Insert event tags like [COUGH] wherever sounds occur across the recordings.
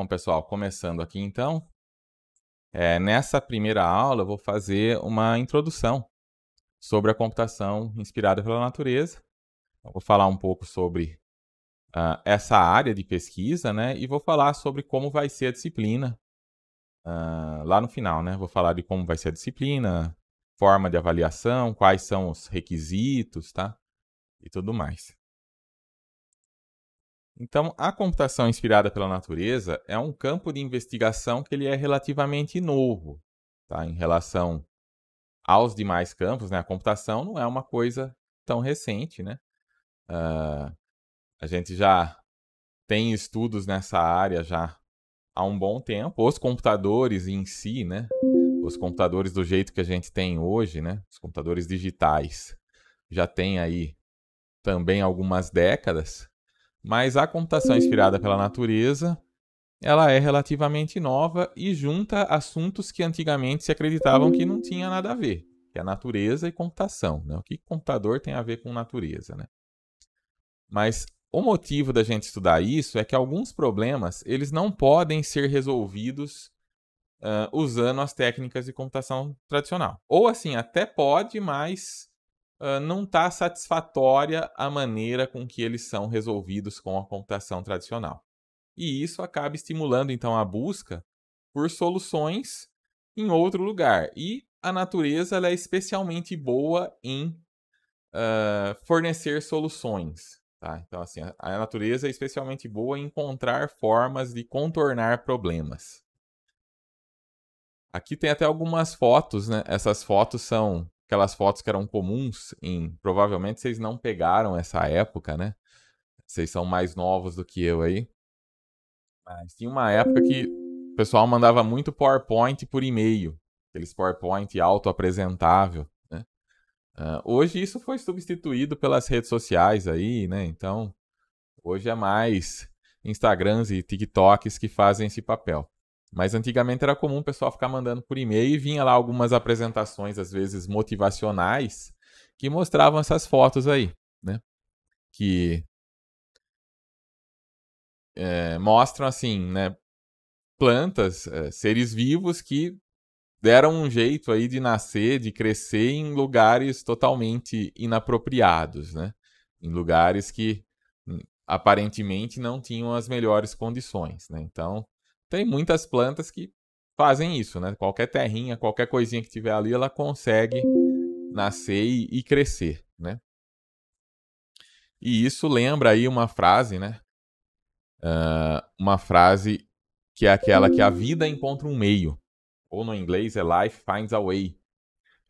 Bom, pessoal, começando aqui então. É, nessa primeira aula, eu vou fazer uma introdução sobre a computação inspirada pela natureza. Eu vou falar um pouco sobre uh, essa área de pesquisa, né? E vou falar sobre como vai ser a disciplina uh, lá no final, né? Vou falar de como vai ser a disciplina, forma de avaliação, quais são os requisitos, tá? E tudo mais. Então, a computação inspirada pela natureza é um campo de investigação que ele é relativamente novo, tá? Em relação aos demais campos, né? A computação não é uma coisa tão recente, né? Uh, a gente já tem estudos nessa área já há um bom tempo. Os computadores em si, né? Os computadores do jeito que a gente tem hoje, né? Os computadores digitais já tem aí também algumas décadas. Mas a computação inspirada pela natureza, ela é relativamente nova e junta assuntos que antigamente se acreditavam que não tinha nada a ver, que é natureza e computação, né? O que computador tem a ver com natureza, né? Mas o motivo da gente estudar isso é que alguns problemas, eles não podem ser resolvidos Uh, usando as técnicas de computação tradicional. Ou assim, até pode, mas uh, não está satisfatória a maneira com que eles são resolvidos com a computação tradicional. E isso acaba estimulando então a busca por soluções em outro lugar. E a natureza é especialmente boa em uh, fornecer soluções. Tá? Então, assim, a natureza é especialmente boa em encontrar formas de contornar problemas. Aqui tem até algumas fotos, né? Essas fotos são aquelas fotos que eram comuns em. Provavelmente vocês não pegaram essa época, né? Vocês são mais novos do que eu aí. Mas tinha uma época que o pessoal mandava muito PowerPoint por e-mail. Aqueles PowerPoint auto-apresentável. Né? Uh, hoje isso foi substituído pelas redes sociais aí, né? Então, hoje é mais Instagrams e TikToks que fazem esse papel. Mas antigamente era comum o pessoal ficar mandando por e-mail e vinha lá algumas apresentações, às vezes motivacionais, que mostravam essas fotos aí, né? Que é, mostram, assim, né? Plantas, eh, seres vivos que deram um jeito aí de nascer, de crescer em lugares totalmente inapropriados, né? Em lugares que hum, aparentemente não tinham as melhores condições, né? Então, tem muitas plantas que fazem isso, né? Qualquer terrinha, qualquer coisinha que tiver ali, ela consegue nascer e, e crescer, né? E isso lembra aí uma frase, né? Uh, uma frase que é aquela que a vida encontra um meio, ou no inglês é life finds a way.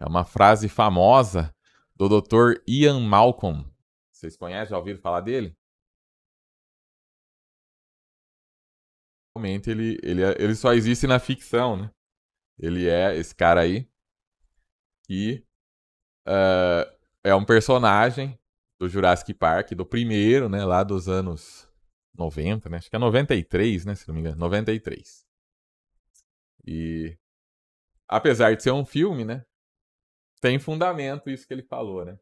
É uma frase famosa do Dr. Ian Malcolm. Vocês conhecem, já ouviram falar dele? realmente ele, ele, é, ele só existe na ficção, né? Ele é esse cara aí. E uh, é um personagem do Jurassic Park, do primeiro, né? Lá dos anos 90, né? Acho que é 93, né? Se não me engano, 93. E apesar de ser um filme, né? Tem fundamento isso que ele falou, né?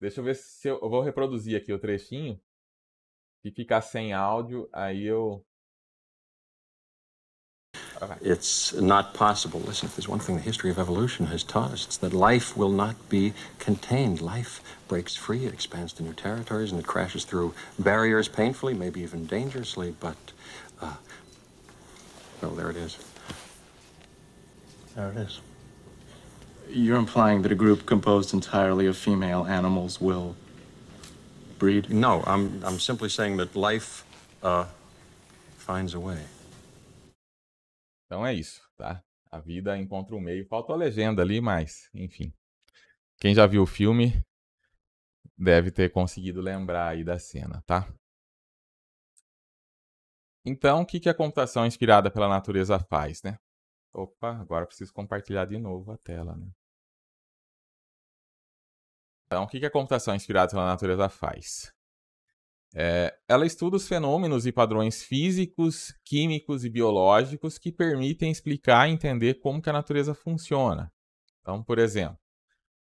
Deixa eu ver se eu, eu vou reproduzir aqui o trechinho. Se ficar sem áudio, aí eu Okay. It's not possible. Listen, if there's one thing the history of evolution has taught us, it's that life will not be contained. Life breaks free, it expands to new territories, and it crashes through barriers painfully, maybe even dangerously, but, uh, well, there it is. There it is. You're implying that a group composed entirely of female animals will breed? No, I'm, I'm simply saying that life uh, finds a way. Então é isso, tá? A vida encontra o um meio. Faltou a legenda ali, mas, enfim. Quem já viu o filme deve ter conseguido lembrar aí da cena, tá? Então, o que, que a computação inspirada pela natureza faz, né? Opa, agora preciso compartilhar de novo a tela, né? Então, o que, que a computação inspirada pela natureza faz? É, ela estuda os fenômenos e padrões físicos, químicos e biológicos que permitem explicar e entender como que a natureza funciona. Então, por exemplo,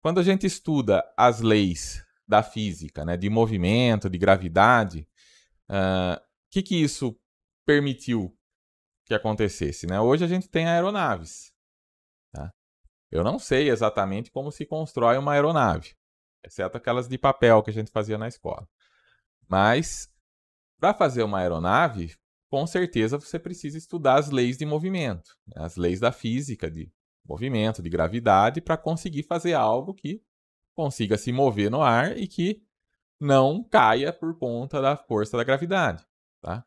quando a gente estuda as leis da física, né, de movimento, de gravidade, o uh, ah, que, que isso permitiu que acontecesse? Né? Hoje a gente tem aeronaves. Tá? Eu não sei exatamente como se constrói uma aeronave, exceto aquelas de papel que a gente fazia na escola. Mas para fazer uma aeronave, com certeza você precisa estudar as leis de movimento, né? as leis da física de movimento, de gravidade, para conseguir fazer algo que consiga se mover no ar e que não caia por conta da força da gravidade, tá?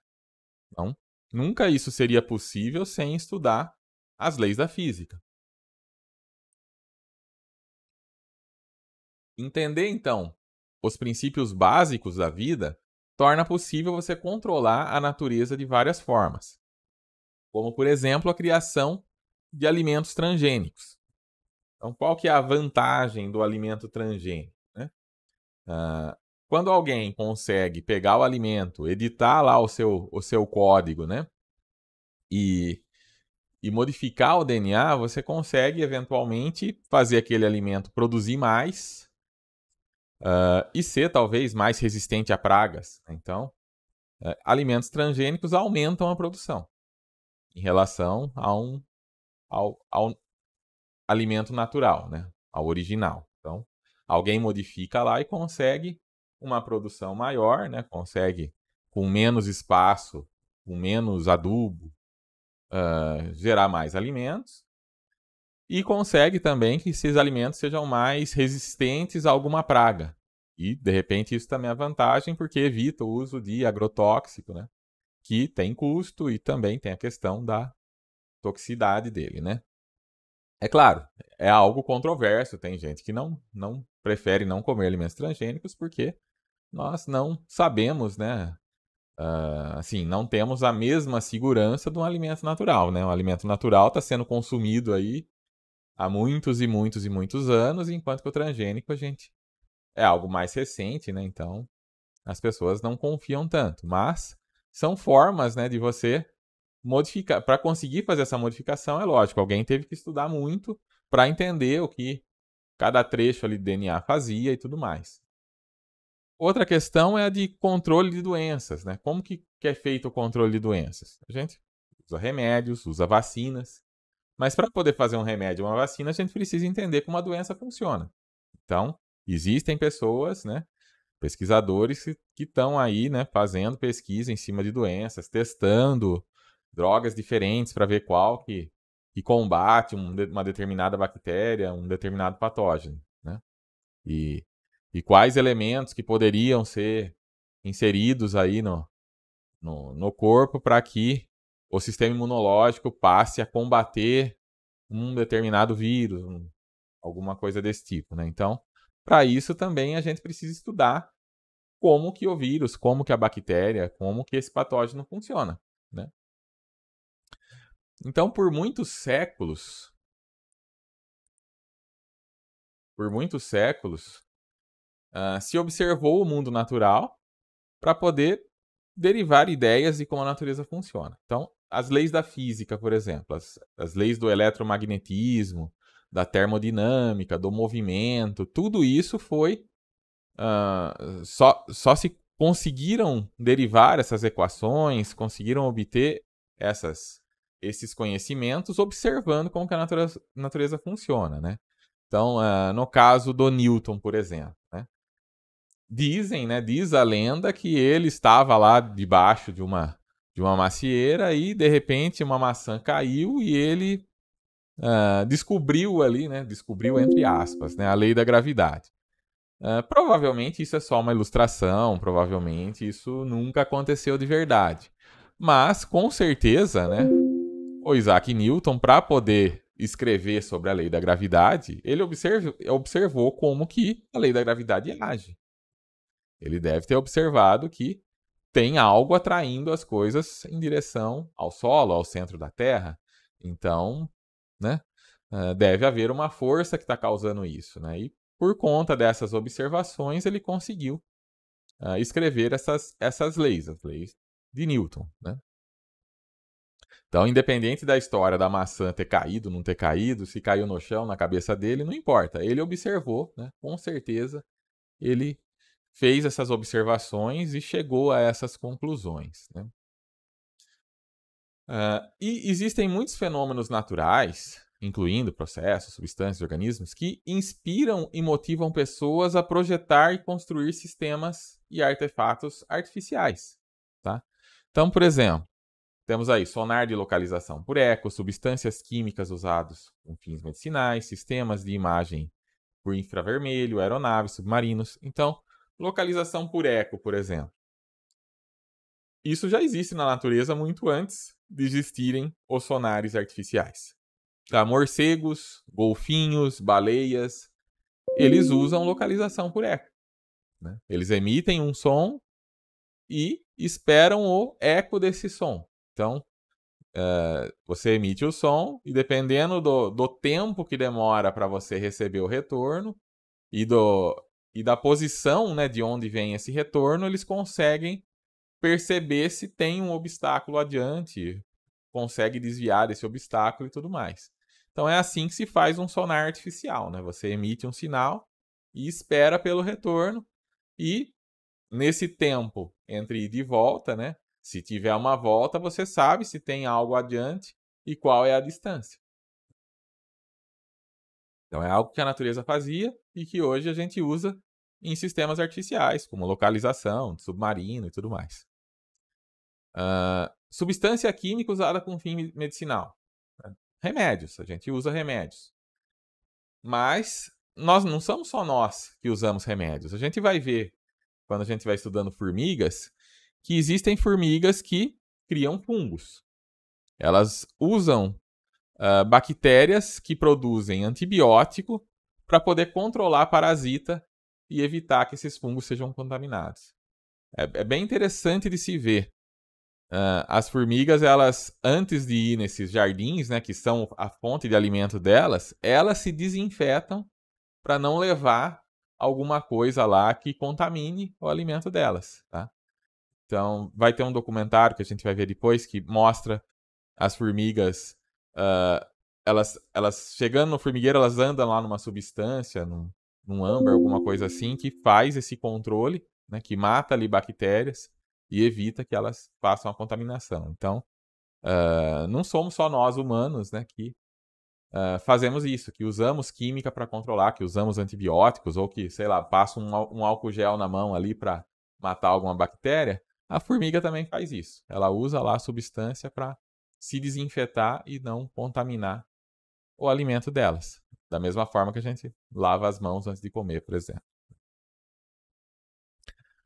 Então, nunca isso seria possível sem estudar as leis da física. Entender então os princípios básicos da vida, torna possível você controlar a natureza de várias formas, como por exemplo a criação de alimentos transgênicos. Então, qual que é a vantagem do alimento transgênico? Né? Ah, quando alguém consegue pegar o alimento, editar lá o seu, o seu código, né? E, e modificar o DNA, você consegue eventualmente fazer aquele alimento produzir mais Uh, e ser talvez mais resistente a pragas. Então, uh, alimentos transgênicos aumentam a produção em relação a um, ao, ao alimento natural, né? ao original. Então, alguém modifica lá e consegue uma produção maior, né? consegue com menos espaço, com menos adubo, uh, gerar mais alimentos e consegue também que esses alimentos sejam mais resistentes a alguma praga. E, de repente, isso também é vantagem, porque evita o uso de agrotóxico, né? Que tem custo e também tem a questão da toxicidade dele, né? É claro, é algo controverso. Tem gente que não, não prefere não comer alimentos transgênicos porque nós não sabemos, né? Uh, assim, não temos a mesma segurança de um alimento natural, né? Um alimento natural está sendo consumido aí há muitos e muitos e muitos anos, enquanto que o transgênico a gente é algo mais recente, né? Então as pessoas não confiam tanto, mas são formas, né, de você modificar. Para conseguir fazer essa modificação, é lógico, alguém teve que estudar muito para entender o que cada trecho ali de DNA fazia e tudo mais. Outra questão é a de controle de doenças, né? Como que, que é feito o controle de doenças? A gente usa remédios, usa vacinas, mas para poder fazer um remédio, uma vacina, a gente precisa entender como a doença funciona. Então, existem pessoas, né, pesquisadores que estão aí, né, fazendo pesquisa em cima de doenças, testando drogas diferentes para ver qual que, que combate um, uma determinada bactéria, um determinado patógeno, né? E, e quais elementos que poderiam ser inseridos aí no, no, no corpo para que o sistema imunológico passe a combater um determinado vírus, alguma coisa desse tipo, né? Então, para isso também a gente precisa estudar como que o vírus, como que a bactéria, como que esse patógeno funciona, né? Então, por muitos séculos, por muitos séculos, uh, se observou o mundo natural para poder derivar ideias de como a natureza funciona. Então, as leis da física, por exemplo, as, as leis do eletromagnetismo, da termodinâmica, do movimento, tudo isso foi. Uh, só, só se conseguiram derivar essas equações, conseguiram obter essas, esses conhecimentos observando como que a natureza, natureza funciona, né? Então, uh, no caso do Newton, por exemplo, dizem, né? Diz a lenda que ele estava lá debaixo de uma de uma macieira e de repente uma maçã caiu e ele uh, descobriu ali, né? Descobriu entre aspas, né? A lei da gravidade. Uh, provavelmente isso é só uma ilustração, provavelmente isso nunca aconteceu de verdade. Mas com certeza, né? O Isaac Newton para poder escrever sobre a lei da gravidade, ele observe, observou como que a lei da gravidade age. Ele deve ter observado que tem algo atraindo as coisas em direção ao solo, ao centro da Terra. Então, né, deve haver uma força que está causando isso. Né? E por conta dessas observações, ele conseguiu uh, escrever essas, essas leis, as leis de Newton. Né? Então, independente da história da maçã ter caído, não ter caído, se caiu no chão, na cabeça dele, não importa. Ele observou, né? com certeza, ele fez essas observações e chegou a essas conclusões. Né? Uh, e existem muitos fenômenos naturais, incluindo processos, substâncias, organismos, que inspiram e motivam pessoas a projetar e construir sistemas e artefatos artificiais. Tá? Então, por exemplo, temos aí sonar de localização por eco, substâncias químicas usadas com fins medicinais, sistemas de imagem por infravermelho, aeronaves, submarinos. Então, localização por eco, por exemplo. Isso já existe na natureza muito antes de existirem os sonares artificiais. Tá? Morcegos, golfinhos, baleias, eles usam localização por eco. Né? Eles emitem um som e esperam o eco desse som. Então, uh, você emite o som e dependendo do, do tempo que demora para você receber o retorno e do, e da posição né, de onde vem esse retorno, eles conseguem perceber se tem um obstáculo adiante, consegue desviar esse obstáculo e tudo mais. Então é assim que se faz um sonar artificial, né? Você emite um sinal e espera pelo retorno e nesse tempo entre ida e volta, né? Se tiver uma volta, você sabe se tem algo adiante e qual é a distância. Então é algo que a natureza fazia e que hoje a gente usa em sistemas artificiais, como localização, submarino e tudo mais. Uh, substância química usada com fim medicinal. Né? Remédios, a gente usa remédios. Mas nós não somos só nós que usamos remédios. A gente vai ver, quando a gente vai estudando formigas, que existem formigas que criam fungos. Elas usam uh, bactérias que produzem antibiótico para poder controlar a parasita e evitar que esses fungos sejam contaminados. É, é bem interessante de se ver. Uh, as formigas, elas, antes de ir nesses jardins, né, que são a fonte de alimento delas, elas se desinfetam para não levar alguma coisa lá que contamine o alimento delas, tá? Então, vai ter um documentário que a gente vai ver depois que mostra as formigas ah, elas, elas chegando no formigueiro, elas andam lá numa substância, num, num âmbar, alguma coisa assim, que faz esse controle, né, que mata ali bactérias e evita que elas façam a contaminação. Então, uh, não somos só nós humanos né, que uh, fazemos isso, que usamos química para controlar, que usamos antibióticos ou que, sei lá, passa um, um álcool gel na mão ali para matar alguma bactéria. A formiga também faz isso. Ela usa lá a substância para se desinfetar e não contaminar o alimento delas. Da mesma forma que a gente lava as mãos antes de comer, por exemplo.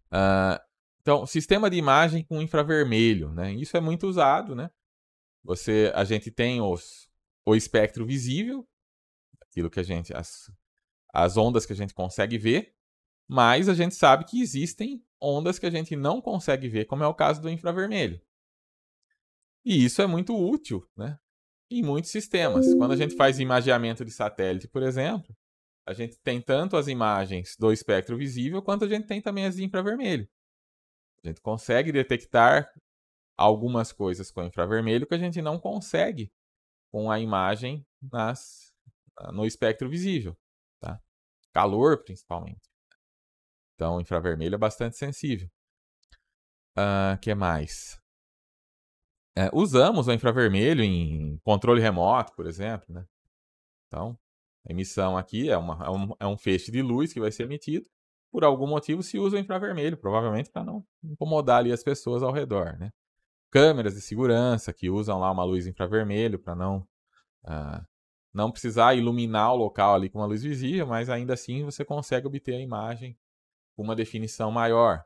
Uh, então, sistema de imagem com infravermelho, né? Isso é muito usado, né? Você, a gente tem os, o espectro visível, aquilo que a gente, as, as ondas que a gente consegue ver, mas a gente sabe que existem ondas que a gente não consegue ver, como é o caso do infravermelho. E isso é muito útil, né? Em muitos sistemas. Quando a gente faz imageamento de satélite, por exemplo, a gente tem tanto as imagens do espectro visível quanto a gente tem também as de infravermelho. A gente consegue detectar algumas coisas com infravermelho que a gente não consegue com a imagem nas, ah, no espectro visível, tá? Calor, principalmente. Então, infravermelho é bastante sensível. O uh, ah, que mais? É, usamos o infravermelho em controle remoto, por exemplo, né? Então, a emissão aqui é, uma, é, um, é um feixe de luz que vai ser emitido. Por algum motivo se usa o infravermelho, provavelmente para não incomodar ali as pessoas ao redor, né? Câmeras de segurança que usam lá uma luz infravermelho para não ah, não precisar iluminar o local ali com uma luz visível, mas ainda assim você consegue obter a imagem com uma definição maior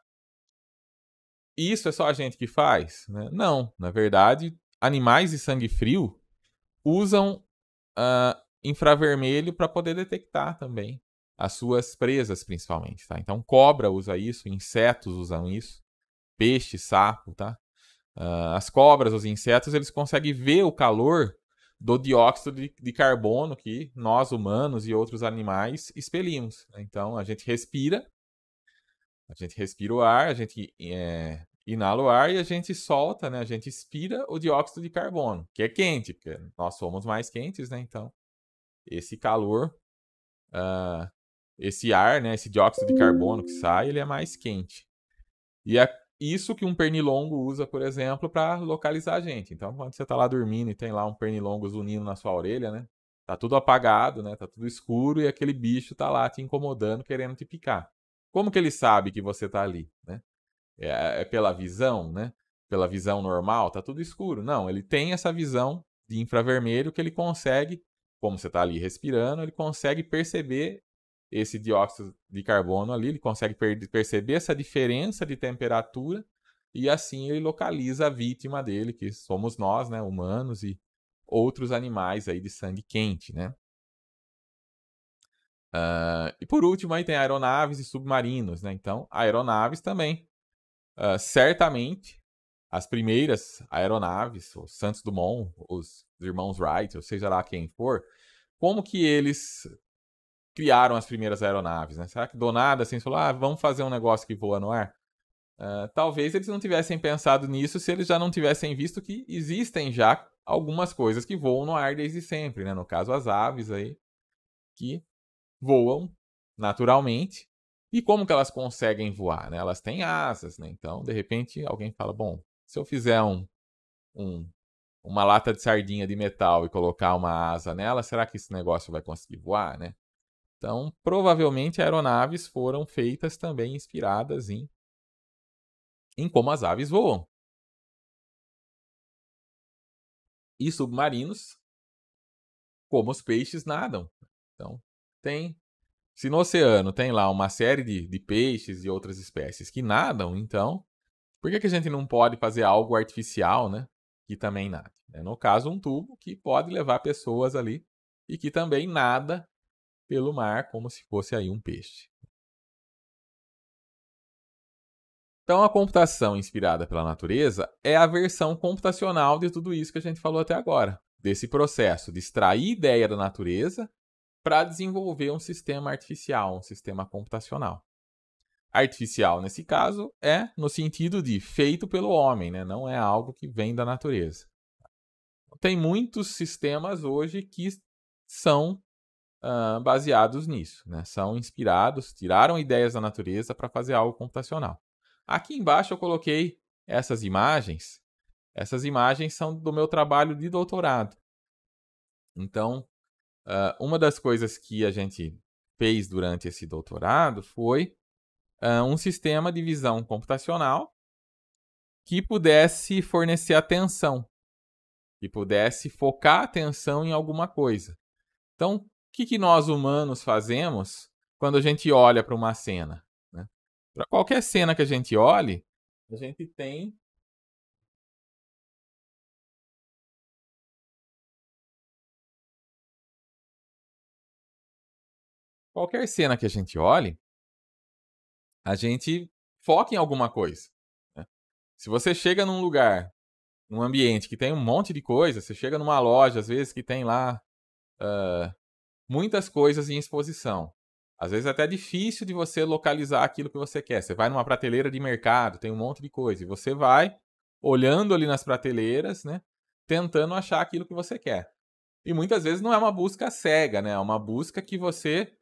isso é só a gente que faz? Né? Não, na verdade, animais de sangue frio usam uh, infravermelho para poder detectar também as suas presas, principalmente. Tá? Então, cobra usa isso, insetos usam isso, peixe, sapo, tá? Uh, as cobras, os insetos, eles conseguem ver o calor do dióxido de, de carbono que nós humanos e outros animais expelimos. Né? Então, a gente respira a gente respira o ar, a gente é, inala o ar e a gente solta, né? A gente expira o dióxido de carbono, que é quente, porque nós somos mais quentes, né? Então, esse calor, uh, esse ar, né? Esse dióxido de carbono que sai, ele é mais quente. E é isso que um pernilongo usa, por exemplo, para localizar a gente. Então, quando você está lá dormindo e tem lá um pernilongo zunindo na sua orelha, né? Tá tudo apagado, né? Tá tudo escuro e aquele bicho tá lá te incomodando, querendo te picar. Como que ele sabe que você está ali? Né? É, é, é, pela visão, né? Pela visão normal, tá tudo escuro. Não, ele tem essa visão de infravermelho que ele consegue, como você está ali respirando, ele consegue perceber esse dióxido de carbono ali, ele consegue per perceber essa diferença de temperatura e assim ele localiza a vítima dele, que somos nós, né, humanos e outros animais aí de sangue quente, né? Uh, e por último, aí tem aeronaves e submarinos, né? Então, aeronaves também. Uh, certamente, as primeiras aeronaves, os Santos Dumont, os irmãos Wright, ou seja lá quem for, como que eles criaram as primeiras aeronaves, né? Será que do nada, assim, falou, ah, vamos fazer um negócio que voa no ar? Uh, talvez eles não tivessem pensado nisso se eles já não tivessem visto que existem já algumas coisas que voam no ar desde sempre, né? No caso, as aves aí, que voam naturalmente. E como que elas conseguem voar? Né? Elas têm asas, né? Então, de repente, alguém fala: bom, se eu fizer um, um, uma lata de sardinha de metal e colocar uma asa nela, será que esse negócio vai conseguir voar, né? Então, provavelmente, aeronaves foram feitas também inspiradas em, em como as aves voam. E submarinos, como os peixes nadam. Então, tem. Se no oceano tem lá uma série de, de peixes e outras espécies que nadam, então, por que, que a gente não pode fazer algo artificial, né? Que também nada é, No caso, um tubo que pode levar pessoas ali e que também nada pelo mar como se fosse aí um peixe. Então, a computação inspirada pela natureza é a versão computacional de tudo isso que a gente falou até agora. Desse processo de extrair ideia da natureza para desenvolver um sistema artificial, um sistema computacional. Artificial, nesse caso, é no sentido de feito pelo homem, né? não é algo que vem da natureza. Tem muitos sistemas hoje que são uh, baseados nisso, né? são inspirados, tiraram ideias da natureza para fazer algo computacional. Aqui embaixo eu coloquei essas imagens. Essas imagens são do meu trabalho de doutorado. Então, Uh, uma das coisas que a gente fez durante esse doutorado foi uh, um sistema de visão computacional que pudesse fornecer atenção, que pudesse focar a atenção em alguma coisa. Então, o que, que nós humanos fazemos quando a gente olha para uma cena? Né? Para qualquer cena que a gente olhe, a gente tem qualquer cena que a gente olhe, a gente foca em alguma coisa. Né? Se você chega num lugar, num ambiente que tem um monte de coisa, você chega numa loja, às vezes, que tem lá uh, muitas coisas em exposição. Às vezes é até difícil de você localizar aquilo que você quer. Você vai numa prateleira de mercado, tem um monte de coisa, e você vai olhando ali nas prateleiras, né? Tentando achar aquilo que você quer. E muitas vezes não é uma busca cega, né? É uma busca que você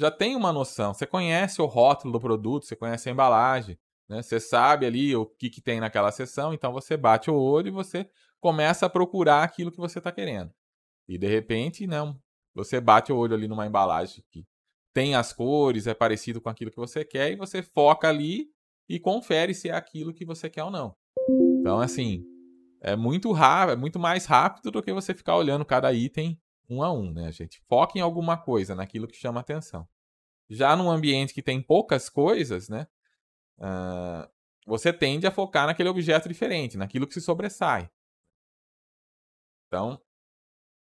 já tem uma noção. Você conhece o rótulo do produto, você conhece a embalagem, né? Você sabe ali o que, que tem naquela seção, então você bate o olho e você começa a procurar aquilo que você está querendo. E de repente, não, né, você bate o olho ali numa embalagem que tem as cores, é parecido com aquilo que você quer, e você foca ali e confere se é aquilo que você quer ou não. Então, assim, é muito rápido, é muito mais rápido do que você ficar olhando cada item um a um, né? A gente foca em alguma coisa, naquilo que chama atenção. Já num ambiente que tem poucas coisas, né? Uh, você tende a focar naquele objeto diferente, naquilo que se sobressai. Então,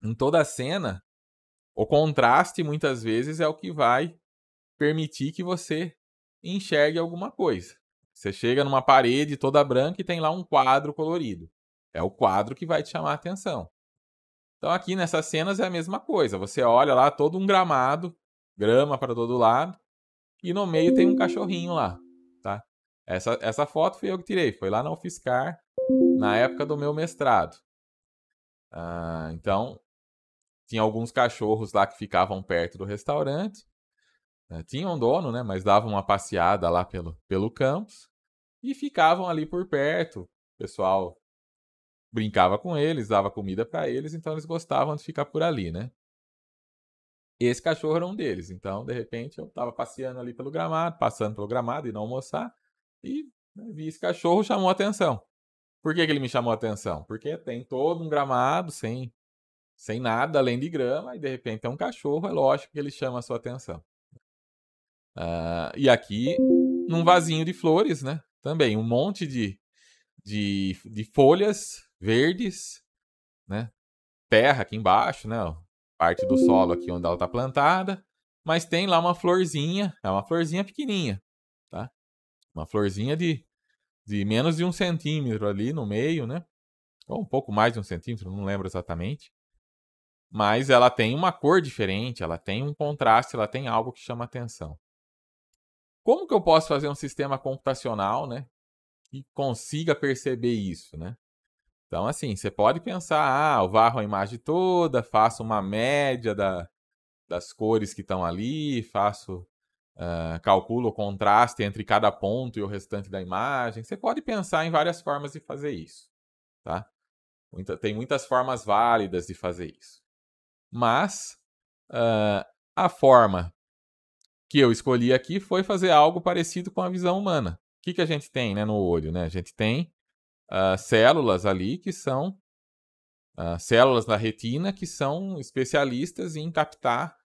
em toda a cena, o contraste muitas vezes é o que vai permitir que você enxergue alguma coisa. Você chega numa parede toda branca e tem lá um quadro colorido. É o quadro que vai te chamar a atenção. Então aqui nessas cenas é a mesma coisa. Você olha lá todo um gramado, grama para todo lado, e no meio tem um cachorrinho lá, tá? Essa, essa foto foi eu que tirei, foi lá na UFSCar, na época do meu mestrado. Ah, então, tinha alguns cachorros lá que ficavam perto do restaurante, né? tinham um dono, né? Mas davam uma passeada lá pelo, pelo campus e ficavam ali por perto. O pessoal brincava com eles, dava comida para eles, então eles gostavam de ficar por ali, né? Esse cachorro era um deles, então de repente eu estava passeando ali pelo gramado, passando pelo gramado e não almoçar, e né, vi esse cachorro chamou atenção. Por que, que ele me chamou atenção? Porque tem todo um gramado sem sem nada além de grama, e de repente é um cachorro, é lógico que ele chama a sua atenção. Uh, e aqui, num vasinho de flores, né? Também, um monte de, de, de folhas verdes, né? Terra aqui embaixo, né? Parte do solo aqui onde ela está plantada. Mas tem lá uma florzinha, é uma florzinha pequenininha, tá? Uma florzinha de, de menos de um centímetro ali no meio, né? Ou um pouco mais de um centímetro, não lembro exatamente. Mas ela tem uma cor diferente, ela tem um contraste, ela tem algo que chama atenção. Como que eu posso fazer um sistema computacional, né? Que consiga perceber isso, né? Então, assim, você pode pensar, ah, eu varro a imagem toda, faço uma média da, das cores que estão ali, faço. Uh, calculo o contraste entre cada ponto e o restante da imagem. Você pode pensar em várias formas de fazer isso, tá? Muita, tem muitas formas válidas de fazer isso. Mas uh, a forma que eu escolhi aqui foi fazer algo parecido com a visão humana. O que, que a gente tem né, no olho? Né? A gente tem uh, células ali que são uh, células da retina que são especialistas em captar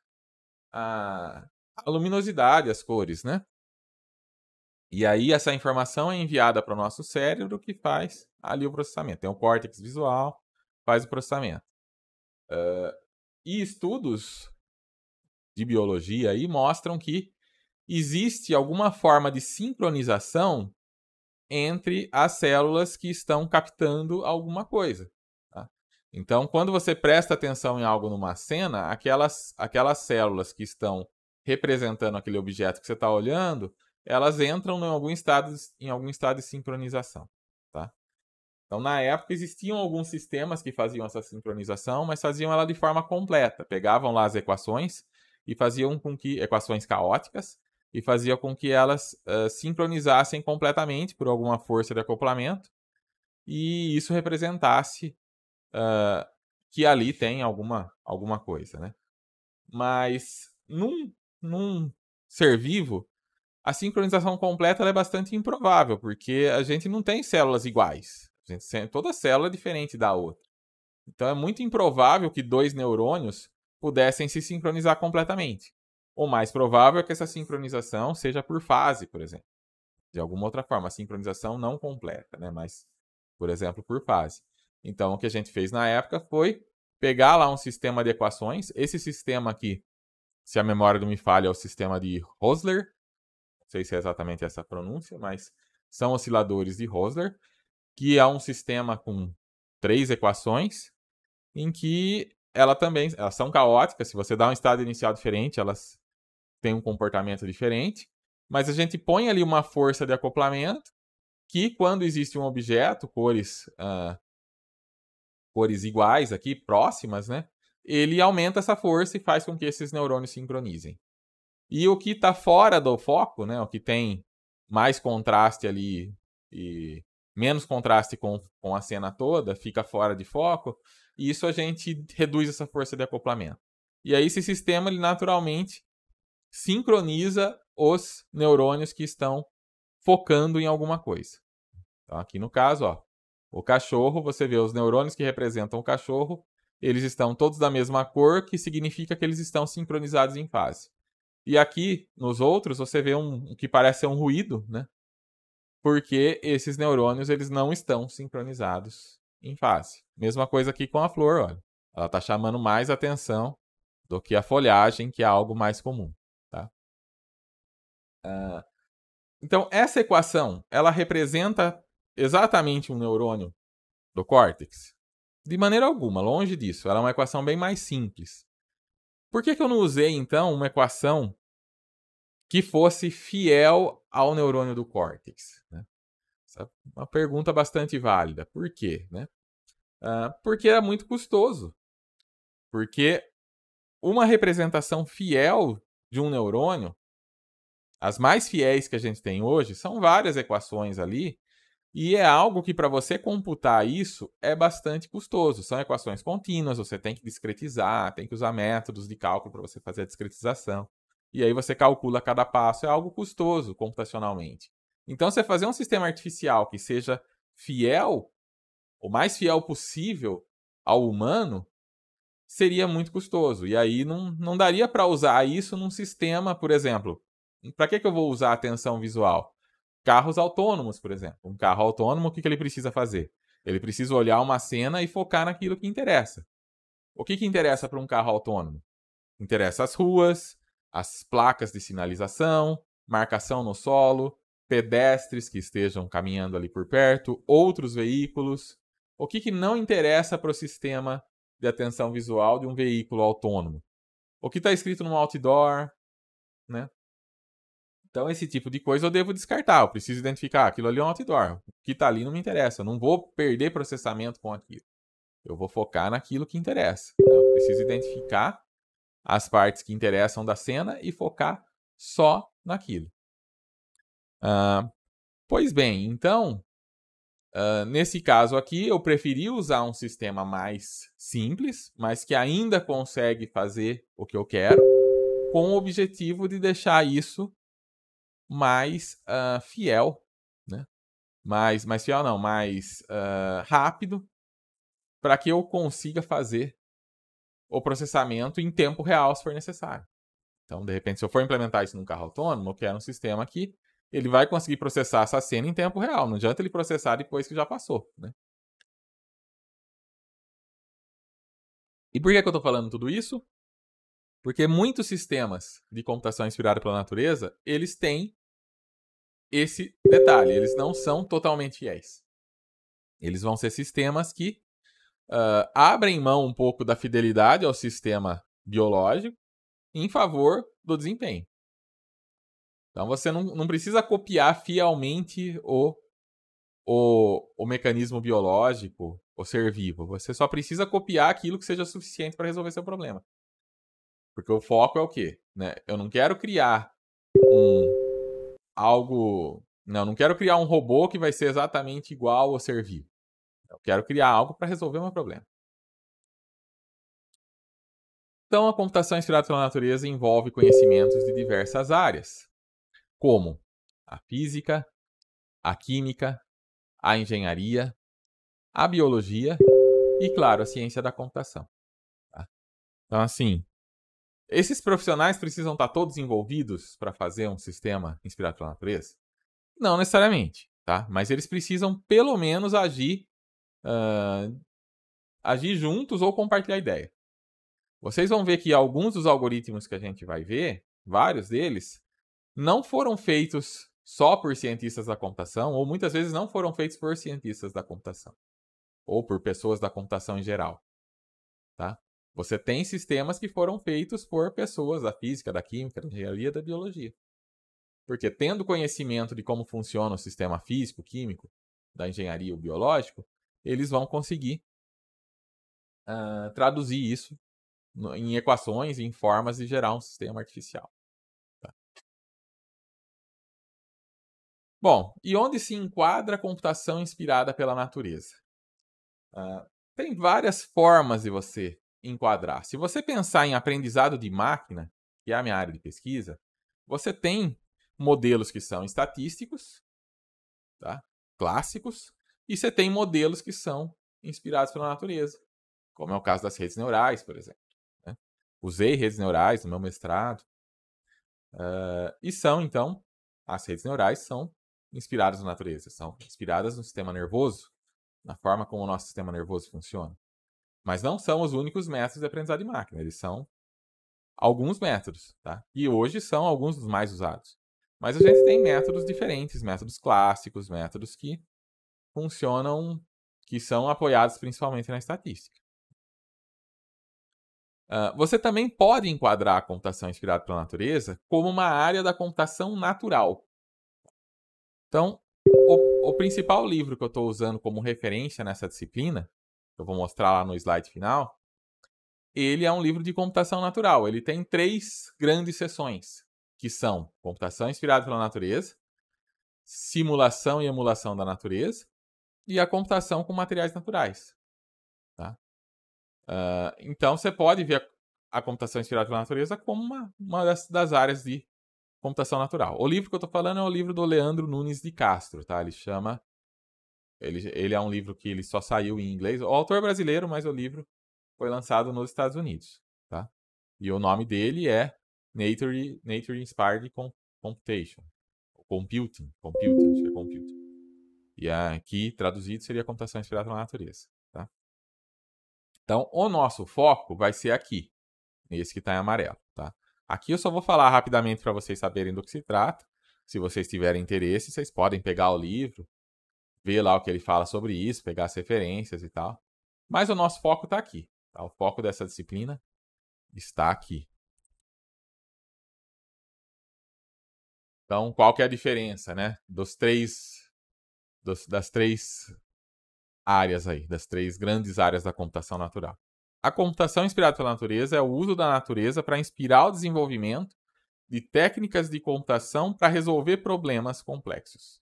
a, a luminosidade, as cores, né? E aí essa informação é enviada para o nosso cérebro que faz ali o processamento. Tem o córtex visual, faz o processamento. Uh, e estudos de biologia aí mostram que existe alguma forma de sincronização entre as células que estão captando alguma coisa. Tá? Então, quando você presta atenção em algo numa cena, aquelas, aquelas células que estão representando aquele objeto que você está olhando, elas entram em algum estado, em algum estado de sincronização. Tá? Então, na época, existiam alguns sistemas que faziam essa sincronização, mas faziam ela de forma completa. Pegavam lá as equações e faziam com que equações caóticas e fazia com que elas uh, sincronizassem completamente por alguma força de acoplamento, e isso representasse uh, que ali tem alguma, alguma coisa, né? Mas num, num ser vivo, a sincronização completa é bastante improvável, porque a gente não tem células iguais. Gente, toda célula é diferente da outra. Então é muito improvável que dois neurônios pudessem se sincronizar completamente. O mais provável é que essa sincronização seja por fase, por exemplo. De alguma outra forma, a sincronização não completa, né? Mas, por exemplo, por fase. Então, o que a gente fez na época foi pegar lá um sistema de equações. Esse sistema aqui, se a memória não me falha, é o sistema de Rosler. Não sei se é exatamente essa pronúncia, mas são osciladores de Rosler, que é um sistema com três equações, em que ela também, elas são caóticas. Se você dá um estado inicial diferente, elas tem um comportamento diferente, mas a gente põe ali uma força de acoplamento que, quando existe um objeto, cores, uh, cores iguais aqui, próximas, né? Ele aumenta essa força e faz com que esses neurônios sincronizem. E o que está fora do foco, né? O que tem mais contraste ali e menos contraste com, com a cena toda, fica fora de foco, e isso a gente reduz essa força de acoplamento. E aí esse sistema, ele naturalmente, sincroniza os neurônios que estão focando em alguma coisa. Então, aqui no caso, ó, o cachorro, você vê os neurônios que representam o cachorro, eles estão todos da mesma cor, que significa que eles estão sincronizados em fase. E aqui, nos outros, você vê um que parece ser um ruído, né? Porque esses neurônios eles não estão sincronizados em fase. Mesma coisa aqui com a flor, olha. Ela está chamando mais atenção do que a folhagem, que é algo mais comum. Uh, então, essa equação, ela representa exatamente um neurônio do córtex? De maneira alguma, longe disso. Ela é uma equação bem mais simples. Por que, que eu não usei, então, uma equação que fosse fiel ao neurônio do córtex? Né? Essa é uma pergunta bastante válida. Por quê? Né? Uh, porque era muito custoso. Porque uma representação fiel de um neurônio as mais fiéis que a gente tem hoje são várias equações ali, e é algo que para você computar isso é bastante custoso. São equações contínuas, você tem que discretizar, tem que usar métodos de cálculo para você fazer a discretização. E aí você calcula cada passo, é algo custoso computacionalmente. Então, você fazer um sistema artificial que seja fiel, o mais fiel possível ao humano, seria muito custoso. E aí não, não daria para usar isso num sistema, por exemplo, para que, que eu vou usar atenção visual? Carros autônomos, por exemplo. Um carro autônomo, o que, que ele precisa fazer? Ele precisa olhar uma cena e focar naquilo que interessa. O que, que interessa para um carro autônomo? Interessa as ruas, as placas de sinalização, marcação no solo, pedestres que estejam caminhando ali por perto, outros veículos. O que, que não interessa para o sistema de atenção visual de um veículo autônomo? O que está escrito no outdoor, né? Então, esse tipo de coisa eu devo descartar. Eu preciso identificar. Ah, aquilo ali é um outdoor. O que está ali não me interessa. Eu não vou perder processamento com aquilo. Eu vou focar naquilo que interessa. Então, eu preciso identificar as partes que interessam da cena e focar só naquilo. Uh, pois bem, então, uh, nesse caso aqui, eu preferi usar um sistema mais simples, mas que ainda consegue fazer o que eu quero, com o objetivo de deixar isso mais uh, fiel, né? Mais, mais fiel não, mais uh, rápido, para que eu consiga fazer o processamento em tempo real se for necessário. Então, de repente, se eu for implementar isso num carro autônomo, eu quero um sistema que ele vai conseguir processar essa cena em tempo real. Não adianta ele processar depois que já passou, né? E por que, que eu estou falando tudo isso? Porque muitos sistemas de computação inspirada pela natureza, eles têm esse detalhe. Eles não são totalmente fiéis. Eles vão ser sistemas que uh, abrem mão um pouco da fidelidade ao sistema biológico em favor do desempenho. Então você não, não precisa copiar fielmente o, o, o mecanismo biológico, o ser vivo. Você só precisa copiar aquilo que seja suficiente para resolver seu problema. Porque o foco é o quê? Né? Eu não quero criar um algo. Não, não quero criar um robô que vai ser exatamente igual ou servir. Eu quero criar algo para resolver um problema. Então, a computação inspirada pela natureza envolve conhecimentos de diversas áreas, como a física, a química, a engenharia, a biologia e, claro, a ciência da computação. Tá? Então, assim, esses profissionais precisam estar tá todos envolvidos para fazer um sistema inspirado pela natureza? Não necessariamente, tá? Mas eles precisam pelo menos agir, uh, agir juntos ou compartilhar ideia. Vocês vão ver que alguns dos algoritmos que a gente vai ver, vários deles, não foram feitos só por cientistas da computação, ou muitas vezes não foram feitos por cientistas da computação, ou por pessoas da computação em geral. Tá? Você tem sistemas que foram feitos por pessoas da física, da química, da engenharia, da biologia. Porque tendo conhecimento de como funciona o sistema físico, químico, da engenharia ou biológico, eles vão conseguir uh, traduzir isso no, em equações, em formas e gerar um sistema artificial. Tá. Bom, e onde se enquadra a computação inspirada pela natureza? Uh, tem várias formas de você enquadrar. Se você pensar em aprendizado de máquina, que é a minha área de pesquisa, você tem modelos que são estatísticos, tá? clássicos, e você tem modelos que são inspirados pela natureza, como é o caso das redes neurais, por exemplo. Né? Usei redes neurais no meu mestrado, uh, e são, então, as redes neurais são inspiradas na natureza, são inspiradas no sistema nervoso, na forma como o nosso sistema nervoso funciona. Mas não são os únicos métodos de aprendizado de máquina, eles são alguns métodos, tá? E hoje são alguns dos mais usados. Mas a gente tem métodos diferentes, métodos clássicos, métodos que funcionam, que são apoiados principalmente na estatística. Uh, você também pode enquadrar a computação inspirada pela natureza como uma área da computação natural. Então, o, o principal livro que eu estou usando como referência nessa disciplina eu vou mostrar lá no slide final, ele é um livro de computação natural. Ele tem três grandes seções, que são computação inspirada pela natureza, simulação e emulação da natureza e a computação com materiais naturais. Tá? Uh, então, você pode ver a, a, computação inspirada pela natureza como uma, uma das, das, áreas de computação natural. O livro que eu estou falando é o livro do Leandro Nunes de Castro. Tá? Ele chama ele, ele é um livro que ele só saiu em inglês. O autor é brasileiro, mas o livro foi lançado nos Estados Unidos, tá? E o nome dele é Nature, Nature Inspired Computation. Computing. Computing, acho que é computing. E aqui, traduzido, seria computação inspirada na natureza, tá? Então, o nosso foco vai ser aqui, esse que está em amarelo, tá? Aqui eu só vou falar rapidamente para vocês saberem do que se trata. Se vocês tiverem interesse, vocês podem pegar o livro, ver lá o que ele fala sobre isso, pegar as referências e tal. Mas o nosso foco está aqui. Tá? O foco dessa disciplina está aqui. Então, qual que é a diferença, né? Dos três, dos, das três áreas aí, das três grandes áreas da computação natural. A computação inspirada pela natureza é o uso da natureza para inspirar o desenvolvimento de técnicas de computação para resolver problemas complexos.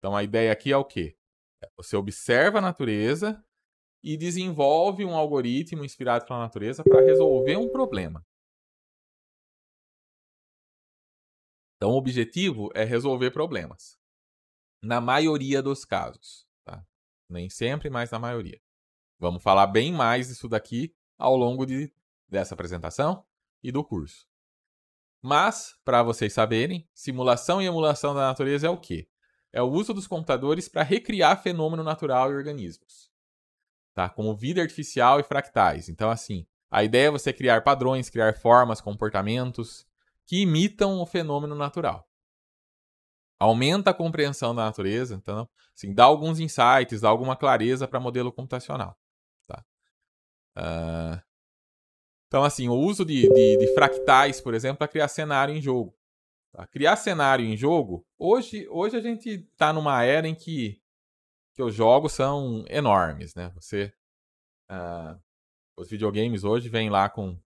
Então a ideia aqui é o quê? É, você observa a natureza e desenvolve um algoritmo inspirado pela natureza para resolver um problema. Então o objetivo é resolver problemas. Na maioria dos casos, tá? Nem sempre, mas na maioria. Vamos falar bem mais disso daqui ao longo de, dessa apresentação e do curso. Mas, para vocês saberem, simulação e emulação da natureza é o quê? é o uso dos computadores para recriar fenômeno natural e organismos, tá? Como vida artificial e fractais. Então, assim, a ideia é você criar padrões, criar formas, comportamentos que imitam o fenômeno natural. Aumenta a compreensão da natureza, então, assim, dá alguns insights, dá alguma clareza para modelo computacional. Tá? Uh... Então, assim, o uso de, de, de fractais, por exemplo, para criar cenário em jogo. Tá? Criar cenário em jogo, hoje, hoje a gente está numa era em que, que os jogos são enormes, né? Você, uh, os videogames hoje vêm lá com,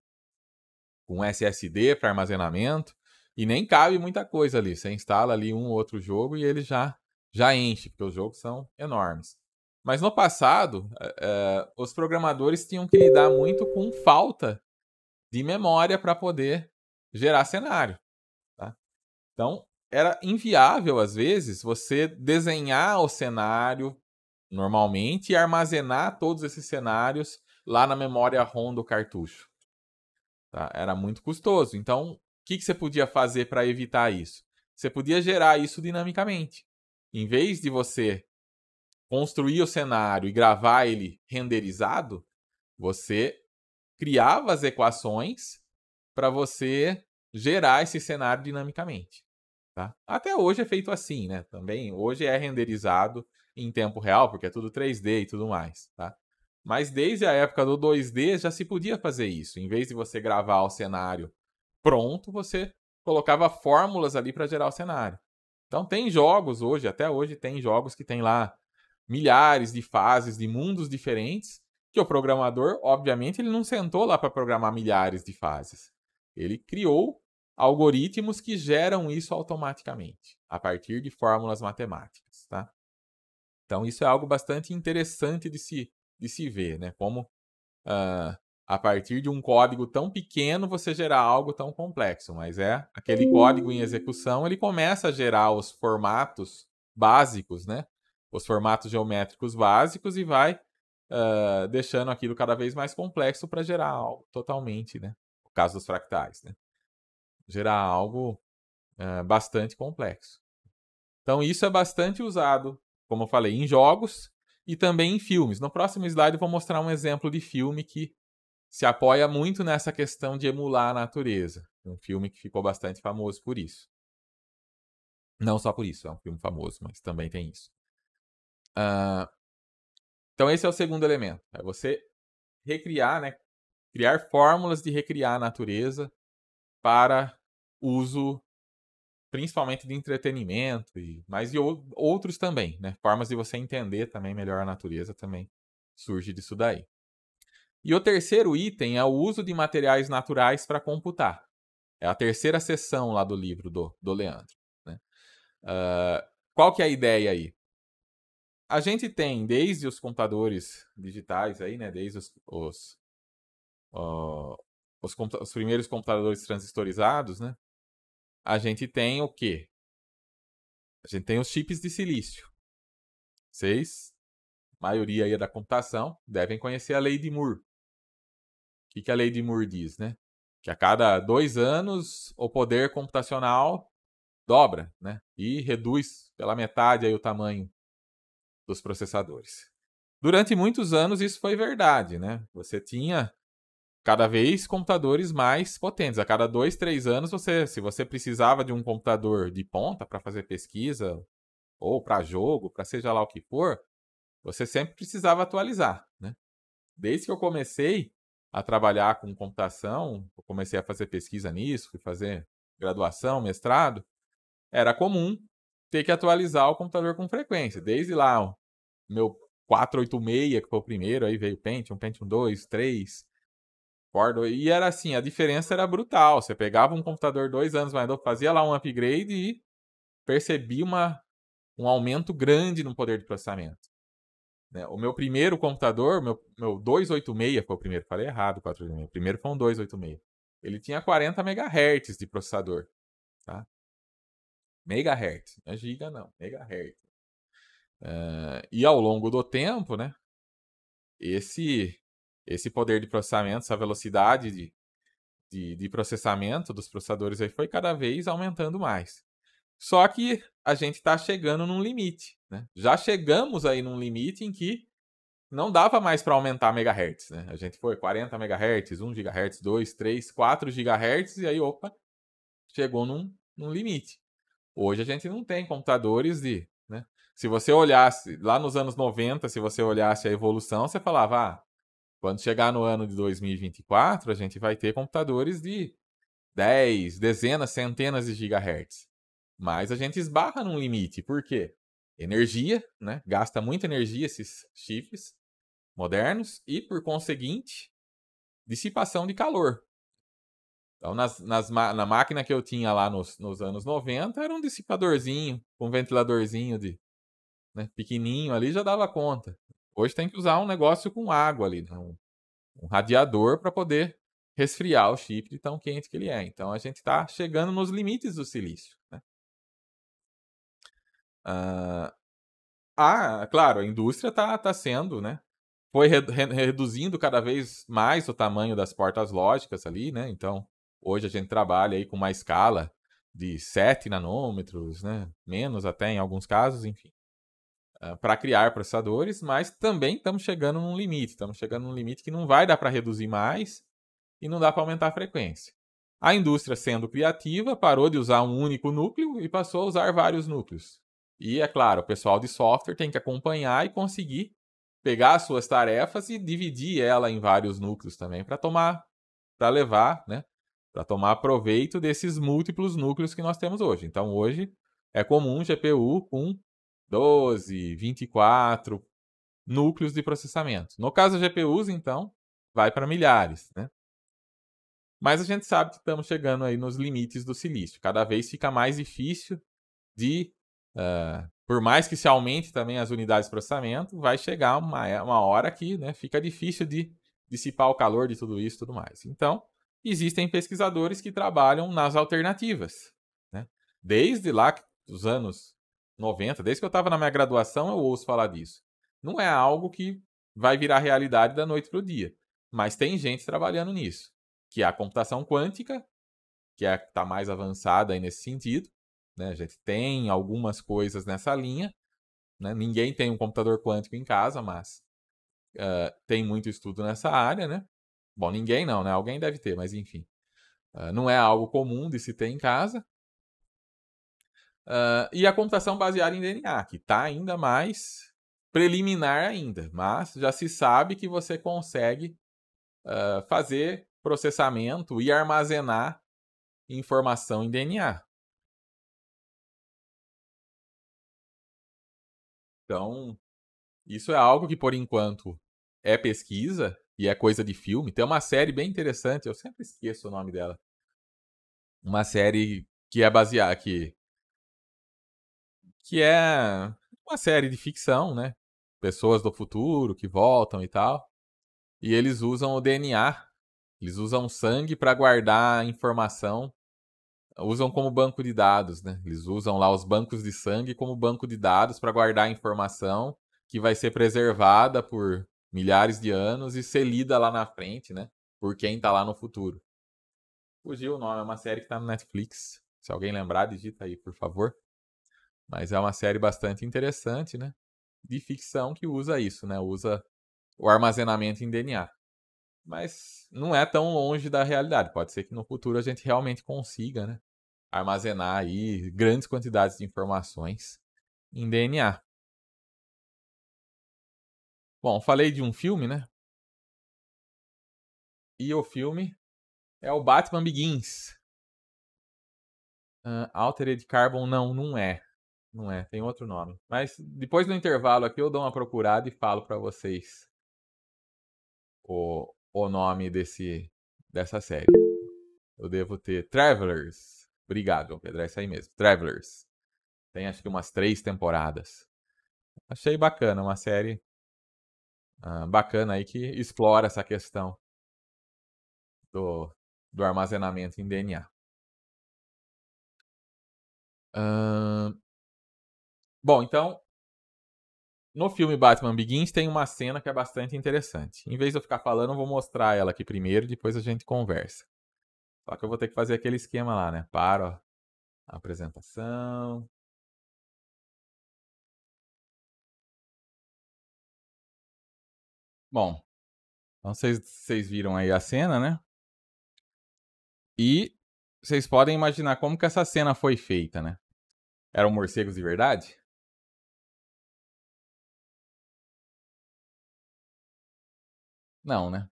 com SSD para armazenamento e nem cabe muita coisa ali. Você instala ali um ou outro jogo e ele já, já enche, porque os jogos são enormes. Mas no passado, uh, os programadores tinham que lidar muito com falta de memória para poder gerar cenário. Então, era inviável, às vezes, você desenhar o cenário normalmente e armazenar todos esses cenários lá na memória ROM do cartucho. Tá? Era muito custoso. Então, o que, que você podia fazer para evitar isso? Você podia gerar isso dinamicamente. Em vez de você construir o cenário e gravar ele renderizado, você criava as equações para você gerar esse cenário dinamicamente. Tá? Até hoje é feito assim, né? Também hoje é renderizado em tempo real, porque é tudo 3D e tudo mais, tá? Mas desde a época do 2D já se podia fazer isso. Em vez de você gravar o cenário pronto, você colocava fórmulas ali para gerar o cenário. Então tem jogos hoje, até hoje tem jogos que tem lá milhares de fases, de mundos diferentes, que o programador, obviamente, ele não sentou lá para programar milhares de fases. Ele criou algoritmos que geram isso automaticamente, a partir de fórmulas matemáticas, tá? Então, isso é algo bastante interessante de se, de se ver, né? Como uh, a partir de um código tão pequeno você gerar algo tão complexo, mas é aquele código em execução, ele começa a gerar os formatos básicos, né? Os formatos geométricos básicos e vai uh, deixando aquilo cada vez mais complexo para gerar algo totalmente, né? O caso dos fractais, né? gerar algo eh, bastante complexo. Então, isso é bastante usado, como eu falei, em jogos e também em filmes. No próximo slide, eu vou mostrar um exemplo de filme que se apoia muito nessa questão de emular a natureza. Um filme que ficou bastante famoso por isso. Não só por isso, é um filme famoso, mas também tem isso. Uh, então, esse é o segundo elemento. É você recriar, né? Criar fórmulas de recriar a natureza para uso principalmente de entretenimento e mas e outros também, né? Formas de você entender também melhor a natureza também surge disso daí. E o terceiro item é o uso de materiais naturais para computar. É a terceira seção lá do livro do, do Leandro. Né? Uh, qual que é a ideia aí? A gente tem desde os computadores digitais aí, né? Desde os, os, os, os primeiros computadores transistorizados, né? A gente tem o quê? A gente tem os chips de silício. Vocês, maioria aí da computação, devem conhecer a lei de Moore. O que, que a lei de Moore diz, né? Que a cada dois anos o poder computacional dobra, né? E reduz pela metade aí o tamanho dos processadores. Durante muitos anos isso foi verdade, né? Você tinha cada vez computadores mais potentes. A cada dois, três anos, você, se você precisava de um computador de ponta para fazer pesquisa, ou para jogo, para seja lá o que for, você sempre precisava atualizar. Né? Desde que eu comecei a trabalhar com computação, eu comecei a fazer pesquisa nisso, fui fazer graduação, mestrado, era comum ter que atualizar o computador com frequência. Desde lá, meu 486, que foi o primeiro, aí veio o Pentium, Pentium 2, 3, Core E era assim, a diferença era brutal. Você pegava um computador dois anos mais novo, fazia lá um upgrade e percebia uma, um aumento grande no poder de processamento. Né? O meu primeiro computador, meu, meu 286 foi o primeiro, falei errado, 486. O primeiro foi um 286. Ele tinha 40 MHz de processador. Tá? Megahertz. Não é giga, não. Megahertz. Uh, e ao longo do tempo, né? Esse esse poder de processamento, essa velocidade de, de, de, processamento dos processadores aí foi cada vez aumentando mais. Só que a gente está chegando num limite, né? Já chegamos aí num limite em que não dava mais para aumentar megahertz, né? A gente foi 40 megahertz, 1 gigahertz, 2, 3, 4 gigahertz e aí, opa, chegou num, num limite. Hoje a gente não tem computadores de, né? Se você olhasse lá nos anos 90, se você olhasse a evolução, você falava, ah, quando chegar no ano de 2024, a gente vai ter computadores de 10, dezenas, centenas de gigahertz. Mas a gente esbarra num limite. Por quê? Energia, né? Gasta muita energia esses chips modernos e, por conseguinte, dissipação de calor. Então, nas, nas, na máquina que eu tinha lá nos, nos anos 90, era um dissipadorzinho, um ventiladorzinho de né, pequenininho ali, já dava conta. Hoje tem que usar um negócio com água ali, né, um, um radiador para poder resfriar o chip de tão quente que ele é. Então a gente está chegando nos limites do silício. Né? Ah, ah, claro, a indústria está tá sendo, né? Foi re reduzindo cada vez mais o tamanho das portas lógicas ali, né? Então, hoje a gente trabalha aí com uma escala de 7 nanômetros, né? Menos até em alguns casos, enfim. Eh, para criar processadores, mas também estamos chegando num limite. Estamos chegando num limite que não vai dar para reduzir mais e não dá para aumentar a frequência. A indústria, sendo criativa, parou de usar um único núcleo e passou a usar vários núcleos. E, é claro, o pessoal de software tem que acompanhar e conseguir pegar as suas tarefas e dividir ela em vários núcleos também para tomar, para levar, né? Para tomar proveito desses múltiplos núcleos que nós temos hoje. Então, hoje é comum GPU com 12, 24 núcleos de processamento. No caso da GPUs, então, vai para milhares, né? Mas a gente sabe que estamos chegando aí nos limites do silício. Cada vez fica mais difícil de, uh, por mais que se aumente também as unidades de processamento, vai chegar uma, uma hora que né, fica difícil de dissipar o calor de tudo isso e tudo mais. Então, existem pesquisadores que trabalham nas alternativas. Né? Desde lá dos anos 90, desde que eu estava na minha graduação, eu ouço falar disso. Não é algo que vai virar realidade da noite para o dia. Mas tem gente trabalhando nisso, que é a computação quântica, que é está mais avançada aí nesse sentido. Né? A gente tem algumas coisas nessa linha. Né? Ninguém tem um computador quântico em casa, mas uh, tem muito estudo nessa área, né? Bom, ninguém não, né? Alguém deve ter, mas enfim. Uh, não é algo comum de se ter em casa. Uh, e a computação baseada em DNA, que está ainda mais preliminar ainda, mas já se sabe que você consegue uh, fazer processamento e armazenar informação em DNA. Então, isso é algo que por enquanto é pesquisa e é coisa de filme. Tem uma série bem interessante, eu sempre esqueço o nome dela. Uma série que é baseada que que é uma série de ficção, né? Pessoas do futuro que voltam e tal. E eles usam o DNA, eles usam sangue para guardar informação, usam como banco de dados, né? Eles usam lá os bancos de sangue como banco de dados para guardar informação que vai ser preservada por milhares de anos e ser lida lá na frente, né? Por quem tá lá no futuro. Fugiu o nome, é uma série que tá no Netflix. Se alguém lembrar, digita aí, por favor. Mas é uma série bastante interessante, né? De ficção que usa isso, né? Usa o armazenamento em DNA. Mas não é tão longe da realidade. Pode ser que no futuro a gente realmente consiga, né? Armazenar aí grandes quantidades de informações em DNA. Bom, falei de um filme, né? E o filme é o Batman Begins. Uh, Altered Carbon, não, não é. Não é, tem outro nome. Mas depois do intervalo aqui eu dou uma procurada e falo para vocês o, o nome desse, dessa série. Eu devo ter Travelers. Obrigado, Pedro, é isso aí mesmo. Travelers. Tem acho que umas três temporadas. Achei bacana, uma série ah, bacana aí que explora essa questão do, do armazenamento em DNA. Uh, Bom, então, no filme Batman Begins tem uma cena que é bastante interessante. Em vez de eu ficar falando, eu vou mostrar ela aqui primeiro, depois a gente conversa. Só que eu vou ter que fazer aquele esquema lá, né? Paro ó, a apresentação. Bom, então vocês viram aí a cena, né? E vocês podem imaginar como que essa cena foi feita, né? Eram morcegos de verdade? Não, né?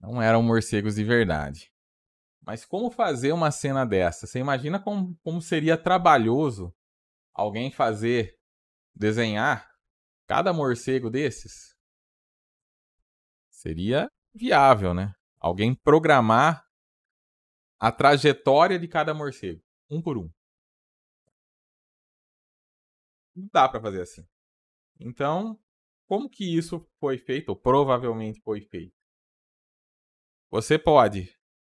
Não eram morcegos de verdade. Mas como fazer uma cena dessa? Você imagina como, como seria trabalhoso alguém fazer, desenhar cada morcego desses? Seria viável, né? Alguém programar a trajetória de cada morcego, um por um. Não dá para fazer assim. Então, como que isso foi feito, ou provavelmente foi feito? Você pode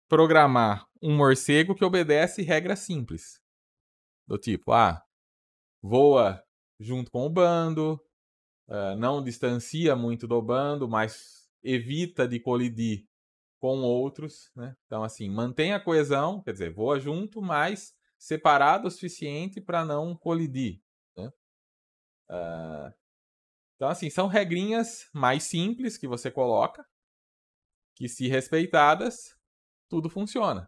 programar um morcego que obedece regras simples. Do tipo, ah, voa junto com o bando, não distancia muito do bando, mas evita de colidir com outros, né? Então, assim, mantém a coesão, quer dizer, voa junto, mas separado o suficiente para não colidir. Né? Uh, então, assim, são regrinhas mais simples que você coloca, que se respeitadas, tudo funciona.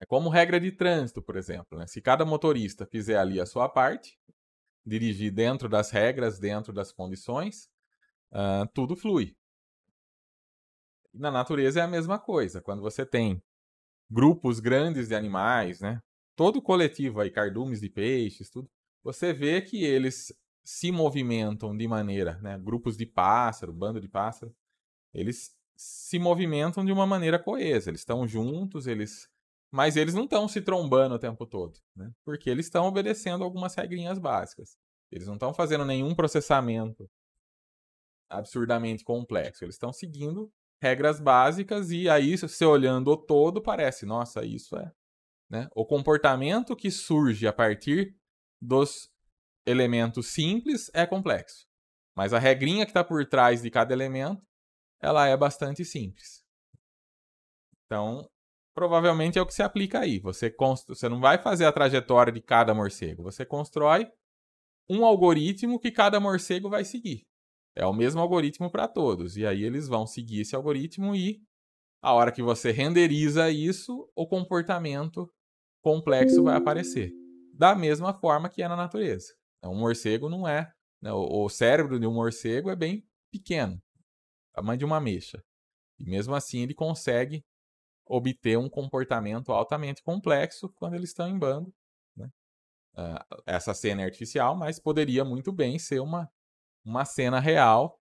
É como regra de trânsito, por exemplo. Né? Se cada motorista fizer ali a sua parte, dirigir dentro das regras, dentro das condições, uh, tudo flui. Na natureza é a mesma coisa. Quando você tem grupos grandes de animais, né? todo coletivo aí, cardumes de peixes, tudo, você vê que eles se movimentam de maneira, né? Grupos de pássaro, bando de pássaro, eles se movimentam de uma maneira coesa. Eles estão juntos, eles, mas eles não estão se trombando o tempo todo, né? Porque eles estão obedecendo algumas regrinhas básicas. Eles não estão fazendo nenhum processamento absurdamente complexo. Eles estão seguindo regras básicas e aí se olhando o todo parece, nossa, isso é, né? O comportamento que surge a partir dos elementos simples é complexo. Mas a regrinha que está por trás de cada elemento, ela é bastante simples. Então, provavelmente é o que se aplica aí. Você, const... você não vai fazer a trajetória de cada morcego. Você constrói um algoritmo que cada morcego vai seguir. É o mesmo algoritmo para todos. E aí eles vão seguir esse algoritmo e a hora que você renderiza isso, o comportamento complexo vai aparecer da mesma forma que é na natureza. Então, um morcego não é. Né? O cérebro de um morcego é bem pequeno, tamanho de uma mecha. E mesmo assim ele consegue obter um comportamento altamente complexo quando eles estão em bando. Né? Uh, essa cena é artificial, mas poderia muito bem ser uma, uma cena real.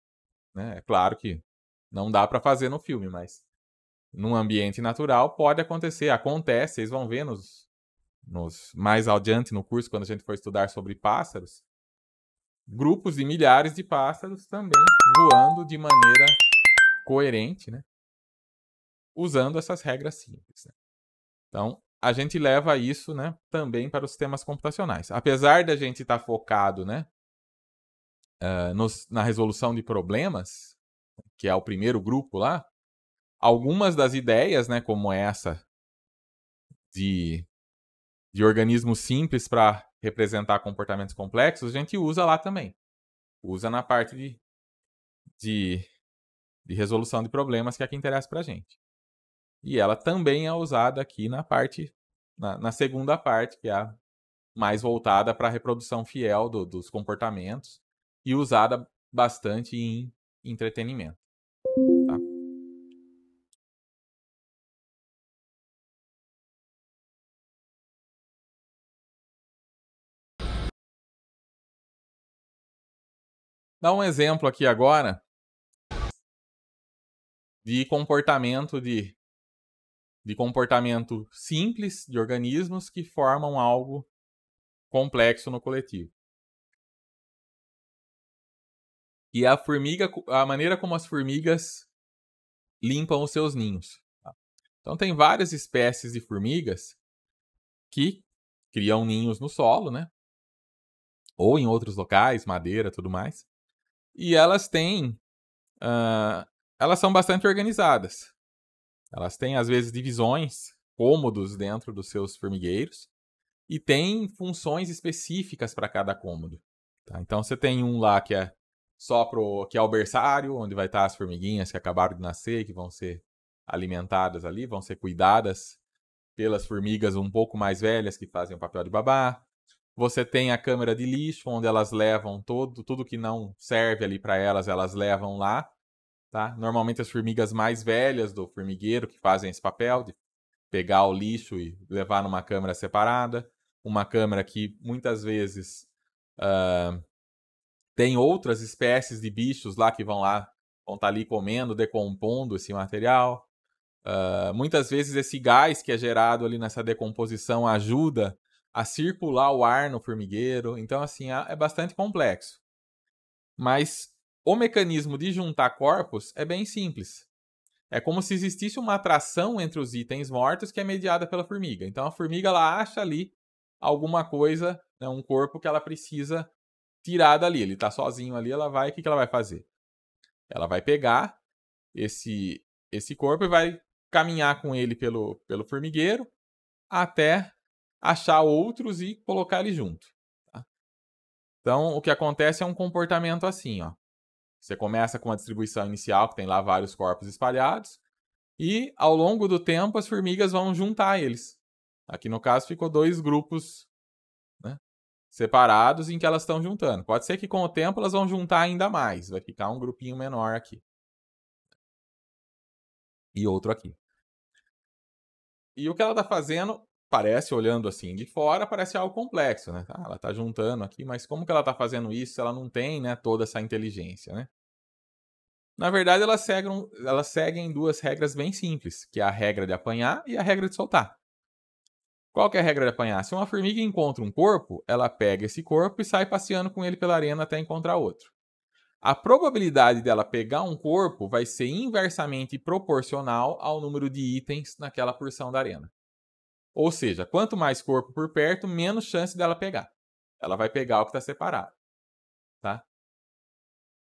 Né? É claro que não dá para fazer no filme, mas num ambiente natural pode acontecer, acontece, vocês vão ver nos, nos, mais adiante no curso, quando a gente for estudar sobre pássaros, grupos de milhares de pássaros também voando de maneira coerente, né? usando essas regras simples. Né? Então, a gente leva isso né, também para os sistemas computacionais. Apesar da gente estar tá focado né, uh, nos, na resolução de problemas, que é o primeiro grupo lá, algumas das ideias, né, como essa de de organismos simples para representar comportamentos complexos, a gente usa lá também. Usa na parte de, de, de resolução de problemas, que é a que interessa para a gente. E ela também é usada aqui na parte, na, na segunda parte, que é a mais voltada para a reprodução fiel do, dos comportamentos e usada bastante em entretenimento. dar um exemplo aqui agora de comportamento de, de comportamento simples de organismos que formam algo complexo no coletivo. E a formiga, a maneira como as formigas limpam os seus ninhos. Tá? Então tem várias espécies de formigas que criam ninhos no solo, né? Ou em outros locais, madeira, tudo mais. E elas têm. Uh, elas são bastante organizadas. Elas têm, às vezes, divisões, cômodos dentro dos seus formigueiros. E têm funções específicas para cada cômodo. Tá? Então você tem um lá que é só pro que é o berçário, onde vai estar tá as formiguinhas que acabaram de nascer, que vão ser alimentadas ali, vão ser cuidadas pelas formigas um pouco mais velhas que fazem o papel de babá. Você tem a câmera de lixo, onde elas levam todo, tudo que não serve ali para elas, elas levam lá. Tá? Normalmente as formigas mais velhas do formigueiro que fazem esse papel de pegar o lixo e levar numa câmera separada. Uma câmera que muitas vezes uh, tem outras espécies de bichos lá que vão lá, vão estar tá ali comendo, decompondo esse material. Uh, muitas vezes esse gás que é gerado ali nessa decomposição ajuda a circular o ar no formigueiro. Então, assim, é bastante complexo. Mas o mecanismo de juntar corpos é bem simples. É como se existisse uma atração entre os itens mortos que é mediada pela formiga. Então, a formiga ela acha ali alguma coisa, né, um corpo que ela precisa tirar dali. Ele está sozinho ali, ela vai, o que, que ela vai fazer? Ela vai pegar esse esse corpo e vai caminhar com ele pelo, pelo formigueiro até achar outros e colocar eles junto. Tá? Então, o que acontece é um comportamento assim, ó. Você começa com uma distribuição inicial que tem lá vários corpos espalhados e ao longo do tempo as formigas vão juntar eles. Aqui no caso ficou dois grupos né, separados em que elas estão juntando. Pode ser que com o tempo elas vão juntar ainda mais, vai ficar um grupinho menor aqui e outro aqui. E o que ela está fazendo parece, olhando assim de fora, parece algo complexo, né? Ah, ela está juntando aqui, mas como que ela está fazendo isso se ela não tem né, toda essa inteligência, né? Na verdade, elas seguem, elas seguem duas regras bem simples, que é a regra de apanhar e a regra de soltar. Qual que é a regra de apanhar? Se uma formiga encontra um corpo, ela pega esse corpo e sai passeando com ele pela arena até encontrar outro. A probabilidade dela pegar um corpo vai ser inversamente proporcional ao número de itens naquela porção da arena. Ou seja, quanto mais corpo por perto, menos chance dela pegar. Ela vai pegar o que está separado. Tá?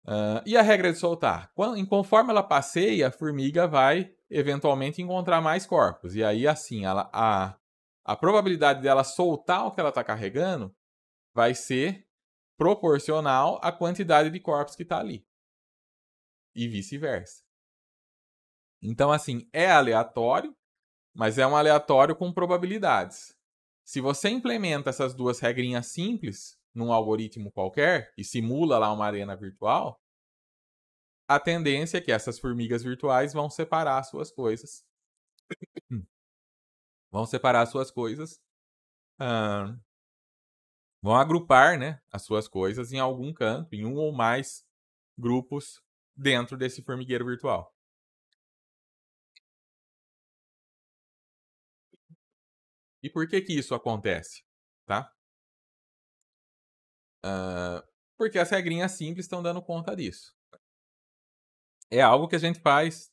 Uh, e a regra de soltar? Quando, conforme ela passeia, a formiga vai eventualmente encontrar mais corpos. E aí, assim, ela, a, a probabilidade dela soltar o que ela está carregando vai ser proporcional à quantidade de corpos que está ali. E vice-versa. Então, assim, é aleatório, mas é um aleatório com probabilidades. Se você implementa essas duas regrinhas simples num algoritmo qualquer e simula lá uma arena virtual, a tendência é que essas formigas virtuais vão separar suas coisas. Hum. vão separar suas coisas. vão agrupar né, as suas coisas em algum canto, em um ou mais grupos dentro desse formigueiro virtual. E por que que isso acontece, tá? Uh, porque as regrinhas simples estão dando conta disso. É algo que a gente faz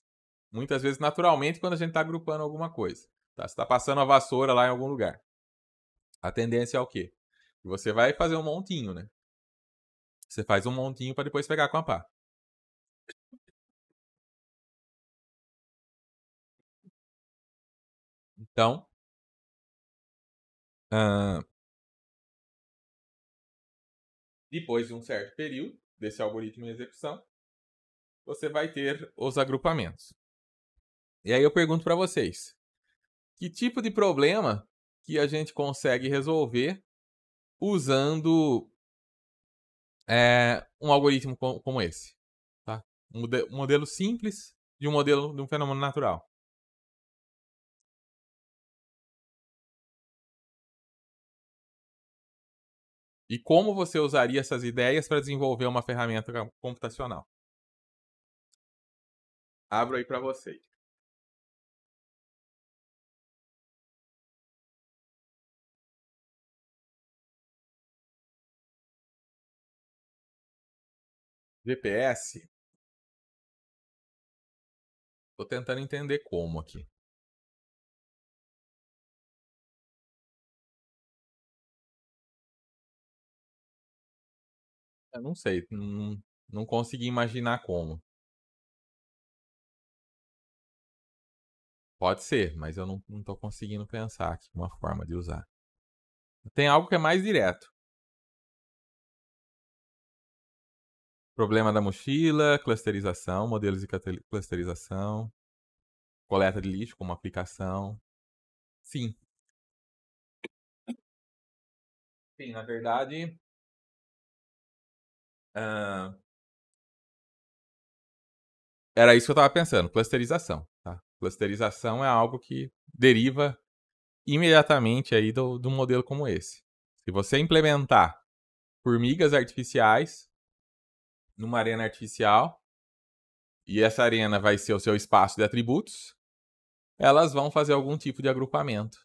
muitas vezes naturalmente quando a gente está agrupando alguma coisa. Tá? Você está passando a vassoura lá em algum lugar. A tendência é o quê? Você vai fazer um montinho, né? Você faz um montinho para depois pegar com a pá. Então, depois de um certo período desse algoritmo em execução, você vai ter os agrupamentos. E aí eu pergunto para vocês: que tipo de problema que a gente consegue resolver usando é, um algoritmo como esse? Tá? Um modelo simples de um modelo de um fenômeno natural. E como você usaria essas ideias para desenvolver uma ferramenta computacional? Abro aí para vocês. GPS. Estou tentando entender como aqui. Eu não sei, não, não consegui imaginar como. Pode ser, mas eu não, não tô conseguindo pensar aqui uma forma de usar. Tem algo que é mais direto. Problema da mochila, clusterização, modelos de clusterização, coleta de lixo como aplicação. Sim. Sim, na verdade, Uh... Era isso que eu estava pensando, clusterização. Tá? Clusterização é algo que deriva imediatamente aí do, do modelo como esse. Se você implementar formigas artificiais numa arena artificial, e essa arena vai ser o seu espaço de atributos, elas vão fazer algum tipo de agrupamento,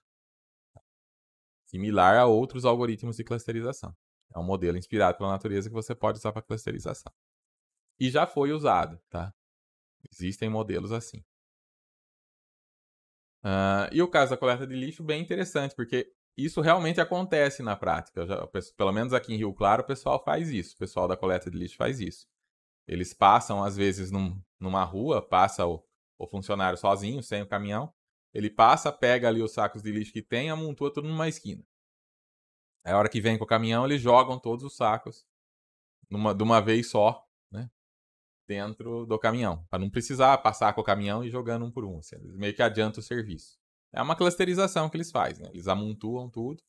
similar a outros algoritmos de clusterização. É um modelo inspirado pela natureza que você pode usar para clusterização. E já foi usado, tá? Existem modelos assim. Uh, e o caso da coleta de lixo, bem interessante, porque isso realmente acontece na prática. Já, pelo menos aqui em Rio Claro, o pessoal faz isso. O pessoal da coleta de lixo faz isso. Eles passam, às vezes, num, numa rua, passa o, o funcionário sozinho, sem o caminhão. Ele passa, pega ali os sacos de lixo que tem, amontoa tudo numa esquina. Aí a hora que vem com o caminhão, eles jogam todos os sacos numa, de uma vez só, né? Dentro do caminhão. para não precisar passar com o caminhão e jogando um por um. Assim, eles meio que adianta o serviço. É uma clusterização que eles fazem, né? Eles amontoam tudo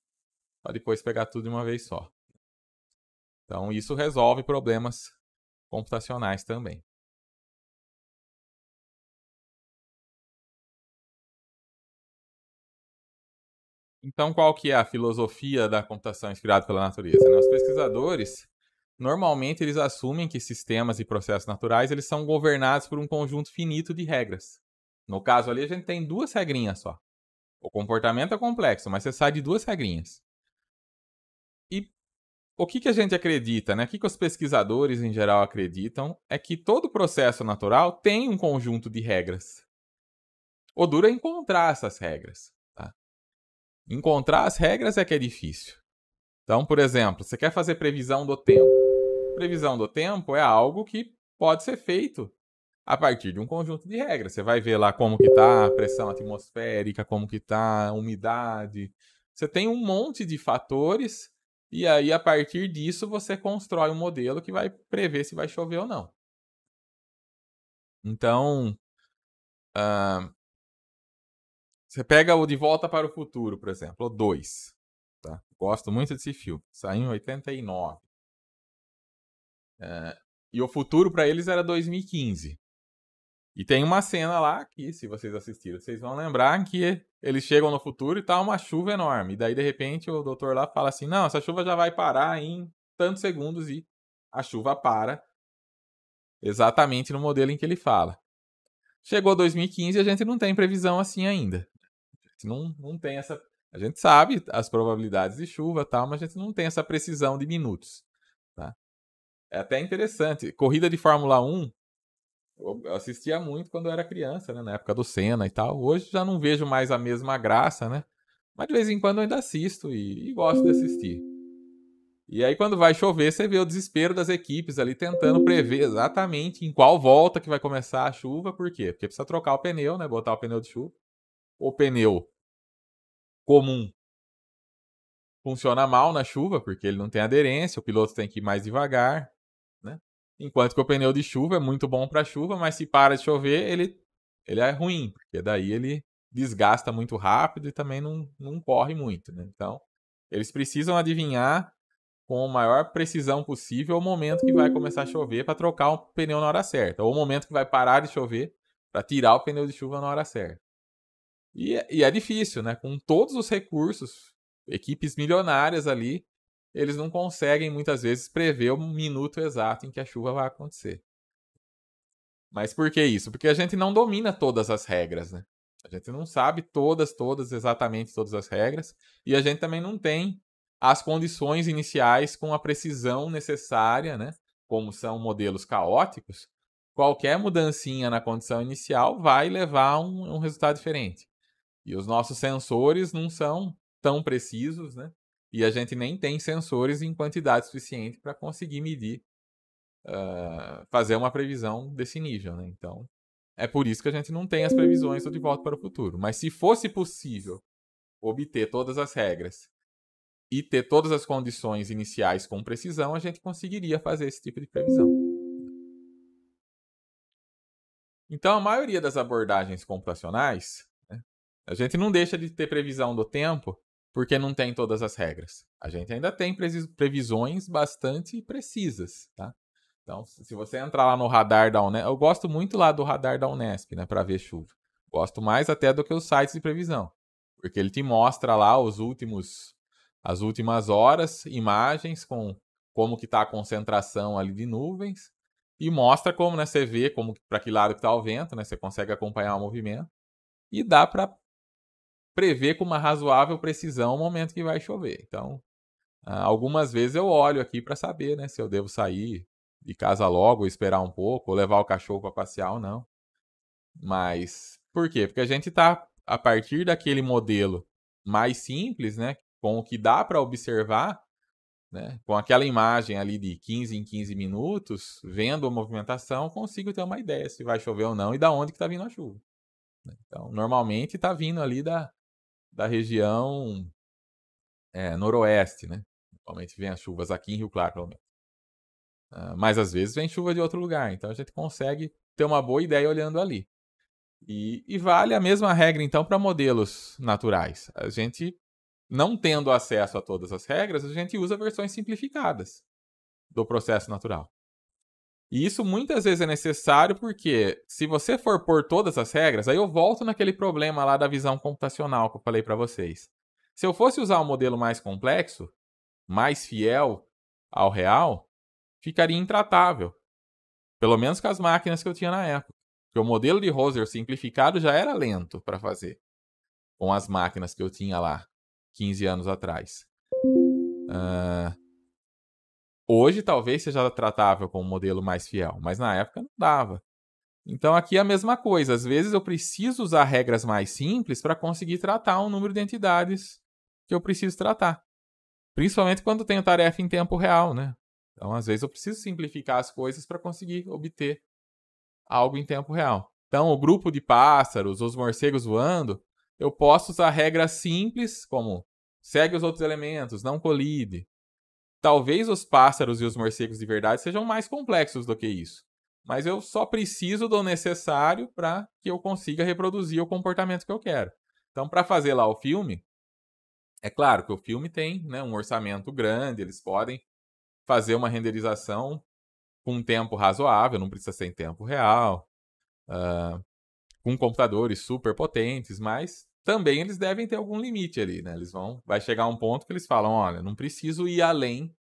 para depois pegar tudo de uma vez só. Então isso resolve problemas computacionais também. Então, qual que é a filosofia da computação inspirada pela natureza? Né? Os pesquisadores, normalmente, eles assumem que sistemas e processos naturais eles são governados por um conjunto finito de regras. No caso ali, a gente tem duas regrinhas só. O comportamento é complexo, mas você sai de duas regrinhas. E o que, que a gente acredita, né? O que, que os pesquisadores em geral acreditam é que todo processo natural tem um conjunto de regras. O duro é encontrar essas regras. Encontrar as regras é que é difícil. Então, por exemplo, você quer fazer previsão do tempo. Previsão do tempo é algo que pode ser feito a partir de um conjunto de regras. Você vai ver lá como que tá a pressão atmosférica, como que tá a umidade. Você tem um monte de fatores e aí a partir disso você constrói um modelo que vai prever se vai chover ou não. Então, uh, você pega o De Volta para o Futuro, por exemplo, o 2. Tá? Gosto muito desse filme. Saiu em 89. É, e o futuro para eles era 2015. E tem uma cena lá que, se vocês assistiram, vocês vão lembrar que eles chegam no futuro e tá uma chuva enorme. E daí, de repente, o doutor lá fala assim: não, essa chuva já vai parar em tantos segundos e a chuva para exatamente no modelo em que ele fala. Chegou 2015 e a gente não tem previsão assim ainda não, não tem essa. A gente sabe as probabilidades de chuva tal, mas a gente não tem essa precisão de minutos. Tá? É até interessante. Corrida de Fórmula 1, eu assistia muito quando eu era criança, né? Na época do Senna e tal. Hoje já não vejo mais a mesma graça, né? Mas de vez em quando eu ainda assisto e, e gosto de assistir. E aí quando vai chover, você vê o desespero das equipes ali tentando prever exatamente em qual volta que vai começar a chuva, por quê? Porque precisa trocar o pneu, né? Botar o pneu de chuva. O pneu comum funciona mal na chuva, porque ele não tem aderência, o piloto tem que ir mais devagar, né? Enquanto que o pneu de chuva é muito bom para chuva, mas se para de chover, ele, ele é ruim, porque daí ele desgasta muito rápido e também não, não corre muito, né? Então, eles precisam adivinhar com a maior precisão possível o momento que vai começar a chover para trocar o pneu na hora certa, ou o momento que vai parar de chover para tirar o pneu de chuva na hora certa. E, é, e é difícil, né? Com todos os recursos, equipes milionárias ali, eles não conseguem muitas vezes prever o minuto exato em que a chuva vai acontecer. Mas por que isso? Porque a gente não domina todas as regras, né? A gente não sabe todas, todas, exatamente todas as regras. E a gente também não tem as condições iniciais com a precisão necessária, né? Como são modelos caóticos, qualquer mudancinha na condição inicial vai levar a um, um resultado diferente. E os nossos sensores não são tão precisos, né? E a gente nem tem sensores em quantidade suficiente para conseguir medir, uh, fazer uma previsão desse nível, né? Então, é por isso que a gente não tem as previsões do De Volta para o Futuro. Mas se fosse possível obter todas as regras e ter todas as condições iniciais com precisão, a gente conseguiria fazer esse tipo de previsão. Então, a maioria das abordagens computacionais a gente não deixa de ter previsão do tempo porque não tem todas as regras. A gente ainda tem previsões bastante precisas, tá? Então, se você entrar lá no radar da Unesp, eu gosto muito lá do radar da Unesp, né, para ver chuva. Gosto mais até do que os sites de previsão, porque ele te mostra lá os últimos as últimas horas, imagens com como que está a concentração ali de nuvens e mostra como, né, você vê como para que lado que está o vento, né, você consegue acompanhar o movimento e dá para prever com uma razoável precisão o momento que vai chover. Então, ah, algumas vezes eu olho aqui para saber né, se eu devo sair de casa logo, esperar um pouco, ou levar o cachorro para passear ou não. Mas por quê? Porque a gente está a partir daquele modelo mais simples, né, com o que dá para observar, né, com aquela imagem ali de 15 em 15 minutos, vendo a movimentação, consigo ter uma ideia se vai chover ou não e da onde que está vindo a chuva. Né. Então, normalmente está vindo ali da, da região é, noroeste, né? Normalmente vem as chuvas aqui em Rio Claro, pelo menos. Ah, mas às vezes vem chuva de outro lugar, então a gente consegue ter uma boa ideia olhando ali. E, e vale a mesma regra, então, para modelos naturais. A gente, não tendo acesso a todas as regras, a gente usa versões simplificadas do processo natural. E isso muitas vezes é necessário porque se você for por todas as regras, aí eu volto naquele problema lá da visão computacional que eu falei para vocês. Se eu fosse usar um modelo mais complexo, mais fiel ao real, ficaria intratável. Pelo menos com as máquinas que eu tinha na época. Porque o modelo de Roser simplificado já era lento para fazer com as máquinas que eu tinha lá 15 anos atrás. Uh, Hoje talvez seja tratável como um modelo mais fiel, mas na época não dava. Então aqui é a mesma coisa. Às vezes eu preciso usar regras mais simples para conseguir tratar um número de entidades que eu preciso tratar. Principalmente quando tenho tarefa em tempo real, né? Então às vezes eu preciso simplificar as coisas para conseguir obter algo em tempo real. Então o grupo de pássaros, os morcegos voando, eu posso usar regras simples como segue os outros elementos, não colide, Talvez os pássaros e os morcegos de verdade sejam mais complexos do que isso, mas eu só preciso do necessário para que eu consiga reproduzir o comportamento que eu quero. Então, para fazer lá o filme, é claro que o filme tem né, um orçamento grande, eles podem fazer uma renderização com um tempo razoável, não precisa ser em tempo real, uh, com computadores super potentes, mas também eles devem ter algum limite ali, né? Eles vão, vai chegar um ponto que eles falam, olha, não preciso ir além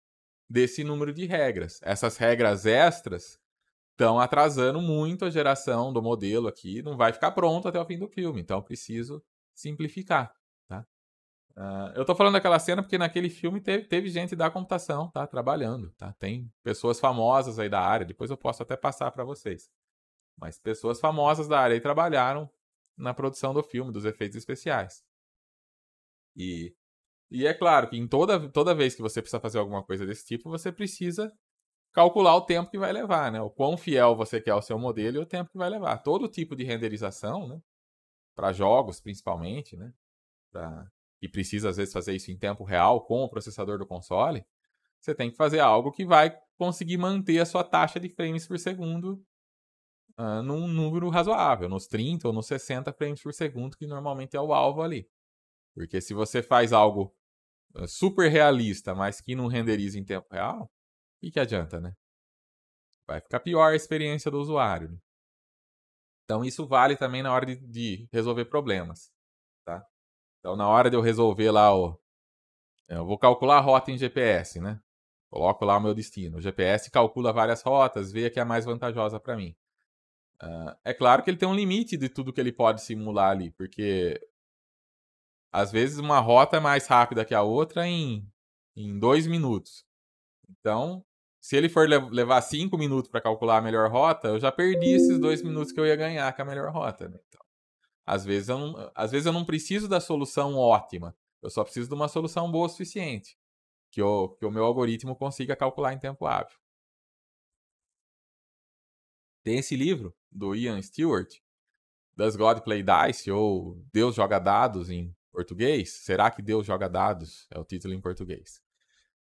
desse número de regras. Essas regras extras estão atrasando muito a geração do modelo aqui, não vai ficar pronto até o fim do filme, então preciso simplificar. Tá? Uh, eu estou falando daquela cena porque naquele filme teve, teve, gente da computação tá, trabalhando, tá? tem pessoas famosas aí da área, depois eu posso até passar para vocês. Mas pessoas famosas da área aí trabalharam na produção do filme, dos efeitos especiais. E, e é claro que em toda, toda vez que você precisa fazer alguma coisa desse tipo, você precisa calcular o tempo que vai levar, né? O quão fiel você quer ao seu modelo e o tempo que vai levar. Todo tipo de renderização, né? Para jogos, principalmente, né? Pra... E precisa, às vezes, fazer isso em tempo real com o processador do console. Você tem que fazer algo que vai conseguir manter a sua taxa de frames por segundo uh, num número razoável, nos 30 ou nos 60 frames por segundo, que normalmente é o alvo ali. Porque se você faz algo super realista, mas que não renderiza em tempo real, o que, que adianta, né? Vai ficar pior a experiência do usuário. Então isso vale também na hora de, de, resolver problemas, tá? Então na hora de eu resolver lá o... É, eu vou calcular a rota em GPS, né? Coloco lá o meu destino. O GPS calcula várias rotas, vê a que é a mais vantajosa para mim. Ah, é claro que ele tem um limite de tudo que ele pode simular ali, porque às vezes uma rota é mais rápida que a outra em, em dois minutos. Então, se ele for lev levar cinco minutos para calcular a melhor rota, eu já perdi esses dois minutos que eu ia ganhar com a melhor rota. Né? Então, às, vezes eu não, às vezes eu não preciso da solução ótima, eu só preciso de uma solução boa o suficiente, que, o que o meu algoritmo consiga calcular em tempo hábil. Tem esse livro, do Ian Stewart, Does God Play Dice? ou Deus Joga Dados em português? Será que Deus Joga Dados? É o título em português.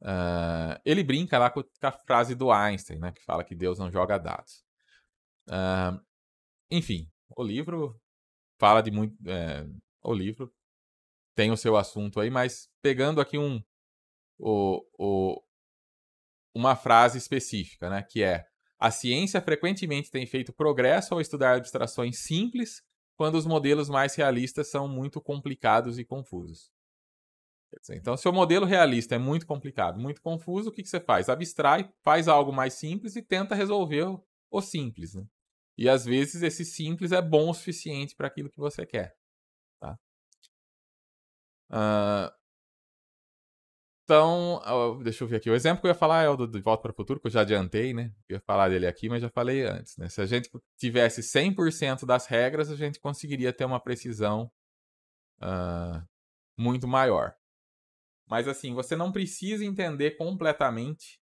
Uh, ele brinca lá com a frase do Einstein, né, que fala que Deus não joga dados. Uh, enfim, o livro fala de muito. É, o livro tem o seu assunto aí, mas pegando aqui um, o, o, uma frase específica, né, que é a ciência frequentemente tem feito progresso ao estudar abstrações simples, quando os modelos mais realistas são muito complicados e confusos. então, se o modelo realista é muito complicado, muito confuso, o que, que você faz? Abstrai, faz algo mais simples e tenta resolver o, o simples. Né? E às vezes esse simples é bom o suficiente para aquilo que você quer. Tá? Uh, então, deixa eu ver aqui. O exemplo que eu ia falar é o do De Volta para o Futuro, que eu já adiantei, né? Eu ia falar dele aqui, mas já falei antes, né? Se a gente tivesse 100% das regras, a gente conseguiria ter uma precisão uh, muito maior. Mas, assim, você não precisa entender completamente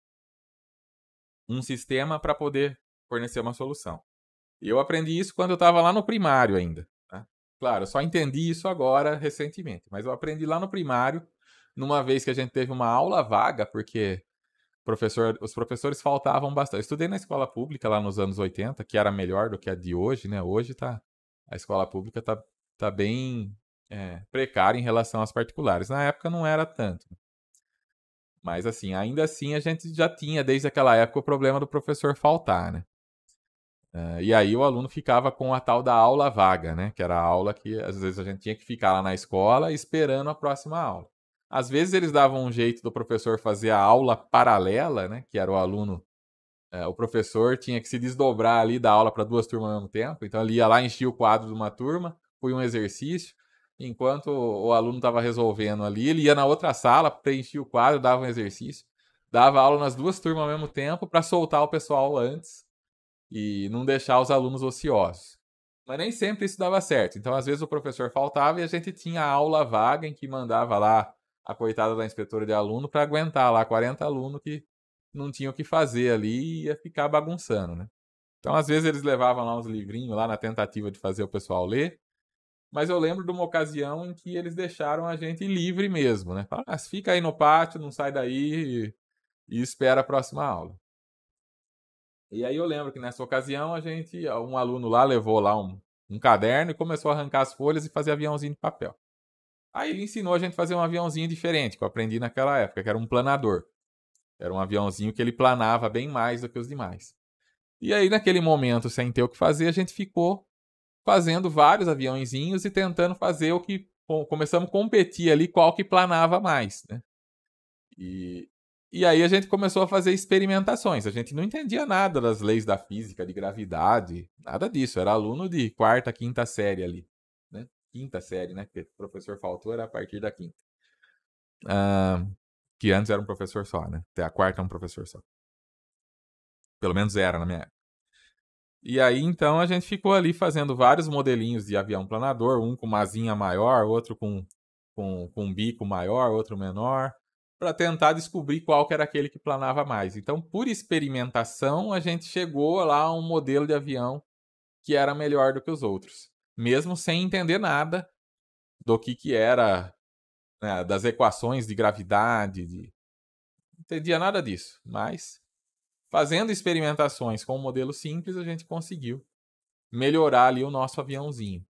um sistema para poder fornecer uma solução. Eu aprendi isso quando eu estava lá no primário ainda. Tá? Claro, eu só entendi isso agora, recentemente, mas eu aprendi lá no primário numa vez que a gente teve uma aula vaga, porque professor, os professores faltavam bastante. Eu estudei na escola pública lá nos anos 80, que era melhor do que a de hoje, né? Hoje tá, a escola pública tá, tá bem é, precária em relação às particulares. Na época não era tanto. Mas assim, ainda assim a gente já tinha desde aquela época o problema do professor faltar, né? Uh, e aí o aluno ficava com a tal da aula vaga, né? Que era a aula que às vezes a gente tinha que ficar lá na escola esperando a próxima aula. Às vezes eles davam um jeito do professor fazer a aula paralela, né? Que era o aluno. É, o professor tinha que se desdobrar ali da aula para duas turmas ao mesmo tempo. Então ele ia lá, enchia o quadro de uma turma, foi um exercício. Enquanto o aluno estava resolvendo ali, ele ia na outra sala, preenchia o quadro, dava um exercício. Dava aula nas duas turmas ao mesmo tempo para soltar o pessoal antes e não deixar os alunos ociosos. Mas nem sempre isso dava certo. Então, às vezes, o professor faltava e a gente tinha aula vaga em que mandava lá a coitada da inspetora de aluno para aguentar lá 40 alunos que não tinham o que fazer ali e ia ficar bagunçando, né? Então, às vezes, eles levavam lá uns livrinhos lá na tentativa de fazer o pessoal ler. Mas eu lembro de uma ocasião em que eles deixaram a gente livre mesmo, né? Falaram, ah, fica aí no pátio, não sai daí e, espera a próxima aula. E aí eu lembro que nessa ocasião a gente, um aluno lá levou lá um, um caderno e começou a arrancar as folhas e fazer aviãozinho de papel. Aí ele ensinou a gente a fazer um aviãozinho diferente, que eu aprendi naquela época, que era um planador. Era um aviãozinho que ele planava bem mais do que os demais. E aí, naquele momento, sem ter o que fazer, a gente ficou fazendo vários aviãozinhos e tentando fazer o que. Começamos a competir ali qual que planava mais, né? E, e aí a gente começou a fazer experimentações. A gente não entendia nada das leis da física, de gravidade, nada disso. Era aluno de quarta, quinta série ali quinta série, né? Porque o professor faltou era a partir da quinta. Ah, que antes era um professor só, né? Até a quarta é um professor só. Pelo menos era na minha época. E aí, então, a gente ficou ali fazendo vários modelinhos de avião planador, um com uma asinha maior, outro com, com, com um bico maior, outro menor, para tentar descobrir qual que era aquele que planava mais. Então, por experimentação, a gente chegou lá a um modelo de avião que era melhor do que os outros mesmo sem entender nada do que, que era, né, das equações de gravidade, de... não entendia nada disso. Mas, fazendo experimentações com um modelo simples, a gente conseguiu melhorar ali o nosso aviãozinho.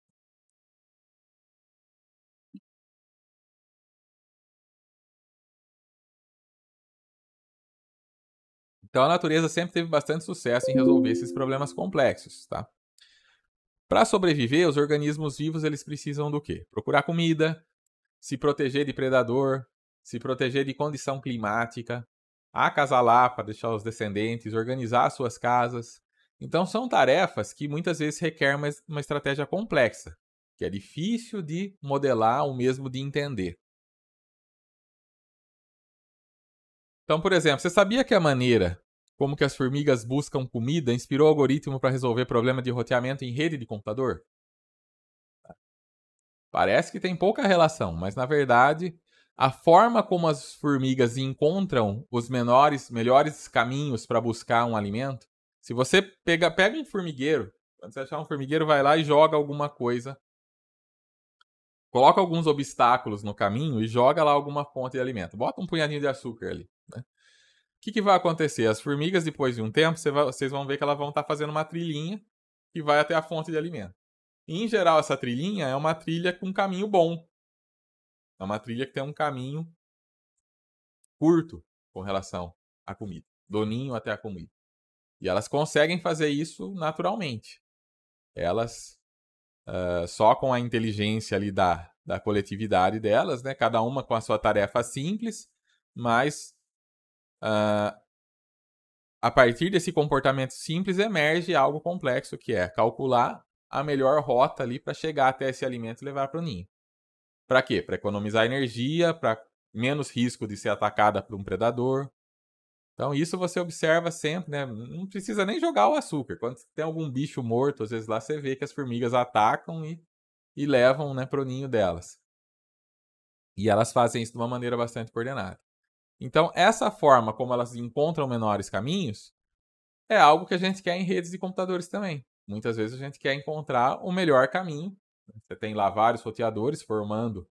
Então a natureza sempre teve bastante sucesso em resolver esses problemas complexos, tá? Para sobreviver, os organismos vivos eles precisam do quê? Procurar comida, se proteger de predador, se proteger de condição climática, acasalar para deixar os descendentes, organizar suas casas. Então são tarefas que muitas vezes requerem uma, uma estratégia complexa, que é difícil de modelar ou mesmo de entender. Então, por exemplo, você sabia que a maneira como que as formigas buscam comida inspirou o algoritmo para resolver problema de roteamento em rede de computador? Parece que tem pouca relação, mas na verdade, a forma como as formigas encontram os menores, melhores caminhos para buscar um alimento, se você pega, pega um formigueiro, quando você achar um formigueiro, vai lá e joga alguma coisa. Coloca alguns obstáculos no caminho e joga lá alguma fonte de alimento. Bota um punhadinho de açúcar ali que, que vai acontecer? As formigas, depois de um tempo, vocês vão ver que elas vão estar tá fazendo uma trilhinha que vai até a fonte de alimento. em geral, essa trilhinha é uma trilha com um caminho bom. É uma trilha que tem um caminho curto com relação à comida, do ninho até a comida. E elas conseguem fazer isso naturalmente. Elas, uh, só com a inteligência ali da, da coletividade delas, né? cada uma com a sua tarefa simples, mas ah, a partir desse comportamento simples emerge algo complexo, que é calcular a melhor rota ali para chegar até esse alimento e levar para o ninho. Para quê? Para economizar energia, para menos risco de ser atacada por um predador. Então, isso você observa sempre, né? Não precisa nem jogar o açúcar. Quando tem algum bicho morto, às vezes lá você vê que as formigas atacam e, e levam né, para o ninho delas. E elas fazem isso de uma maneira bastante coordenada. Então, essa forma como elas encontram menores caminhos é algo que a gente quer em redes de computadores também. Muitas vezes a gente quer encontrar o melhor caminho. Você tem lá vários roteadores formando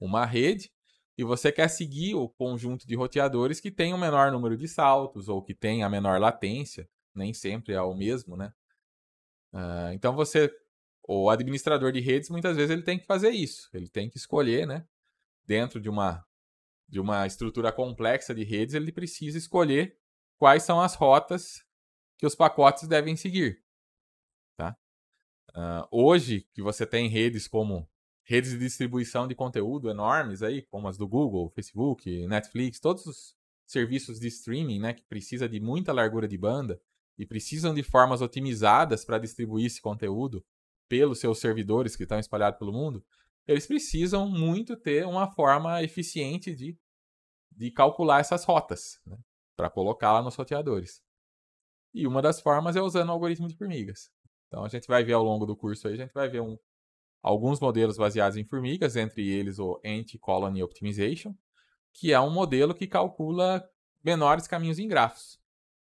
uma rede e você quer seguir o conjunto de roteadores que tem o menor número de saltos ou que tem a menor latência. Nem sempre é o mesmo, né? Uh, então você, o administrador de redes, muitas vezes ele tem que fazer isso. Ele tem que escolher, né? Dentro de uma de uma estrutura complexa de redes, ele precisa escolher quais são as rotas que os pacotes devem seguir. Tá? Uh, hoje, que você tem redes como redes de distribuição de conteúdo enormes aí, como as do Google, Facebook, Netflix, todos os serviços de streaming, né, que precisa de muita largura de banda e precisam de formas otimizadas para distribuir esse conteúdo pelos seus servidores que estão espalhados pelo mundo, eles precisam muito ter uma forma eficiente de de calcular essas rotas né, para colocar lá nos roteadores. E uma das formas é usando o algoritmo de formigas. Então a gente vai ver ao longo do curso aí, a gente vai ver um, alguns modelos baseados em formigas, entre eles o Anti-Colony Optimization, que é um modelo que calcula menores caminhos em grafos,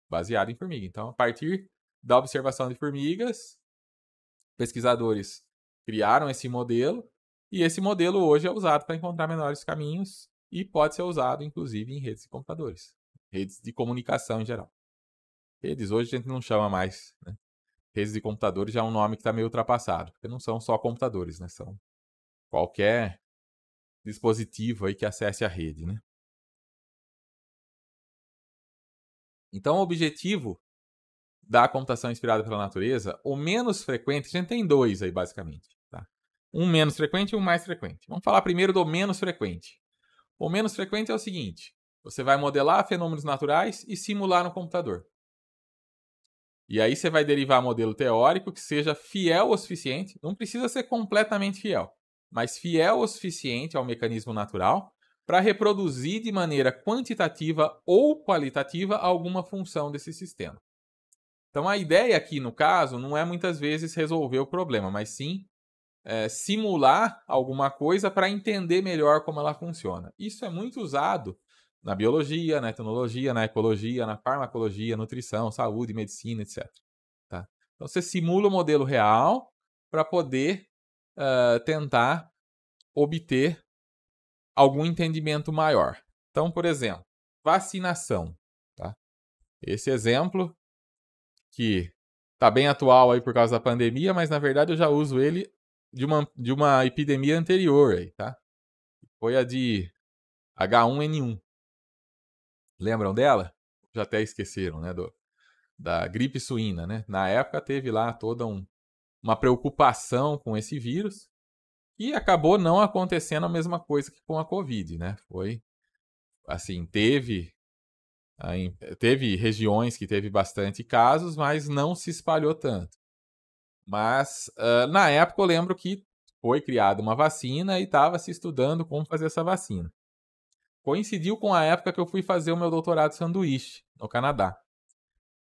baseado em formiga. Então, a partir da observação de formigas, pesquisadores criaram esse modelo, e esse modelo hoje é usado para encontrar menores caminhos e pode ser usado, inclusive, em redes de computadores, redes de comunicação em geral. Redes hoje a gente não chama mais, né? Redes de computadores já é um nome que está meio ultrapassado, porque não são só computadores, né? São qualquer dispositivo aí que acesse a rede, né? Então, o objetivo da computação inspirada pela natureza, o menos frequente, a gente tem dois aí, basicamente. Tá? Um menos frequente e um mais frequente. Vamos falar primeiro do menos frequente. O menos frequente é o seguinte: você vai modelar fenômenos naturais e simular no computador. E aí você vai derivar modelo teórico que seja fiel o suficiente, não precisa ser completamente fiel, mas fiel o suficiente ao mecanismo natural para reproduzir de maneira quantitativa ou qualitativa alguma função desse sistema. Então a ideia aqui no caso não é muitas vezes resolver o problema, mas sim é, simular alguma coisa para entender melhor como ela funciona. Isso é muito usado na biologia, na etnologia, na ecologia, na farmacologia, nutrição, saúde, medicina, etc. Tá? Então você simula o modelo real para poder uh, tentar obter algum entendimento maior. Então, por exemplo, vacinação. Tá? Esse exemplo que está bem atual aí por causa da pandemia, mas na verdade eu já uso ele de uma, de uma epidemia anterior aí, tá? Foi a de H1N1. Lembram dela? Já até esqueceram, né? Do, da gripe suína, né? Na época teve lá toda um, uma preocupação com esse vírus e acabou não acontecendo a mesma coisa que com a Covid, né? Foi assim, teve teve regiões que teve bastante casos, mas não se espalhou tanto. Mas uh, na época eu lembro que foi criada uma vacina e estava se estudando como fazer essa vacina. Coincidiu com a época que eu fui fazer o meu doutorado sanduíche no Canadá.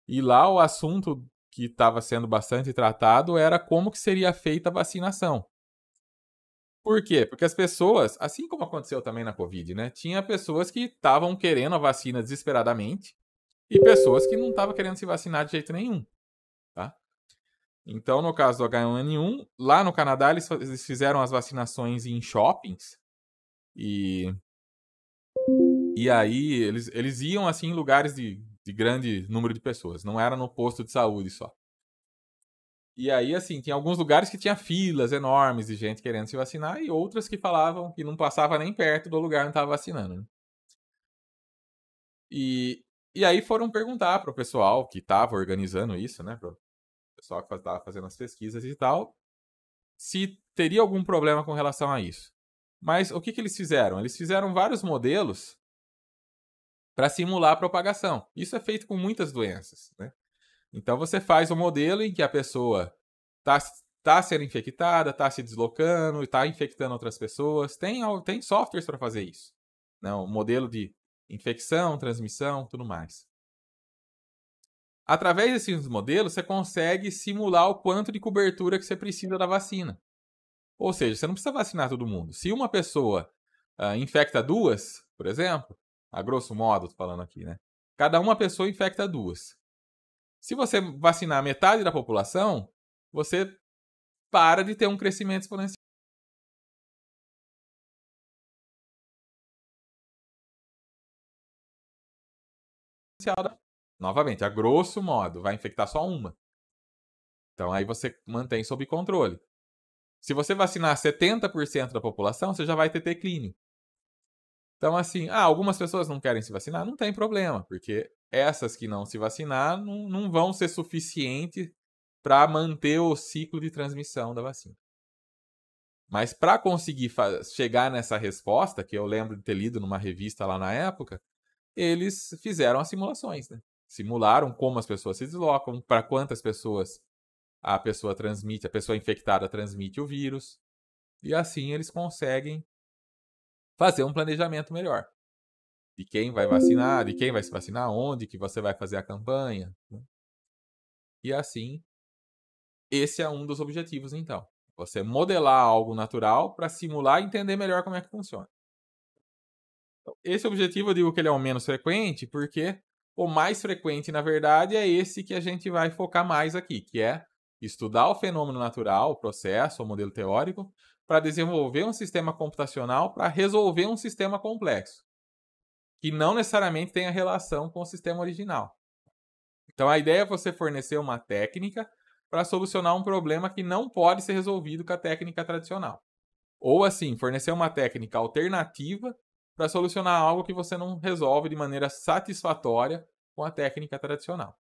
E lá o assunto que estava sendo bastante tratado era como que seria feita a vacinação. Por quê? Porque as pessoas, assim como aconteceu também na Covid, né? Tinha pessoas que estavam querendo a vacina desesperadamente e pessoas que não estavam querendo se vacinar de jeito nenhum. Então, no caso do H1N1, lá no Canadá eles, fizeram as vacinações em shoppings e e aí eles, eles iam assim em lugares de, de grande número de pessoas, não era no posto de saúde só. E aí, assim, tinha alguns lugares que tinha filas enormes de gente querendo se vacinar e outras que falavam que não passava nem perto do lugar onde estava vacinando. Né? E, e aí foram perguntar pro pessoal que estava organizando isso, né, pro, pessoal que estava fazendo as pesquisas e tal, se teria algum problema com relação a isso. Mas o que, que eles fizeram? Eles fizeram vários modelos para simular a propagação. Isso é feito com muitas doenças. Né? Então você faz um modelo em que a pessoa está tá sendo infectada, está se deslocando, está infectando outras pessoas. Tem, tem softwares para fazer isso. Né? Um modelo de infecção, transmissão, tudo mais. Através desses modelos, você consegue simular o quanto de cobertura que você precisa da vacina. Ou seja, você não precisa vacinar todo mundo. Se uma pessoa uh, infecta duas, por exemplo, a grosso modo, estou falando aqui, né? Cada uma pessoa infecta duas. Se você vacinar metade da população, você para de ter um crescimento exponencial. da novamente, a grosso modo, vai infectar só uma. Então aí você mantém sob controle. Se você vacinar 70% da população, você já vai ter declínio. Então, assim, ah, algumas pessoas não querem se vacinar, não tem problema, porque essas que não se vacinar não, não vão ser suficientes para manter o ciclo de transmissão da vacina. Mas para conseguir chegar nessa resposta, que eu lembro de ter lido numa revista lá na época, eles fizeram as simulações, né? simularam como as pessoas se deslocam, para quantas pessoas a pessoa transmite, a pessoa infectada transmite o vírus. E assim eles conseguem fazer um planejamento melhor. De quem vai vacinar, de quem vai se vacinar, onde que você vai fazer a campanha. Né? E assim, esse é um dos objetivos, então. Você modelar algo natural para simular e entender melhor como é que funciona. Então, esse objetivo eu digo que ele é o menos frequente, porque o mais frequente, na verdade, é esse que a gente vai focar mais aqui, que é estudar o fenômeno natural, o processo, o modelo teórico, para desenvolver um sistema computacional para resolver um sistema complexo, que não necessariamente tem a relação com o sistema original. Então a ideia é você fornecer uma técnica para solucionar um problema que não pode ser resolvido com a técnica tradicional. Ou assim, fornecer uma técnica alternativa para solucionar algo que você não resolve de maneira satisfatória com a técnica tradicional.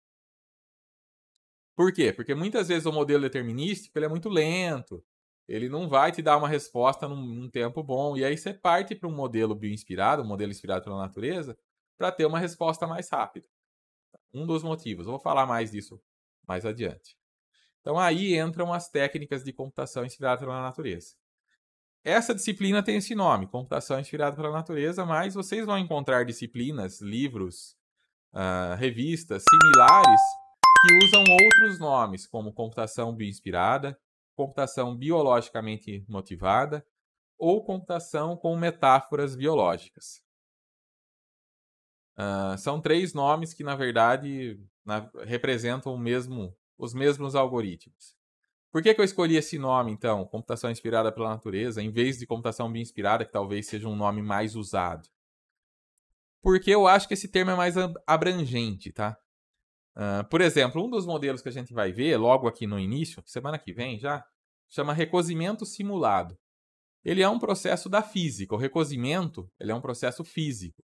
Por quê? Porque muitas vezes o modelo determinístico ele é muito lento, ele não vai te dar uma resposta num, num tempo bom, e aí você parte para um modelo bioinspirado, um modelo inspirado pela natureza, para ter uma resposta mais rápida. Um dos motivos, vou falar mais disso mais adiante. Então aí entram as técnicas de computação inspirada pela natureza. Essa disciplina tem esse nome, computação inspirada pela natureza, mas vocês vão encontrar disciplinas, livros, uh, revistas similares que usam outros nomes, como computação bioinspirada, computação biologicamente motivada ou computação com metáforas biológicas. Uh, são três nomes que, na verdade, na, representam mesmo, os mesmos algoritmos. Por que, que eu escolhi esse nome, então? Computação inspirada pela natureza, em vez de computação bem inspirada, que talvez seja um nome mais usado? Porque eu acho que esse termo é mais abrangente, tá? Uh, por exemplo, um dos modelos que a gente vai ver logo aqui no início, semana que vem já, chama recozimento simulado. Ele é um processo da física. O recozimento ele é um processo físico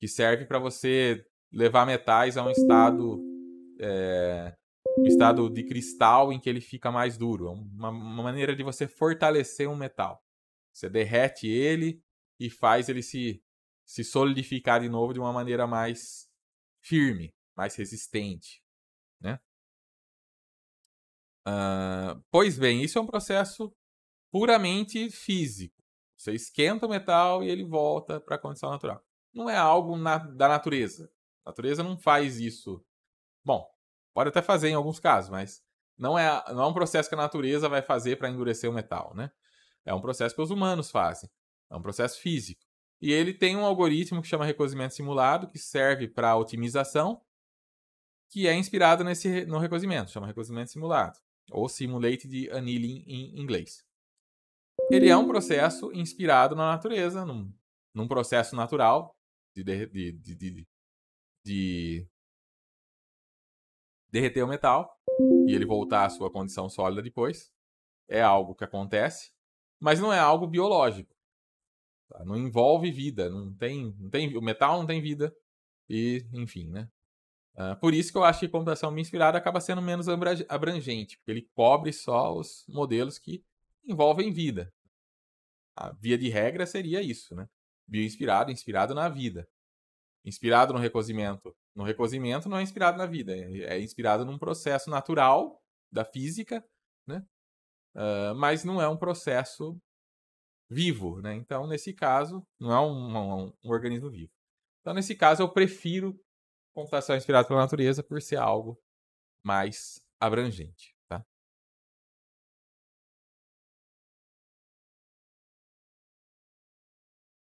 que serve para você levar metais a um estado é, o estado de cristal em que ele fica mais duro. É uma, uma, maneira de você fortalecer um metal. Você derrete ele e faz ele se, se solidificar de novo de uma maneira mais firme, mais resistente. Né? Uh, pois bem, isso é um processo puramente físico. Você esquenta o metal e ele volta para a condição natural. Não é algo na, da natureza. A natureza não faz isso. Bom, Pode até fazer em alguns casos, mas não é, não é um processo que a natureza vai fazer para endurecer o metal, né? É um processo que os humanos fazem. É um processo físico. E ele tem um algoritmo que chama recozimento simulado, que serve para otimização, que é inspirado nesse, no recozimento, chama recozimento simulado, ou simulated annealing em inglês. Ele é um processo inspirado na natureza, num, num processo natural de, de, de, de, derreter o metal e ele voltar à sua condição sólida depois. É algo que acontece, mas não é algo biológico. Tá? Não envolve vida, não tem, não tem, o metal não tem vida e, enfim, né? Uh, por isso que eu acho que computação bem inspirada acaba sendo menos abrangente, porque ele cobre só os modelos que envolvem vida. A via de regra seria isso, né? Bioinspirado, inspirado na vida. Inspirado no recozimento. No recozimento não é inspirado na vida, é, é inspirado num processo natural da física, né? Uh, mas não é um processo vivo, né? Então, nesse caso, não é um, um, um organismo vivo. Então, nesse caso, eu prefiro computação inspirada pela natureza por ser algo mais abrangente.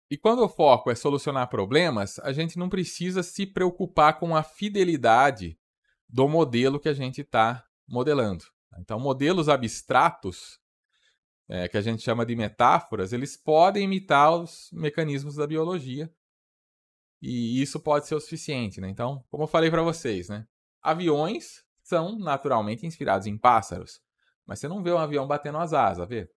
E quando o foco é solucionar problemas, a gente não precisa se preocupar com a fidelidade do modelo que a gente está modelando. Então, modelos abstratos, é, que a gente chama de metáforas, eles podem imitar os mecanismos da biologia. E isso pode ser o suficiente. Né? Então, como eu falei para vocês, né? aviões são naturalmente inspirados em pássaros. Mas você não vê um avião batendo as asas, vê?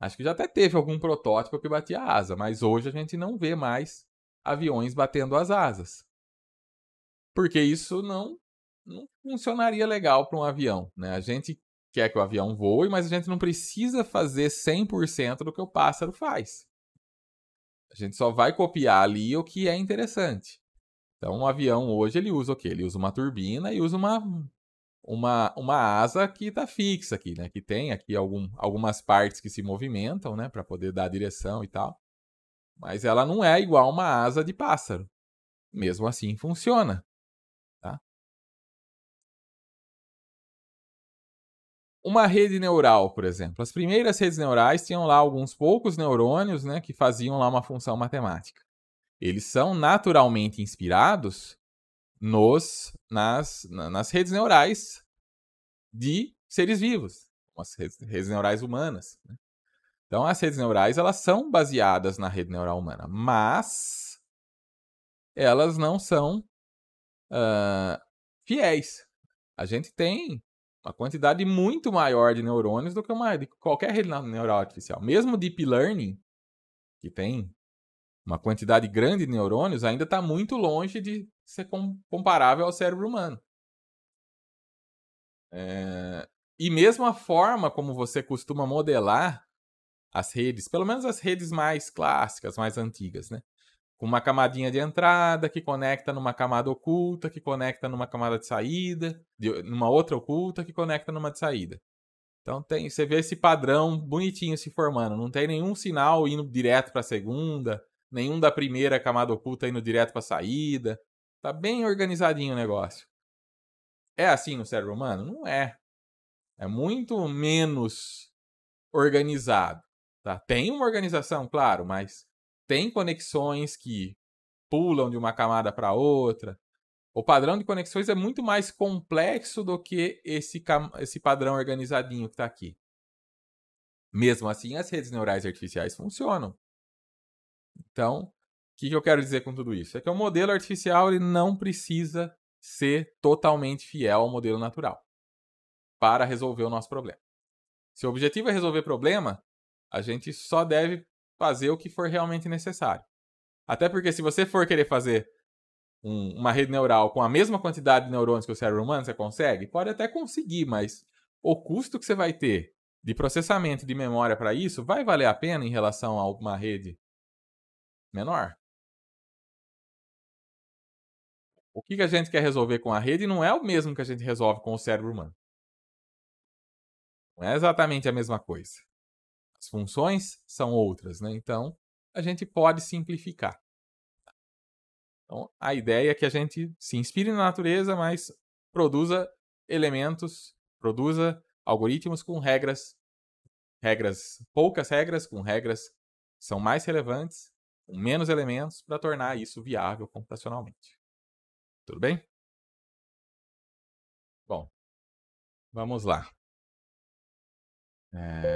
Acho que já até teve algum protótipo que batia a asa, mas hoje a gente não vê mais aviões batendo as asas. Porque isso não, não funcionaria legal para um avião. Né? A gente quer que o avião voe, mas a gente não precisa fazer 100% do que o pássaro faz. A gente só vai copiar ali o que é interessante. Então, um avião hoje ele usa o quê? Ele usa uma turbina e usa uma uma, uma asa que está fixa aqui, né? Que tem aqui algum, algumas partes que se movimentam, né? Para poder dar direção e tal. Mas ela não é igual uma asa de pássaro. Mesmo assim, funciona. Tá? Uma rede neural, por exemplo. As primeiras redes neurais tinham lá alguns poucos neurônios, né? Que faziam lá uma função matemática. Eles são naturalmente inspirados nos nas, nas redes neurais de seres vivos, as redes, redes neurais humanas. Né? Então, as redes neurais elas são baseadas na rede neural humana, mas elas não são uh, fiéis. A gente tem uma quantidade muito maior de neurônios do que uma, de qualquer rede neural artificial. Mesmo deep learning, que tem uma quantidade grande de neurônios, ainda está muito longe de ser comparável ao cérebro humano. É... E mesmo a forma como você costuma modelar as redes, pelo menos as redes mais clássicas, mais antigas, né? Com uma camadinha de entrada que conecta numa camada oculta, que conecta numa camada de saída, de, numa outra oculta que conecta numa de saída. Então tem, você vê esse padrão bonitinho se formando. Não tem nenhum sinal indo direto para a segunda, nenhum da primeira camada oculta indo direto para a saída. Tá bem organizadinho o negócio. É assim no cérebro humano? Não é. É muito menos organizado. Tá? Tem uma organização, claro, mas tem conexões que pulam de uma camada para outra. O padrão de conexões é muito mais complexo do que esse, esse padrão organizadinho que está aqui. Mesmo assim, as redes neurais artificiais funcionam. Então, o que, que eu quero dizer com tudo isso? É que o é modelo artificial ele não precisa ser totalmente fiel ao modelo natural para resolver o nosso problema. Se o objetivo é resolver problema, a gente só deve fazer o que for realmente necessário. Até porque se você for querer fazer um, uma rede neural com a mesma quantidade de neurônios que o cérebro humano, você consegue? Pode até conseguir, mas o custo que você vai ter de processamento de memória para isso vai valer a pena em relação a uma rede menor? O que, a gente quer resolver com a rede não é o mesmo que a gente resolve com o cérebro humano. Não é exatamente a mesma coisa. As funções são outras, né? Então, a gente pode simplificar. Então, a ideia é que a gente se inspire na natureza, mas produza elementos, produza algoritmos com regras, regras, poucas regras com regras que são mais relevantes, com menos elementos para tornar isso viável computacionalmente. Tudo bem? Bom, vamos lá. É...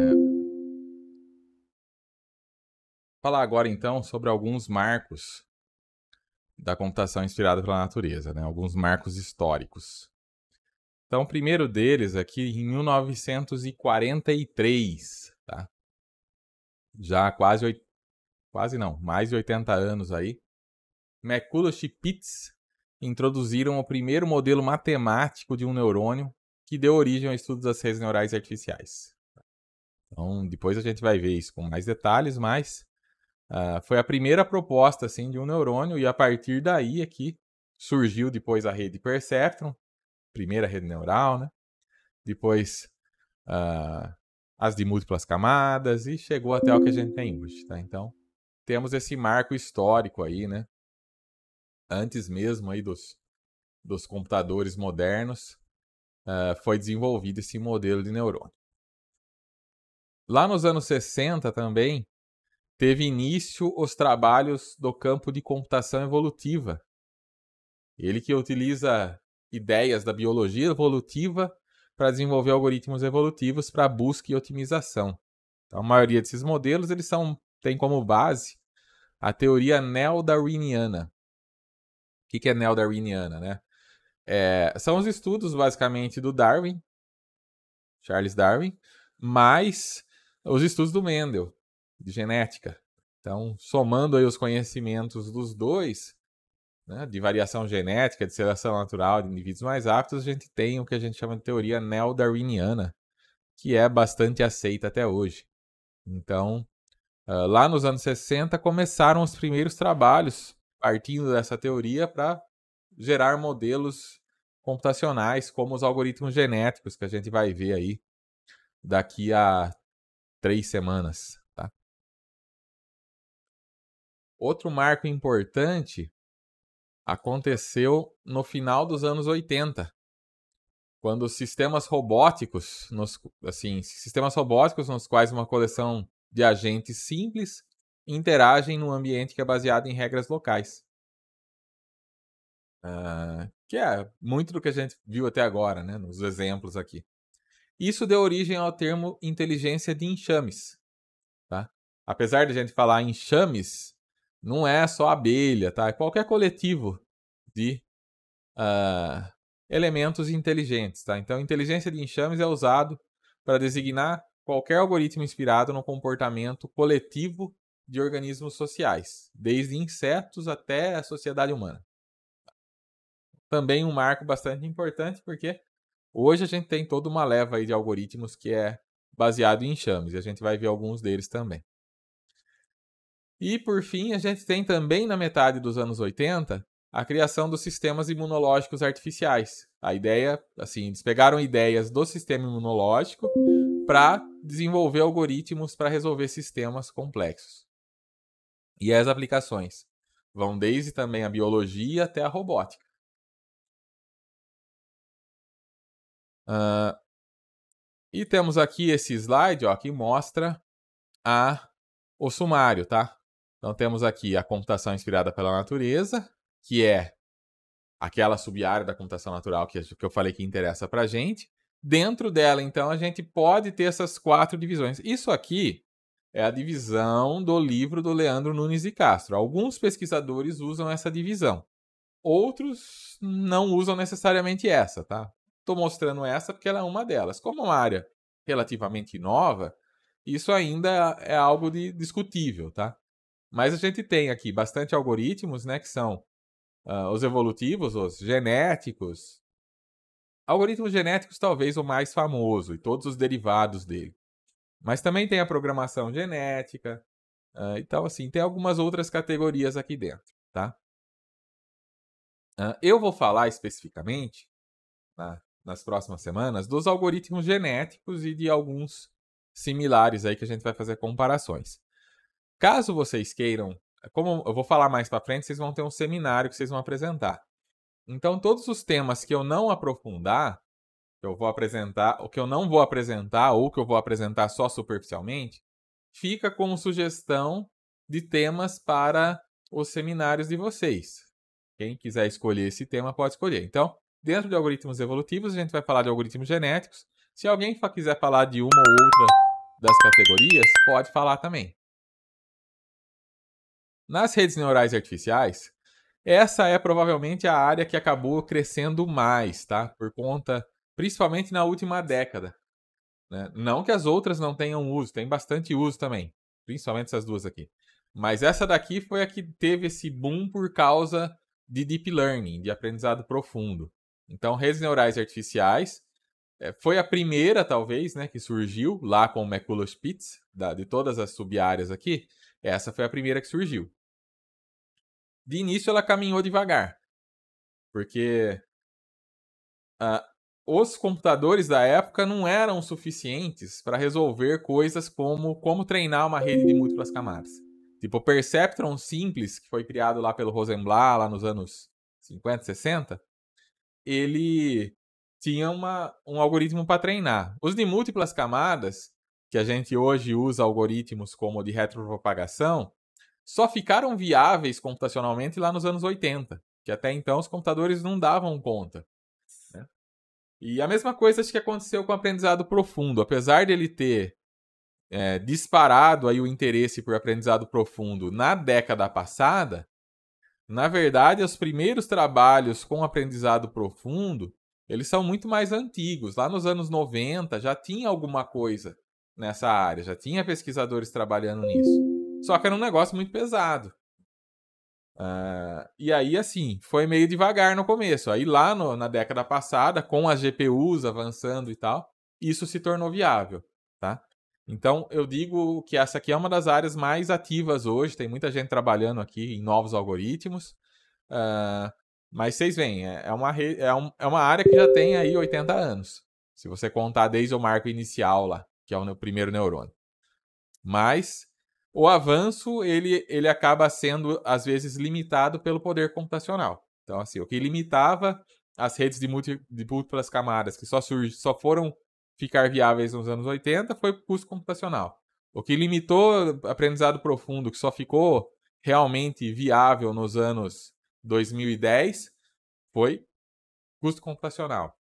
Falar agora então sobre alguns marcos da computação inspirada pela natureza, né? alguns marcos históricos. Então, o primeiro deles aqui é em 1943, tá? Já quase, quase não, mais de 80 anos aí. McCulloch Pitts introduziram o primeiro modelo matemático de um neurônio que deu origem ao estudo das redes neurais artificiais. Então, depois a gente vai ver isso com mais detalhes, mas uh, foi a primeira proposta assim, de um neurônio, e a partir daí é que surgiu depois a rede Perceptron, primeira rede neural, né? depois uh, as de múltiplas camadas, e chegou até o que a gente tem hoje. Tá? Então, temos esse marco histórico aí, né? antes mesmo aí dos, dos computadores modernos, uh, foi desenvolvido esse modelo de neurônio. Lá nos anos 60 também, teve início os trabalhos do campo de computação evolutiva. Ele que utiliza ideias da biologia evolutiva para desenvolver algoritmos evolutivos para busca e otimização. Então, a maioria desses modelos eles são, tem como base a teoria neo-darwiniana, o que, que é neo-darwiniana, né? É, são os estudos, basicamente, do Darwin, Charles Darwin, mais os estudos do Mendel, de genética. Então, somando aí os conhecimentos dos dois, né, de variação genética, de seleção natural de indivíduos mais aptos, a gente tem o que a gente chama de teoria neo-darwiniana, que é bastante aceita até hoje. Então, ah, lá nos anos 60 começaram os primeiros trabalhos partindo dessa teoria para gerar modelos computacionais, como os algoritmos genéticos que a gente vai ver aí daqui a três semanas. Tá? Outro marco importante aconteceu no final dos anos 80, quando sistemas robóticos, nos, assim, sistemas robóticos nos quais uma coleção de agentes simples interagem num ambiente que é baseado em regras locais. Uh, que é muito do que a gente viu até agora, né, nos exemplos aqui. Isso deu origem ao termo inteligência de enxames. Tá? Apesar de a gente falar enxames, não é só abelha, tá? é qualquer coletivo de uh, elementos inteligentes. Tá? Então, inteligência de enxames é usado para designar qualquer algoritmo inspirado no comportamento coletivo de organismos sociais, desde insetos até a sociedade humana. Também um marco bastante importante, porque hoje a gente tem toda uma leva de algoritmos que é baseado em enxames, e a gente vai ver alguns deles também. E, por fim, a gente tem também na metade dos anos 80 a criação dos sistemas imunológicos artificiais. A ideia, assim, eles pegaram ideias do sistema imunológico para desenvolver algoritmos para resolver sistemas complexos. E as aplicações vão desde também a biologia até a robótica. Uh, e temos aqui esse slide ó, que mostra a, o sumário, tá? Então temos aqui a computação inspirada pela natureza, que é aquela sub-área da computação natural que, que eu falei que interessa para gente. Dentro dela, então, a gente pode ter essas quatro divisões. Isso aqui é a divisão do livro do Leandro Nunes de Castro. Alguns pesquisadores usam essa divisão. Outros não usam necessariamente essa, tá? Estou mostrando essa porque ela é uma delas. Como é uma área relativamente nova, isso ainda é algo de discutível, tá? Mas a gente tem aqui bastante algoritmos, né, que são uh, os evolutivos, os genéticos. Algoritmos genéticos talvez o mais famoso e todos os derivados dele. Mas também tem a programação genética uh, e tal, assim. Tem algumas outras categorias aqui dentro, tá? Uh, eu vou falar especificamente, na, nas próximas semanas, dos algoritmos genéticos e de alguns similares aí que a gente vai fazer comparações. Caso vocês queiram, como eu vou falar mais para frente, vocês vão ter um seminário que vocês vão apresentar. Então, todos os temas que eu não aprofundar, eu vou apresentar, o que eu não vou apresentar ou que eu vou apresentar só superficialmente, fica como sugestão de temas para os seminários de vocês. Quem quiser escolher esse tema pode escolher. Então, dentro de algoritmos evolutivos, a gente vai falar de algoritmos genéticos. Se alguém quiser falar de uma ou outra das categorias, pode falar também. Nas redes neurais artificiais, essa é provavelmente a área que acabou crescendo mais, tá? Por conta principalmente na última década. Né? Não que as outras não tenham uso, tem bastante uso também, principalmente essas duas aqui. Mas essa daqui foi a que teve esse boom por causa de deep learning, de aprendizado profundo. Então, redes neurais artificiais é, foi a primeira, talvez, né, que surgiu lá com o McCulloch-Pitts, de todas as sub-áreas aqui. Essa foi a primeira que surgiu. De início, ela caminhou devagar, porque uh, os computadores da época não eram suficientes para resolver coisas como como treinar uma rede de múltiplas camadas. Tipo, o Perceptron simples, que foi criado lá pelo Rosenblatt, lá nos anos 50, 60, ele tinha uma, um algoritmo para treinar. Os de múltiplas camadas, que a gente hoje usa algoritmos como de retropropagação, só ficaram viáveis computacionalmente lá nos anos 80, que até então os computadores não davam conta e a mesma coisa acho que aconteceu com o aprendizado profundo. Apesar dele ter é, disparado aí o interesse por aprendizado profundo na década passada, na verdade, os primeiros trabalhos com aprendizado profundo, eles são muito mais antigos. Lá nos anos 90 já tinha alguma coisa nessa área, já tinha pesquisadores trabalhando nisso. Só que era um negócio muito pesado. Uh, e aí, assim, foi meio devagar no começo. Aí, lá no, na década passada, com as GPUs avançando e tal, isso se tornou viável, tá? Então, eu digo que essa aqui é uma das áreas mais ativas hoje. Tem muita gente trabalhando aqui em novos algoritmos. Uh, mas vocês veem, é, é uma, é, um, é uma área que já tem aí 80 anos. Se você contar desde o marco inicial lá, que é o primeiro neurônio. Mas o avanço ele, ele acaba sendo, às vezes, limitado pelo poder computacional. Então, assim, o que limitava as redes de, múlti de múltiplas camadas, que só, surge, só foram ficar viáveis nos anos 80, foi o custo computacional. O que limitou aprendizado profundo, que só ficou realmente viável nos anos 2010, foi custo computacional.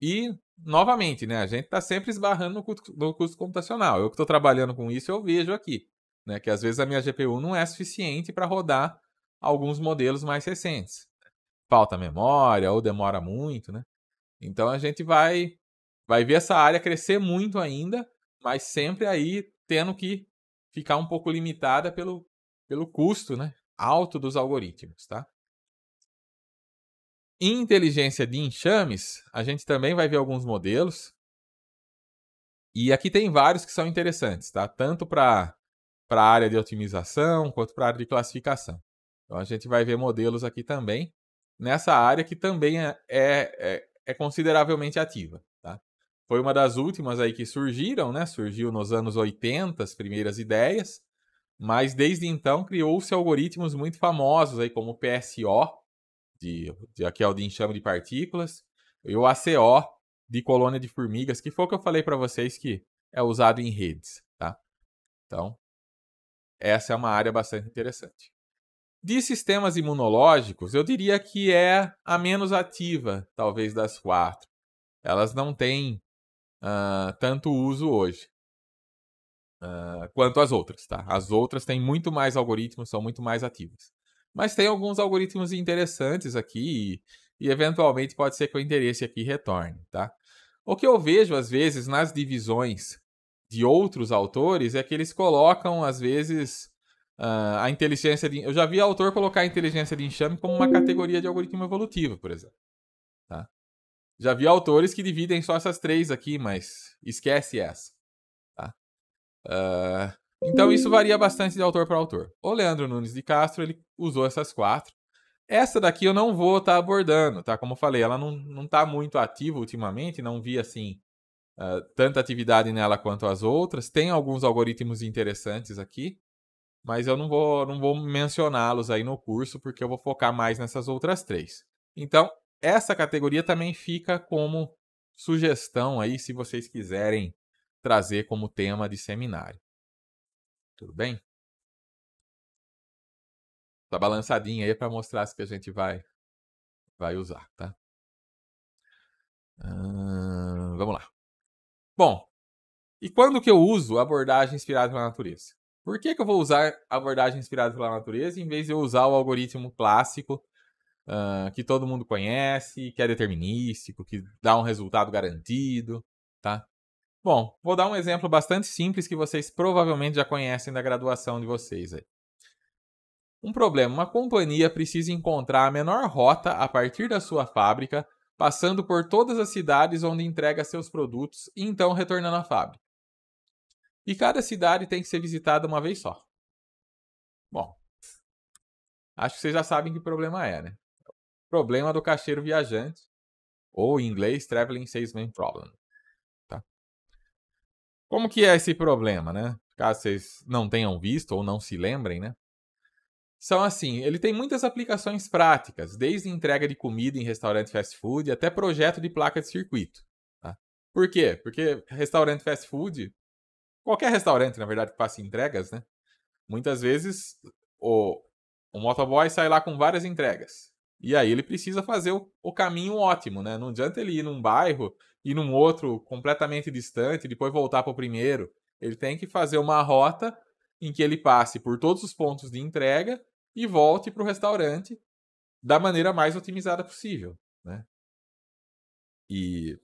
E, novamente, né, a gente está sempre esbarrando no custo, no custo computacional. Eu que estou trabalhando com isso, eu vejo aqui. Né, que às vezes a minha GPU não é suficiente para rodar alguns modelos mais recentes. Falta memória ou demora muito, né? Então a gente vai vai ver essa área crescer muito ainda, mas sempre aí tendo que ficar um pouco limitada pelo, pelo custo, né, alto dos algoritmos, tá? Em inteligência de enxames, a gente também vai ver alguns modelos. E aqui tem vários que são interessantes, tá? Tanto para a área de otimização quanto para a área de classificação. Então a gente vai ver modelos aqui também, nessa área que também é, é, é, é consideravelmente ativa. Tá? Foi uma das últimas aí que surgiram, né? Surgiu nos anos 80 as primeiras ideias, mas desde então criou-se algoritmos muito famosos aí como o PSO, de, de aqui é o de enxame de partículas, e o ACO de colônia de formigas, que foi o que eu falei para vocês que é usado em redes, tá? Então, essa é uma área bastante interessante. De sistemas imunológicos, eu diria que é a menos ativa, talvez, das quatro. Elas não têm uh, tanto uso hoje uh, quanto as outras, tá? As outras têm muito mais algoritmos, são muito mais ativas. Mas tem alguns algoritmos interessantes aqui e, e eventualmente pode ser que o interesse aqui retorne, tá? O que eu vejo às vezes nas divisões de outros autores é que eles colocam às vezes uh, a inteligência de... eu já vi autor colocar a inteligência de enxame como uma categoria de algoritmo evolutivo, por exemplo. Tá? Já vi autores que dividem só essas três aqui, mas esquece essa. Tá? Uh, então isso hum. varia bastante de autor para autor. O Leandro Nunes de Castro, ele usou essas quatro. Essa daqui eu não vou estar tá abordando, tá? Como eu falei, ela não, não tá muito ativa ultimamente, não vi, assim, uh, tanta atividade nela quanto as outras. Tem alguns algoritmos interessantes aqui, mas eu não vou, não vou mencioná-los aí no curso, porque eu vou focar mais nessas outras três. Então, essa categoria também fica como sugestão aí, se vocês quiserem trazer como tema de seminário. Tudo bem? Tá balançadinha aí para mostrar se que a gente vai vai usar, tá? Hum, vamos lá. Bom, e quando que eu uso abordagem inspirada pela natureza? Por que, que eu vou usar abordagem inspirada pela natureza em vez de eu usar o algoritmo clássico uh, que todo mundo conhece, que é determinístico, que dá um resultado garantido, tá? Bom, vou dar um exemplo bastante simples que vocês provavelmente já conhecem da graduação de vocês. Aí. Um problema: uma companhia precisa encontrar a menor rota a partir da sua fábrica, passando por todas as cidades onde entrega seus produtos e então retornando à fábrica. E cada cidade tem que ser visitada uma vez só. Bom, acho que vocês já sabem que problema é, né? Problema do caixeiro viajante, ou em inglês, Traveling Salesman Problem. Como que é esse problema, né? Caso vocês não tenham visto ou não se lembrem, né? São assim, ele tem muitas aplicações práticas, desde entrega de comida em restaurante fast food até projeto de placa de circuito. Tá? Por quê? Porque restaurante fast food, qualquer restaurante, na verdade, que faça entregas, né? Muitas vezes o, o motoboy sai lá com várias entregas. E aí ele precisa fazer o, o caminho ótimo, né? Não adianta ele ir num bairro ir num outro completamente distante, depois voltar para o primeiro. Ele tem que fazer uma rota em que ele passe por todos os pontos de entrega e volte para o restaurante da maneira mais otimizada possível, né? E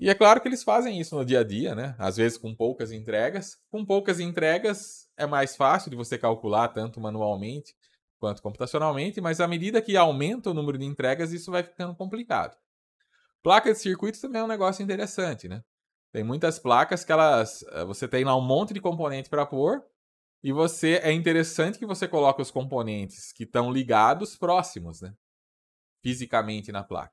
e é claro que eles fazem isso no dia a dia, né? Às vezes com poucas entregas. Com poucas entregas é mais fácil de você calcular tanto manualmente quanto computacionalmente, mas à medida que aumenta o número de entregas, isso vai ficando complicado. Placa de circuito também é um negócio interessante, né? Tem muitas placas que elas. Eh, você tem lá um monte de componente para pôr. E você. É interessante que você coloque os componentes que estão ligados próximos, né? Fisicamente na placa.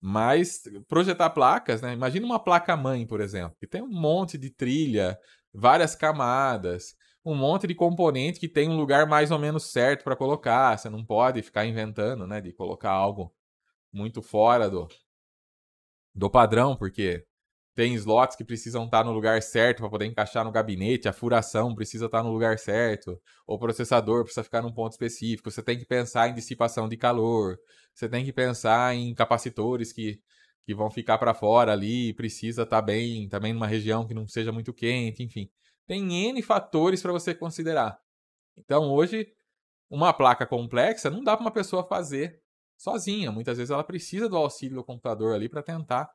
Mas projetar placas, né? Imagina uma placa-mãe, por exemplo, que tem um monte de trilha, várias camadas, um monte de componente que tem um lugar mais ou menos certo para colocar. Você não pode ficar inventando, né? De colocar algo muito fora do, do padrão, porque tem slots que precisam estar tá no lugar certo para poder encaixar no gabinete, a furação precisa estar tá no lugar certo, o processador precisa ficar num ponto específico, você tem que pensar em dissipação de calor, você tem que pensar em capacitores que, que vão ficar para fora ali, precisa estar tá bem, também numa região que não seja muito quente, enfim. Tem N fatores para você considerar. Então, hoje, uma placa complexa não dá para uma pessoa fazer sozinha. Muitas vezes ela precisa do auxílio do computador ali para tentar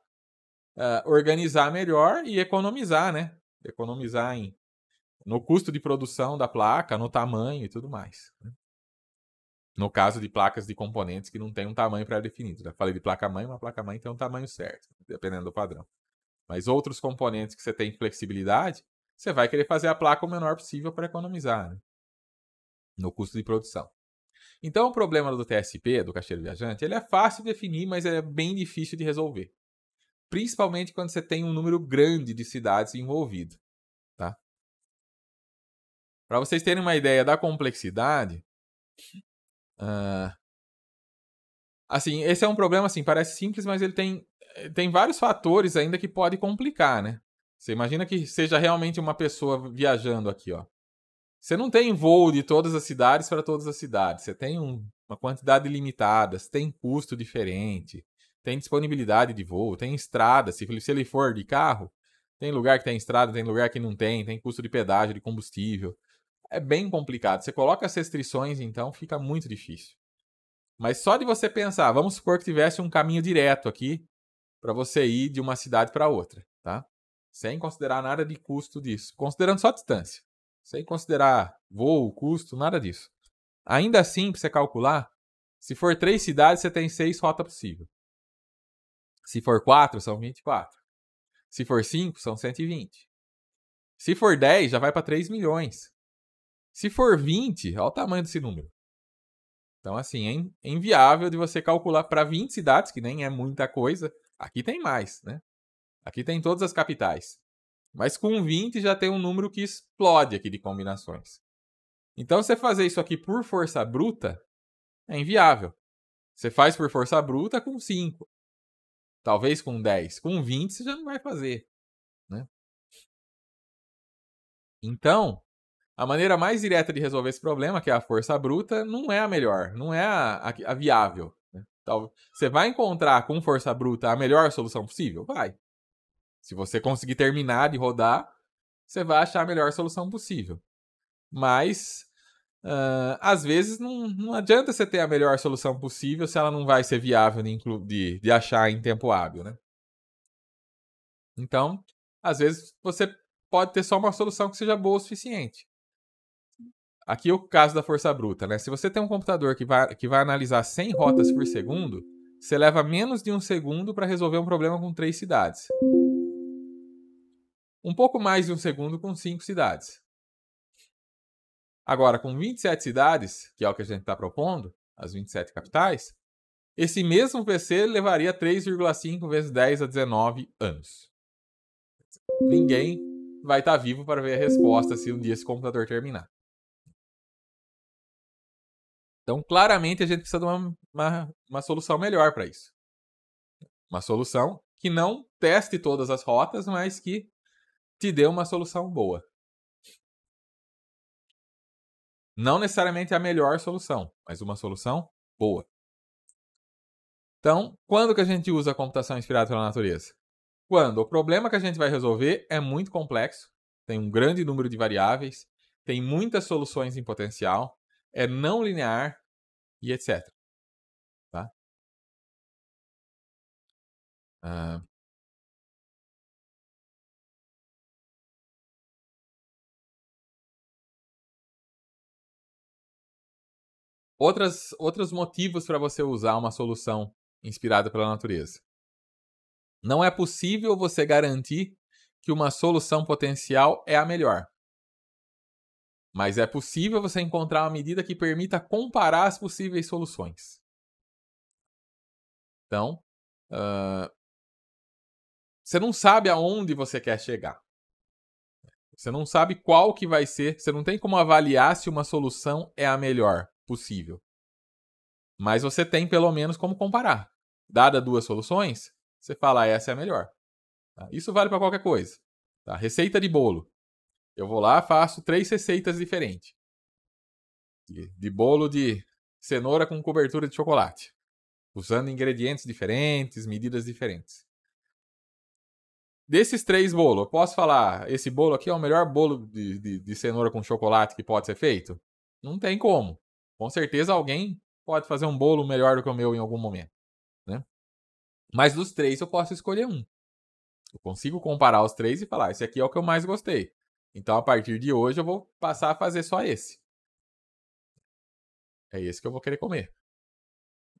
uh, organizar melhor e economizar, né? Economizar em, no custo de produção da placa, no tamanho e tudo mais. Né? No caso de placas de componentes que não tem um tamanho pré-definido. Já falei de placa-mãe, uma placa-mãe tem um tamanho certo, dependendo do padrão. Mas outros componentes que você tem flexibilidade, você vai querer fazer a placa o menor possível para economizar né? no custo de produção. Então, o problema do TSP, do caixeiro viajante, ele é fácil de definir, mas é bem difícil de resolver. Principalmente quando você tem um número grande de cidades envolvido. Tá? Para vocês terem uma ideia da complexidade, uh, assim, esse é um problema assim, parece simples, mas ele tem, eh, tem vários fatores ainda que pode complicar, né? Você imagina que seja realmente uma pessoa viajando aqui, ó. Você não tem voo de todas as cidades para todas as cidades. Você tem um, uma quantidade limitada, você tem custo diferente, tem disponibilidade de voo, tem estrada. Se, se ele for de carro, tem lugar que tem estrada, tem lugar que não tem, tem custo de pedágio, de combustível. É bem complicado. Você coloca as restrições, então fica muito difícil. Mas só de você pensar, vamos supor que tivesse um caminho direto aqui para você ir de uma cidade para outra, tá? Sem considerar nada de custo disso, considerando só a distância sem considerar voo, custo, nada disso. Ainda assim, para você calcular, se for três cidades, você tem seis rotas possíveis. Se for quatro, são 24. Se for cinco, são 120. Se for 10, já vai para 3 milhões. Se for 20, olha o tamanho desse número. Então, assim, é, é inviável de você calcular para 20 cidades, que nem é muita coisa. Aqui tem mais, né? Aqui tem todas as capitais. Mas com 20 já tem um número que explode aqui de combinações. Então você fazer isso aqui por força bruta é inviável. Você faz por força bruta com 5. Talvez com 10. Com 20 você já não vai fazer. Né? Então, a maneira mais direta de resolver esse problema, que é a força bruta, não é a melhor, não é a, a, a viável. Né? Então, você vai encontrar com força bruta a melhor solução possível? Vai. Se você conseguir terminar de rodar, você vai achar a melhor solução possível. Mas, uh, às vezes, não, não adianta você ter a melhor solução possível se ela não vai ser viável de, de, de achar em tempo hábil, né? Então, às vezes, você pode ter só uma solução que seja boa o suficiente. Aqui é o caso da força bruta, né? Se você tem um computador que vai, que vai analisar 100 rotas por segundo, você leva menos de um segundo para resolver um problema com três cidades um pouco mais de um segundo com cinco cidades. Agora, com 27 cidades, que é o que a gente está propondo, as 27 capitais, esse mesmo PC levaria 3,5 vezes 10 a 19 anos. Ninguém vai estar tá vivo para ver a resposta se um dia esse computador terminar. Então, claramente, a gente precisa de uma, uma, uma solução melhor para isso. Uma solução que não teste todas as rotas, mas que te dê uma solução boa. Não necessariamente a melhor solução, mas uma solução boa. Então, quando que a gente usa a computação inspirada pela natureza? Quando o problema que a gente vai resolver é muito complexo, tem um grande número de variáveis, tem muitas soluções em potencial, é não linear e etc. Tá? Uh, outras, outros motivos para você usar uma solução inspirada pela natureza. Não é possível você garantir que uma solução potencial é a melhor. Mas é possível você encontrar uma medida que permita comparar as possíveis soluções. Então, uh, você não sabe aonde você quer chegar. Você não sabe qual que vai ser, você não tem como avaliar se uma solução é a melhor possível. Mas você tem pelo menos como comparar. Dada duas soluções, você fala ah, essa é a melhor. Tá? Isso vale para qualquer coisa. Tá? Receita de bolo. Eu vou lá, faço três receitas diferentes. De, de bolo de cenoura com cobertura de chocolate. Usando ingredientes diferentes, medidas diferentes. Desses três bolos, eu posso falar, ah, esse bolo aqui é o melhor bolo de, de, de cenoura com chocolate que pode ser feito? Não tem como. Com certeza alguém pode fazer um bolo melhor do que o meu em algum momento, né? Mas dos três eu posso escolher um. Eu consigo comparar os três e falar, esse aqui é o que eu mais gostei. Então a partir de hoje eu vou passar a fazer só esse. É esse que eu vou querer comer.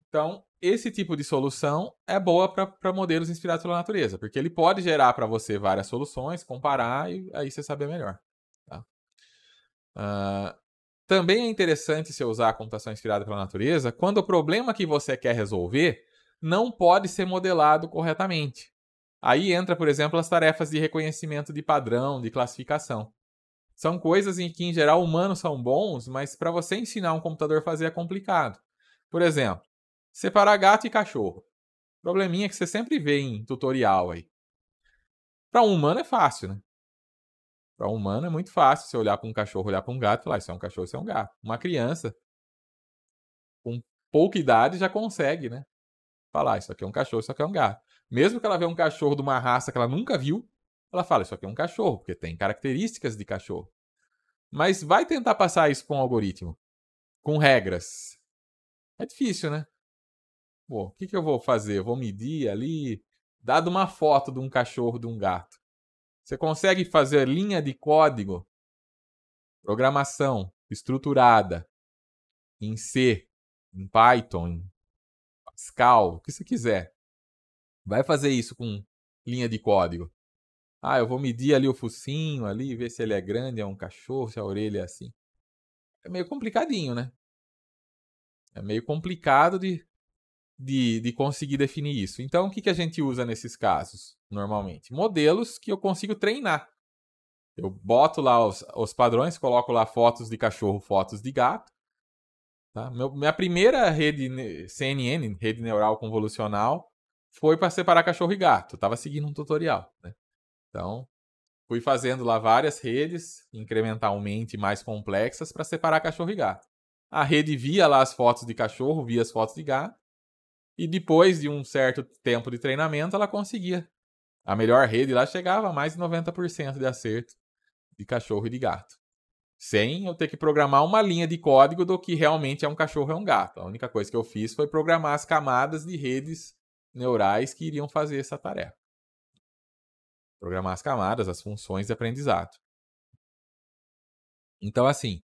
Então, esse tipo de solução é boa para modelos inspirados pela natureza, porque ele pode gerar para você várias soluções, comparar e aí você saber melhor. Tá? Uh, também é interessante se usar a computação inspirada pela natureza quando o problema que você quer resolver não pode ser modelado corretamente. Aí entra, por exemplo, as tarefas de reconhecimento de padrão, de classificação. São coisas em que, em geral, humanos são bons, mas para você ensinar um computador a fazer é complicado. Por exemplo, separar gato e cachorro. Probleminha que você sempre vê em tutorial aí. Para um humano é fácil, né? Para um humano é muito fácil você olhar para um cachorro, olhar para um gato e falar: Isso é um cachorro, isso é um gato. Uma criança com pouca idade já consegue, né? Falar: Isso aqui é um cachorro, isso aqui é um gato. Mesmo que ela vê um cachorro de uma raça que ela nunca viu, ela fala: Isso aqui é um cachorro, porque tem características de cachorro. Mas vai tentar passar isso com um algoritmo, com regras. É difícil, né? Pô, o que, que eu vou fazer? Eu vou medir ali, dado uma foto de um cachorro, de um gato. Você consegue fazer linha de código, programação estruturada em C, em Python, em Pascal, o que você quiser. Vai fazer isso com linha de código. Ah, eu vou medir ali o focinho ali, ver se ele é grande, é um cachorro, se a orelha é assim. É meio complicadinho, né? É meio complicado de de, de conseguir definir isso. Então, o que, que a gente usa nesses casos, normalmente? Modelos que eu consigo treinar. Eu boto lá os, os padrões, coloco lá fotos de cachorro, fotos de gato. Tá? Meu, minha primeira rede CNN, rede neural convolucional, foi para separar cachorro e gato. Estava tava seguindo um tutorial, né? Então, fui fazendo lá várias redes incrementalmente mais complexas para separar cachorro e gato. A rede via lá as fotos de cachorro, via as fotos de gato e depois de um certo tempo de treinamento, ela conseguia. A melhor rede lá chegava a mais de 90% de acerto de cachorro e de gato. Sem eu ter que programar uma linha de código do que realmente é um cachorro e um gato. A única coisa que eu fiz foi programar as camadas de redes neurais que iriam fazer essa tarefa. Programar as camadas, as funções de aprendizado. Então, assim,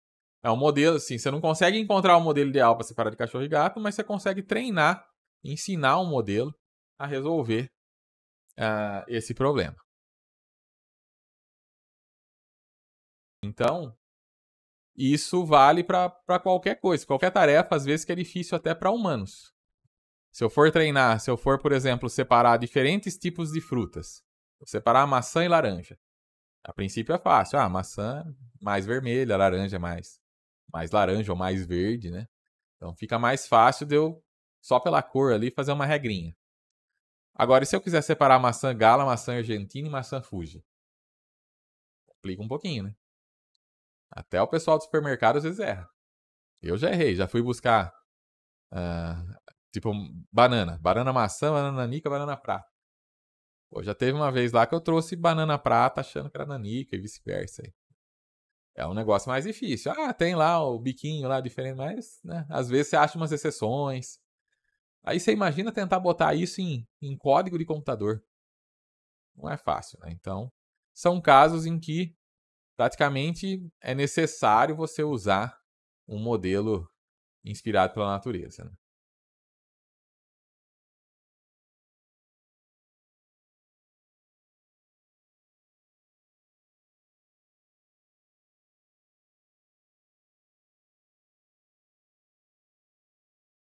é um modelo, assim, você não consegue encontrar o um modelo ideal para separar de cachorro e gato, mas você consegue treinar ensinar um modelo a resolver uh, esse problema. Então, isso vale para qualquer coisa, qualquer tarefa, às vezes que é difícil até para humanos. Se eu for treinar, se eu for, por exemplo, separar diferentes tipos de frutas, separar maçã e laranja. A princípio é fácil, ah, maçã mais vermelha, laranja mais mais laranja ou mais verde, né? Então fica mais fácil de eu só pela cor ali, fazer uma regrinha. Agora, e se eu quiser separar maçã gala, maçã argentina e maçã fuji? Complica um pouquinho, né? Até o pessoal do supermercado às vezes erra. Eu já errei, já fui buscar uh, tipo banana, banana maçã, banana nica, banana prata. Pô, já teve uma vez lá que eu trouxe banana prata achando que era nanica e vice-versa. É um negócio mais difícil. Ah, tem lá o biquinho lá diferente, mas né, às vezes você acha umas exceções. Aí você imagina tentar botar isso em, em código de computador. Não é fácil, né? Então, são casos em que praticamente é necessário você usar um modelo inspirado pela natureza. Né?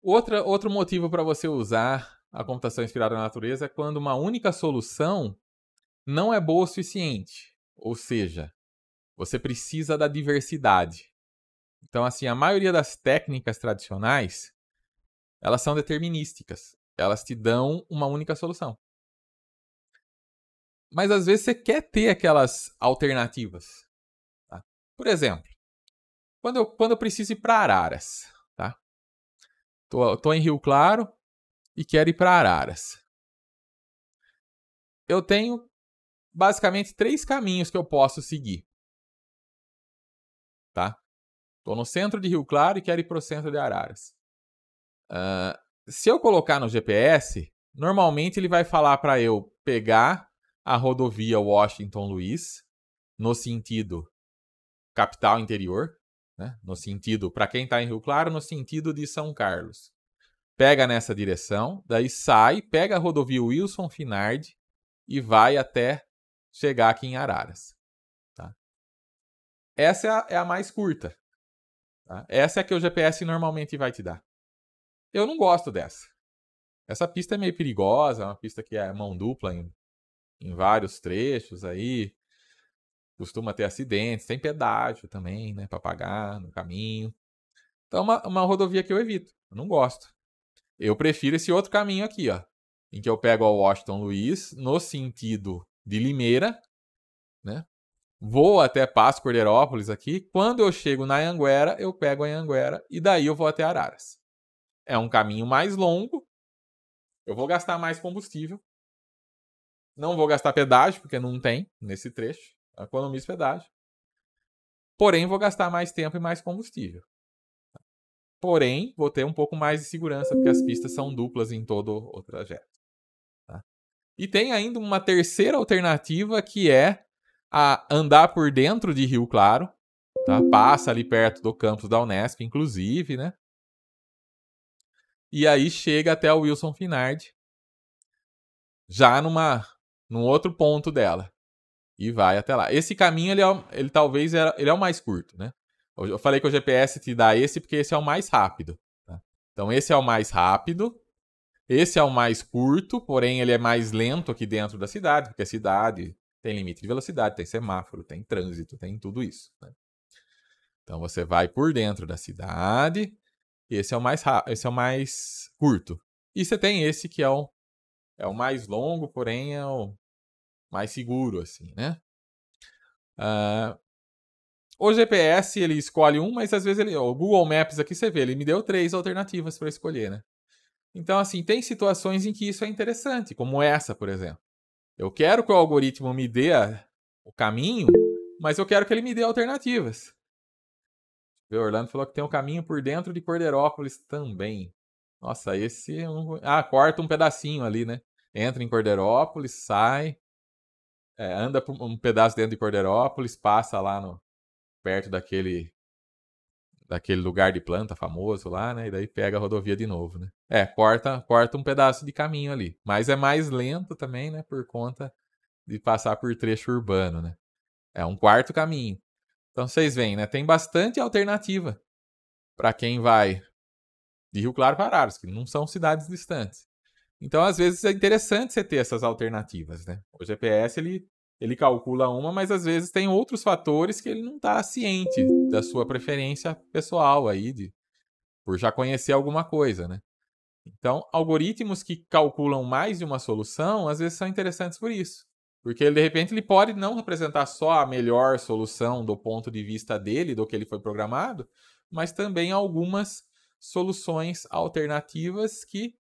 Outra, outro motivo para você usar a computação inspirada na natureza é quando uma única solução não é boa o suficiente. Ou seja, você precisa da diversidade. Então, assim, a maioria das técnicas tradicionais, elas são determinísticas. Elas te dão uma única solução. Mas às vezes você quer ter aquelas alternativas. Tá? Por exemplo, quando eu, quando eu preciso ir para Araras, Tô, tô em Rio Claro e quero ir para Araras. Eu tenho basicamente três caminhos que eu posso seguir. Tá? Tô no centro de Rio Claro e quero ir para o centro de Araras. Uh, se eu colocar no GPS, normalmente ele vai falar para eu pegar a rodovia Washington Luiz no sentido capital interior né? no sentido, para quem está em Rio Claro, no sentido de São Carlos. Pega nessa direção, daí sai, pega a rodovia Wilson Finardi e vai até chegar aqui em Araras. Tá? Essa é a, é a, mais curta. Tá? Essa é a que o GPS normalmente vai te dar. Eu não gosto dessa. Essa pista é meio perigosa, é uma pista que é mão dupla em, em vários trechos aí costuma ter acidentes, tem pedágio também, né, para pagar no caminho. Então é uma, é uma rodovia que eu evito, eu não gosto. Eu prefiro esse outro caminho aqui, ó, em que eu pego a Washington Luiz no sentido de Limeira, né? Vou até Passo Cordeirópolis aqui. Quando eu chego na Anguera, eu pego a Anguera e daí eu vou até Araras. É um caminho mais longo. Eu vou gastar mais combustível. Não vou gastar pedágio, porque não tem nesse trecho economia pedágio, Porém, vou gastar mais tempo e mais combustível. Porém, vou ter um pouco mais de segurança, porque as pistas são duplas em todo o trajeto. Tá? E tem ainda uma terceira alternativa, que é a andar por dentro de Rio Claro. Tá? Passa ali perto do campus da Unesp, inclusive, né? E aí chega até o Wilson Finardi, já numa, num outro ponto dela e vai até lá. Esse caminho, ele, é, ele talvez era, é, ele é o mais curto, né? Eu falei que o GPS te dá esse porque esse é o mais rápido. Tá? Então, esse é o mais rápido. Esse é o mais curto, porém ele é mais lento aqui dentro da cidade, porque a cidade tem limite de velocidade, tem semáforo, tem trânsito, tem tudo isso. Né? Então você vai por dentro da cidade. Esse é o mais esse é o mais curto. E você tem esse que é o, é o mais longo, porém é o mais seguro, assim, né? Uh, o GPS ele escolhe um, mas às vezes ele, o Google Maps aqui você vê, ele me deu três alternativas para escolher, né? Então assim tem situações em que isso é interessante, como essa, por exemplo. Eu quero que o algoritmo me dê a, o caminho, mas eu quero que ele me dê alternativas. O Orlando falou que tem um caminho por dentro de Corderópolis também. Nossa, esse. É ah, corta um pedacinho ali, né? Entra em Corderópolis, sai. É, anda um pedaço dentro de Corderópolis, passa lá no, perto daquele daquele lugar de planta famoso lá, né? E daí pega a rodovia de novo, né? É, corta, corta um pedaço de caminho ali. Mas é mais lento também, né? Por conta de passar por trecho urbano, né? É um quarto caminho. Então vocês veem, né? Tem bastante alternativa para quem vai de Rio Claro para Araras, que não são cidades distantes. Então, às vezes, é interessante você ter essas alternativas, né? O GPS, ele, ele calcula uma, mas às vezes tem outros fatores que ele não está ciente da sua preferência pessoal aí, de, por já conhecer alguma coisa, né? Então, algoritmos que calculam mais de uma solução, às vezes são interessantes por isso. Porque ele, de repente ele pode não representar só a melhor solução do ponto de vista dele, do que ele foi programado, mas também algumas soluções alternativas que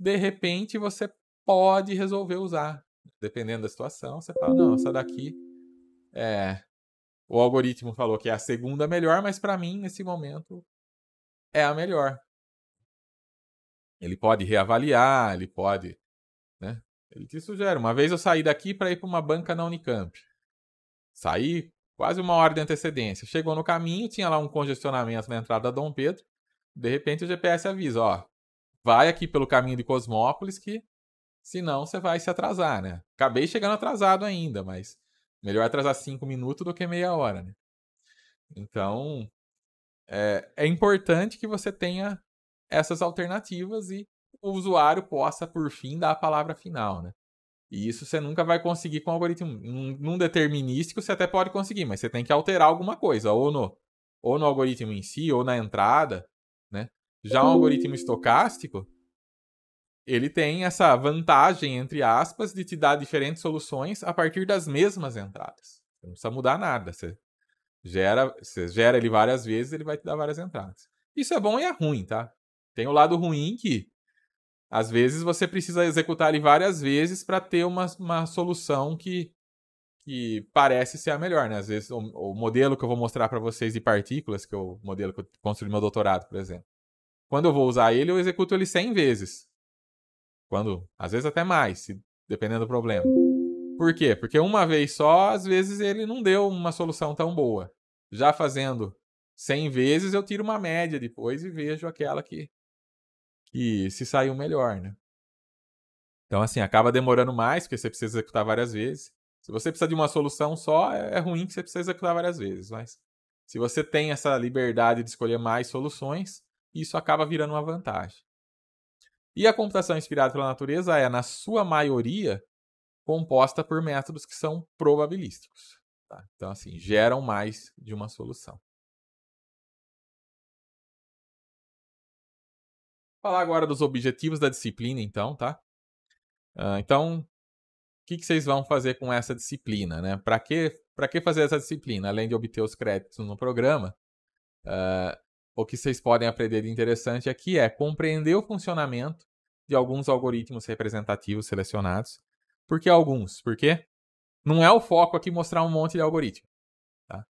de repente você pode resolver usar. Dependendo da situação, você fala, não, essa daqui é. O algoritmo falou que é a segunda melhor, mas para mim, nesse momento, é a melhor. Ele pode reavaliar, ele pode. Né? Ele te sugere. Uma vez eu saí daqui para ir para uma banca na Unicamp. Saí quase uma hora de antecedência. Chegou no caminho, tinha lá um congestionamento na entrada da Dom Pedro. De repente o GPS avisa: ó, vai aqui pelo caminho de Cosmópolis que senão você vai se atrasar, né? Acabei chegando atrasado ainda, mas melhor atrasar cinco minutos do que meia hora, né? Então, é, é importante que você tenha essas alternativas e o usuário possa, por fim, dar a palavra final, né? E isso você nunca vai conseguir com o algoritmo. Num, determinístico você até pode conseguir, mas você tem que alterar alguma coisa, ou no, ou no algoritmo em si, ou na entrada, né? Já o algoritmo estocástico, ele tem essa vantagem, entre aspas, de te dar diferentes soluções a partir das mesmas entradas. Você não precisa mudar nada. Você gera, você gera ele várias vezes, ele vai te dar várias entradas. Isso é bom e é ruim, tá? Tem o lado ruim que às vezes você precisa executar ele várias vezes para ter uma, uma solução que, que parece ser a melhor, né? Às vezes o, o modelo que eu vou mostrar para vocês de partículas, que é o modelo que eu construí no meu doutorado, por exemplo. Quando eu vou usar ele, eu executo ele 100 vezes. Quando, às vezes até mais, dependendo do problema. Por quê? Porque uma vez só, às vezes ele não deu uma solução tão boa. Já fazendo 100 vezes, eu tiro uma média depois e vejo aquela que, que se saiu melhor, né? Então, assim, acaba demorando mais, porque você precisa executar várias vezes. Se você precisa de uma solução só, é, é ruim que você precisa executar várias vezes, mas se você tem essa liberdade de escolher mais soluções, isso acaba virando uma vantagem. E a computação inspirada pela natureza é, na sua maioria, composta por métodos que são probabilísticos. Tá? Então, assim, geram mais de uma solução. Falar agora dos objetivos da disciplina, então, tá? Ah, então, o que, que, vocês vão fazer com essa disciplina, né? Para que, que fazer essa disciplina, além de obter os créditos no programa? Ah, o que vocês podem aprender de interessante aqui é, é compreender o funcionamento de alguns algoritmos representativos selecionados. Por que alguns? Porque não é o foco aqui mostrar um monte de algoritmo. Tá?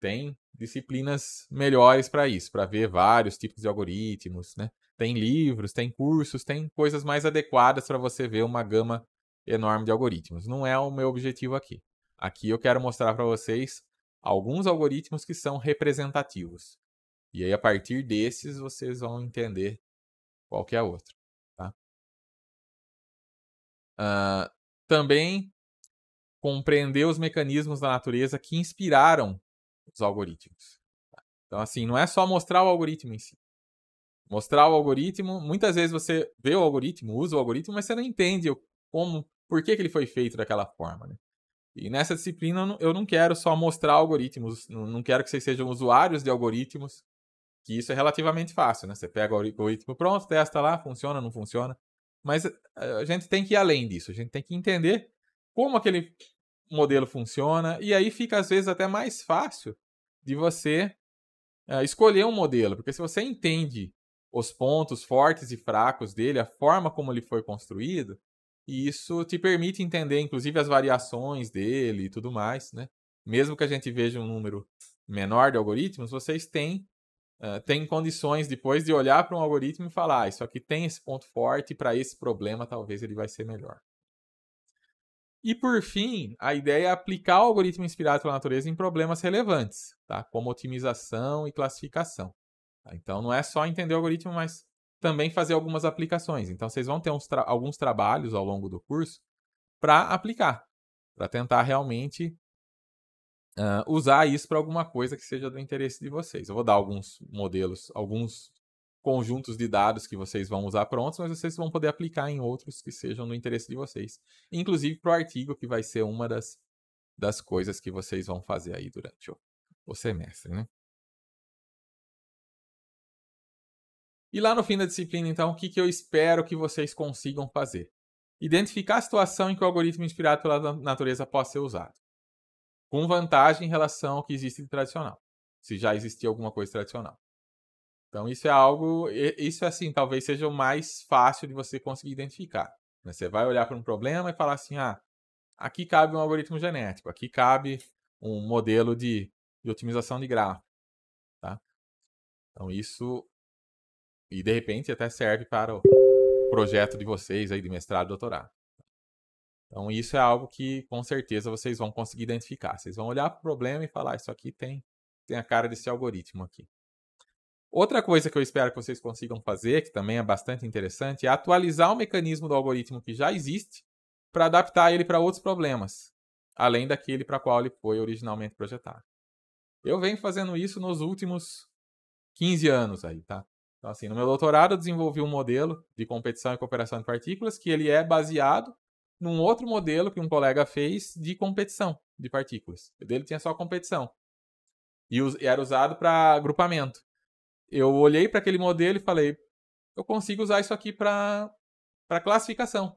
Tem disciplinas melhores para isso, para ver vários tipos de algoritmos. Né? Tem livros, tem cursos, tem coisas mais adequadas para você ver uma gama enorme de algoritmos. Não é o meu objetivo aqui. Aqui eu quero mostrar para vocês alguns algoritmos que são representativos. E aí, a partir desses, vocês vão entender qual que é a outra. Tá? Uh, também compreender os mecanismos da natureza que inspiraram os algoritmos. Tá? Então, assim, não é só mostrar o algoritmo em si. Mostrar o algoritmo, muitas vezes você vê o algoritmo, usa o algoritmo, mas você não entende como, por que, que ele foi feito daquela forma. Né? E nessa disciplina eu não quero só mostrar algoritmos, não quero que vocês sejam usuários de algoritmos que isso é relativamente fácil, né? Você pega o algoritmo pronto, testa lá, funciona, não funciona. Mas eh, a gente tem que ir além disso, a gente tem que entender como aquele modelo funciona, e aí fica às vezes até mais fácil de você uh, escolher um modelo, porque se você entende os pontos fortes e fracos dele, a forma como ele foi construído, e isso te permite entender, inclusive, as variações dele e tudo mais, né? Mesmo que a gente veja um número menor de algoritmos, vocês têm ah, tem condições depois de olhar para um algoritmo e falar: ah, isso aqui tem esse ponto forte, para esse problema talvez ele vai ser melhor. E por fim, a ideia é aplicar o algoritmo inspirado pela natureza em problemas relevantes, tá? como otimização e classificação. Tá? Então não é só entender o algoritmo, mas também fazer algumas aplicações. Então vocês vão ter tra alguns trabalhos ao longo do curso para aplicar, para tentar realmente uh, usar isso para alguma coisa que seja do interesse de vocês. Eu vou dar alguns modelos, alguns conjuntos de dados que vocês vão usar prontos, mas vocês vão poder aplicar em outros que sejam do interesse de vocês. Inclusive para o artigo, que vai ser uma das, das coisas que vocês vão fazer aí durante o, o semestre, né? E lá no fim da disciplina, então, o que, que eu espero que vocês consigam fazer? Identificar a situação em que o algoritmo inspirado pela natureza possa ser usado com vantagem em relação ao que existe de tradicional, se já existia alguma coisa tradicional. Então isso é algo, isso é assim, talvez seja o mais fácil de você conseguir identificar. Né? Você vai olhar para um problema e falar assim, ah, aqui cabe um algoritmo genético, aqui cabe um modelo de, de otimização de gráfico, tá? Então isso e de repente até serve para o projeto de vocês aí de mestrado, doutorado. Então, isso é algo que com certeza vocês vão conseguir identificar. Vocês vão olhar para o problema e falar: ah, isso aqui tem, tem a cara desse algoritmo aqui. Outra coisa que eu espero que vocês consigam fazer, que também é bastante interessante, é atualizar o mecanismo do algoritmo que já existe para adaptar ele para outros problemas, além daquele para qual ele foi originalmente projetado. Eu venho fazendo isso nos últimos 15 anos aí, tá? Então, assim, no meu doutorado eu desenvolvi um modelo de competição e cooperação de partículas que ele é baseado num outro modelo que um colega fez de competição de partículas. O dele tinha só competição. E era usado para agrupamento. Eu olhei para aquele modelo e falei: eu consigo usar isso aqui para classificação,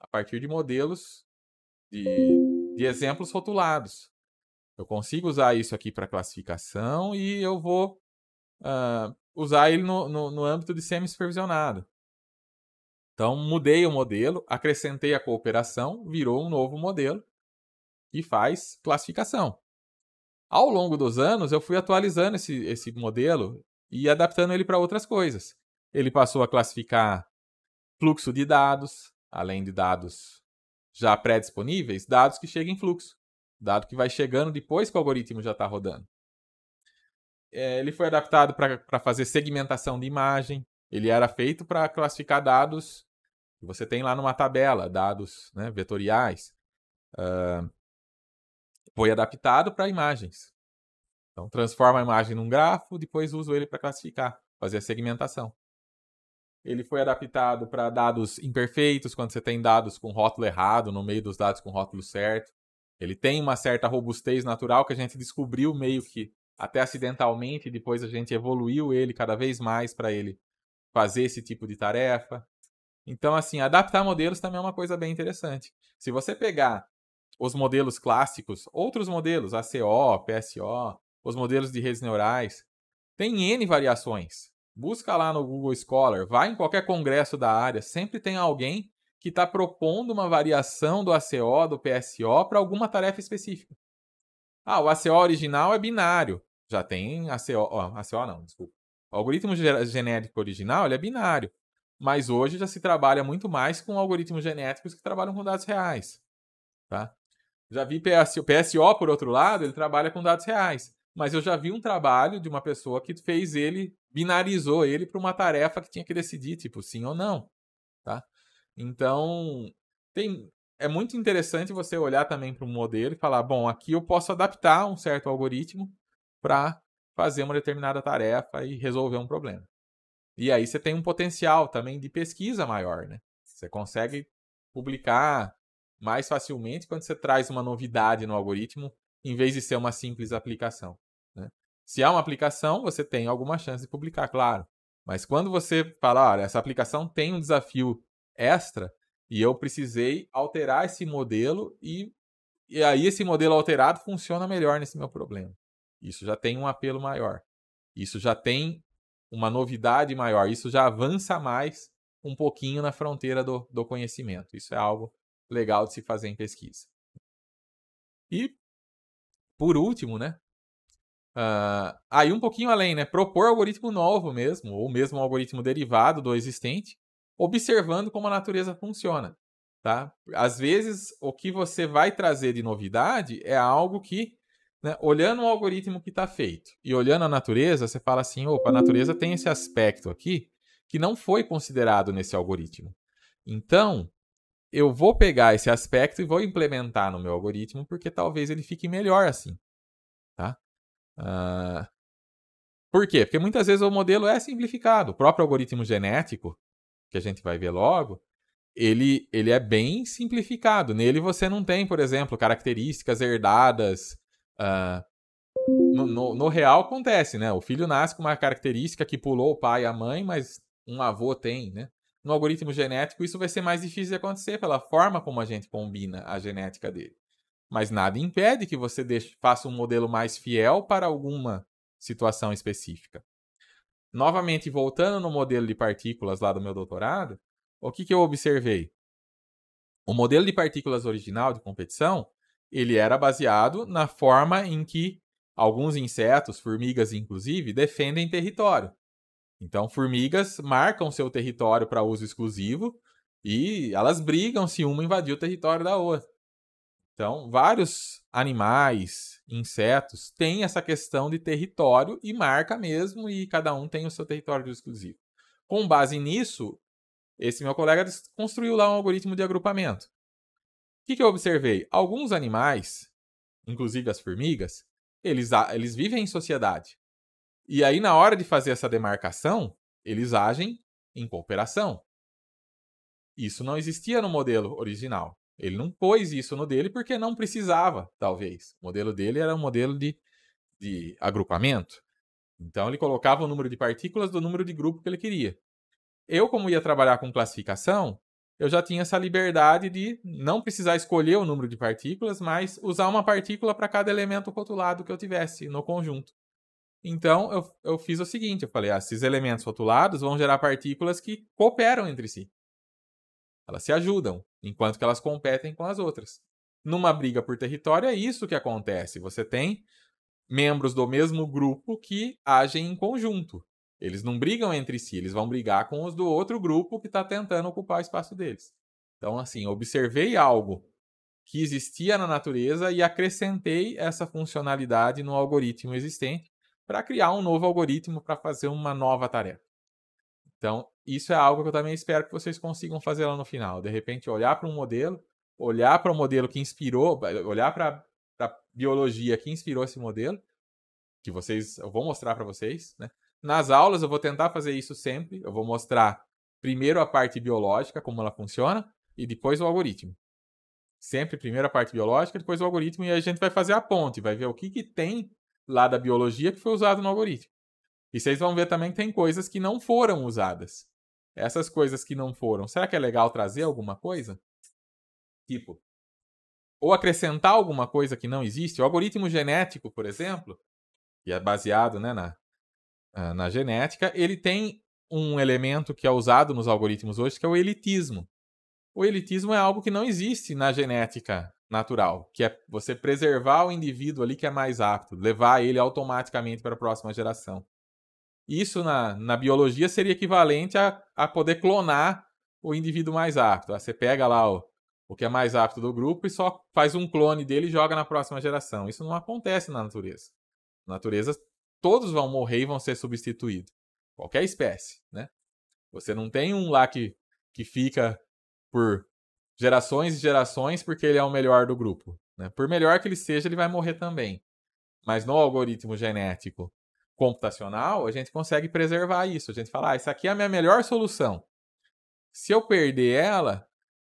a partir de modelos de, de exemplos rotulados. Eu consigo usar isso aqui para classificação e eu vou uh, usar ele no, no, no âmbito de semi-supervisionado. Então, mudei o modelo, acrescentei a cooperação, virou um novo modelo e faz classificação. Ao longo dos anos, eu fui atualizando esse, esse modelo e adaptando ele para outras coisas. Ele passou a classificar fluxo de dados, além de dados já pré-disponíveis, dados que chegam em fluxo, dado que vai chegando depois que o algoritmo já está rodando. É, ele foi adaptado para fazer segmentação de imagem, ele era feito para classificar dados que você tem lá numa tabela, dados né, vetoriais. Uh, foi adaptado para imagens. Então, transforma a imagem num grafo, depois uso ele para classificar, fazer a segmentação. Ele foi adaptado para dados imperfeitos, quando você tem dados com rótulo errado, no meio dos dados com rótulo certo. Ele tem uma certa robustez natural que a gente descobriu meio que até acidentalmente, depois a gente evoluiu ele cada vez mais para ele fazer esse tipo de tarefa. Então, assim, adaptar modelos também é uma coisa bem interessante. Se você pegar os modelos clássicos, outros modelos, ACO, PSO, os modelos de redes neurais, tem N variações. Busca lá no Google Scholar, vai em qualquer congresso da área, sempre tem alguém que está propondo uma variação do ACO, do PSO, para alguma tarefa específica. Ah, o ACO original é binário. Já tem ACO. Oh, ACO não, desculpa. O algoritmo genético original é binário, mas hoje já se trabalha muito mais com algoritmos genéticos que trabalham com dados reais. Tá? Já vi PSO, PSO, por outro lado, ele trabalha com dados reais. Mas eu já vi um trabalho de uma pessoa que fez ele, binarizou ele para uma tarefa que tinha que decidir, tipo, sim ou não. Tá? Então, tem, é muito interessante você olhar também para um modelo e falar, bom, aqui eu posso adaptar um certo algoritmo para fazer uma determinada tarefa e resolver um problema. E aí você tem um potencial também de pesquisa maior, né? Você consegue publicar mais facilmente quando você traz uma novidade no algoritmo, em vez de ser uma simples aplicação. Né? Se há é uma aplicação, você tem alguma chance de publicar, claro. Mas quando você fala, olha, essa aplicação tem um desafio extra e eu precisei alterar esse modelo e, e aí esse modelo alterado funciona melhor nesse meu problema. Isso já tem um apelo maior. Isso já tem uma novidade maior. Isso já avança mais um pouquinho na fronteira do, do conhecimento. Isso é algo legal de se fazer em pesquisa. E, por último, né? Uh, aí um pouquinho além, né? Propor algoritmo novo mesmo, ou mesmo um algoritmo derivado do existente, observando como a natureza funciona, tá? Às vezes, o que você vai trazer de novidade é algo que né, olhando o algoritmo que está feito e olhando a natureza, você fala assim: opa, a natureza tem esse aspecto aqui que não foi considerado nesse algoritmo. Então, eu vou pegar esse aspecto e vou implementar no meu algoritmo, porque talvez ele fique melhor assim. Tá? Uh... Por quê? Porque muitas vezes o modelo é simplificado. O próprio algoritmo genético, que a gente vai ver logo, ele, ele é bem simplificado. Nele você não tem, por exemplo, características herdadas Uh, no, no, no, real acontece, né? O filho nasce com uma característica que pulou o pai e a mãe, mas um avô tem, né? No algoritmo genético, isso vai ser mais difícil de acontecer pela forma como a gente combina a genética dele. Mas nada impede que você deixe, faça um modelo mais fiel para alguma situação específica. Novamente, voltando no modelo de partículas lá do meu doutorado, o que, que eu observei? O modelo de partículas original de competição ele era baseado na forma em que alguns insetos, formigas inclusive, defendem território. Então, formigas marcam seu território para uso exclusivo e elas brigam se uma invadir o território da outra. Então, vários animais, insetos, têm essa questão de território e marca mesmo, e cada um tem o seu território exclusivo. Com base nisso, esse meu colega construiu lá um algoritmo de agrupamento que, que eu observei? Alguns animais, inclusive as formigas, eles, eles vivem em sociedade. E aí, na hora de fazer essa demarcação, eles agem em cooperação. Isso não existia no modelo original. Ele não pôs isso no dele porque não precisava, talvez. O modelo dele era um modelo de, de agrupamento. Então, ele colocava o número de partículas do número de grupo que ele queria. Eu, como ia trabalhar com classificação, eu já tinha essa liberdade de não precisar escolher o número de partículas, mas usar uma partícula para cada elemento rotulado que eu tivesse no conjunto. Então, eu, eu fiz o seguinte: eu falei, ah, esses elementos rotulados vão gerar partículas que cooperam entre si. Elas se ajudam, enquanto que elas competem com as outras. Numa briga por território, é isso que acontece. Você tem membros do mesmo grupo que agem em conjunto. Eles não brigam entre si, eles vão brigar com os do outro grupo que está tentando ocupar o espaço deles. Então, assim, observei algo que existia na natureza e acrescentei essa funcionalidade no algoritmo existente para criar um novo algoritmo para fazer uma nova tarefa. Então, isso é algo que eu também espero que vocês consigam fazer lá no final. De repente, olhar para um modelo, olhar para o um modelo que inspirou, olhar para a biologia que inspirou esse modelo, que vocês, eu vou mostrar para vocês, né? nas aulas eu vou tentar fazer isso sempre. Eu vou mostrar primeiro a parte biológica, como ela funciona, e depois o algoritmo. Sempre primeiro a parte biológica, depois o algoritmo, e a gente vai fazer a ponte, vai ver o que, que tem lá da biologia que foi usado no algoritmo. E vocês vão ver também que tem coisas que não foram usadas. Essas coisas que não foram, será que é legal trazer alguma coisa? Tipo, ou acrescentar alguma coisa que não existe? O algoritmo genético, por exemplo, que é baseado né, na, ah, na genética, ele tem um elemento que é usado nos algoritmos hoje, que é o elitismo. O elitismo é algo que não existe na genética natural, que é você preservar o indivíduo ali que é mais apto, levar ele automaticamente para a próxima geração. Isso na, na biologia seria equivalente a, a poder clonar o indivíduo mais apto. Ah, você pega lá o, o que é mais apto do grupo e só faz um clone dele e joga na próxima geração. Isso não acontece na natureza. Na natureza todos vão morrer e vão ser substituídos. Qualquer espécie, né? Você não tem um lá que, que fica por gerações e gerações porque ele é o melhor do grupo. Né? Por melhor que ele seja, ele vai morrer também. Mas no algoritmo genético computacional, a gente consegue preservar isso. A gente fala, ah, isso aqui é a minha melhor solução. Se eu perder ela,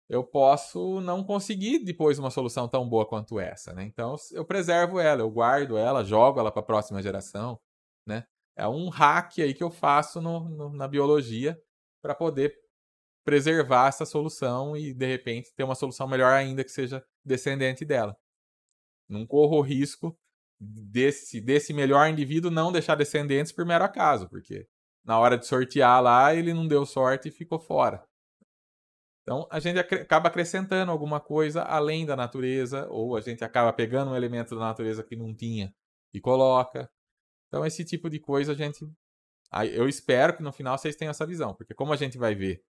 eu posso não conseguir depois uma solução tão boa quanto essa, né? Então eu preservo ela, eu guardo ela, jogo ela para a próxima geração, né? É um hack aí que eu faço no, no, na biologia para poder preservar essa solução e de repente ter uma solução melhor ainda que seja descendente dela. Não corro o risco desse desse melhor indivíduo não deixar descendentes por mero acaso, porque na hora de sortear lá ele não deu sorte e ficou fora. Então, a gente acaba acrescentando alguma coisa além da natureza, ou a gente acaba pegando um elemento da natureza que não tinha e coloca. Então, esse tipo de coisa a gente. Eu espero que no final vocês tenham essa visão, porque como a gente vai ver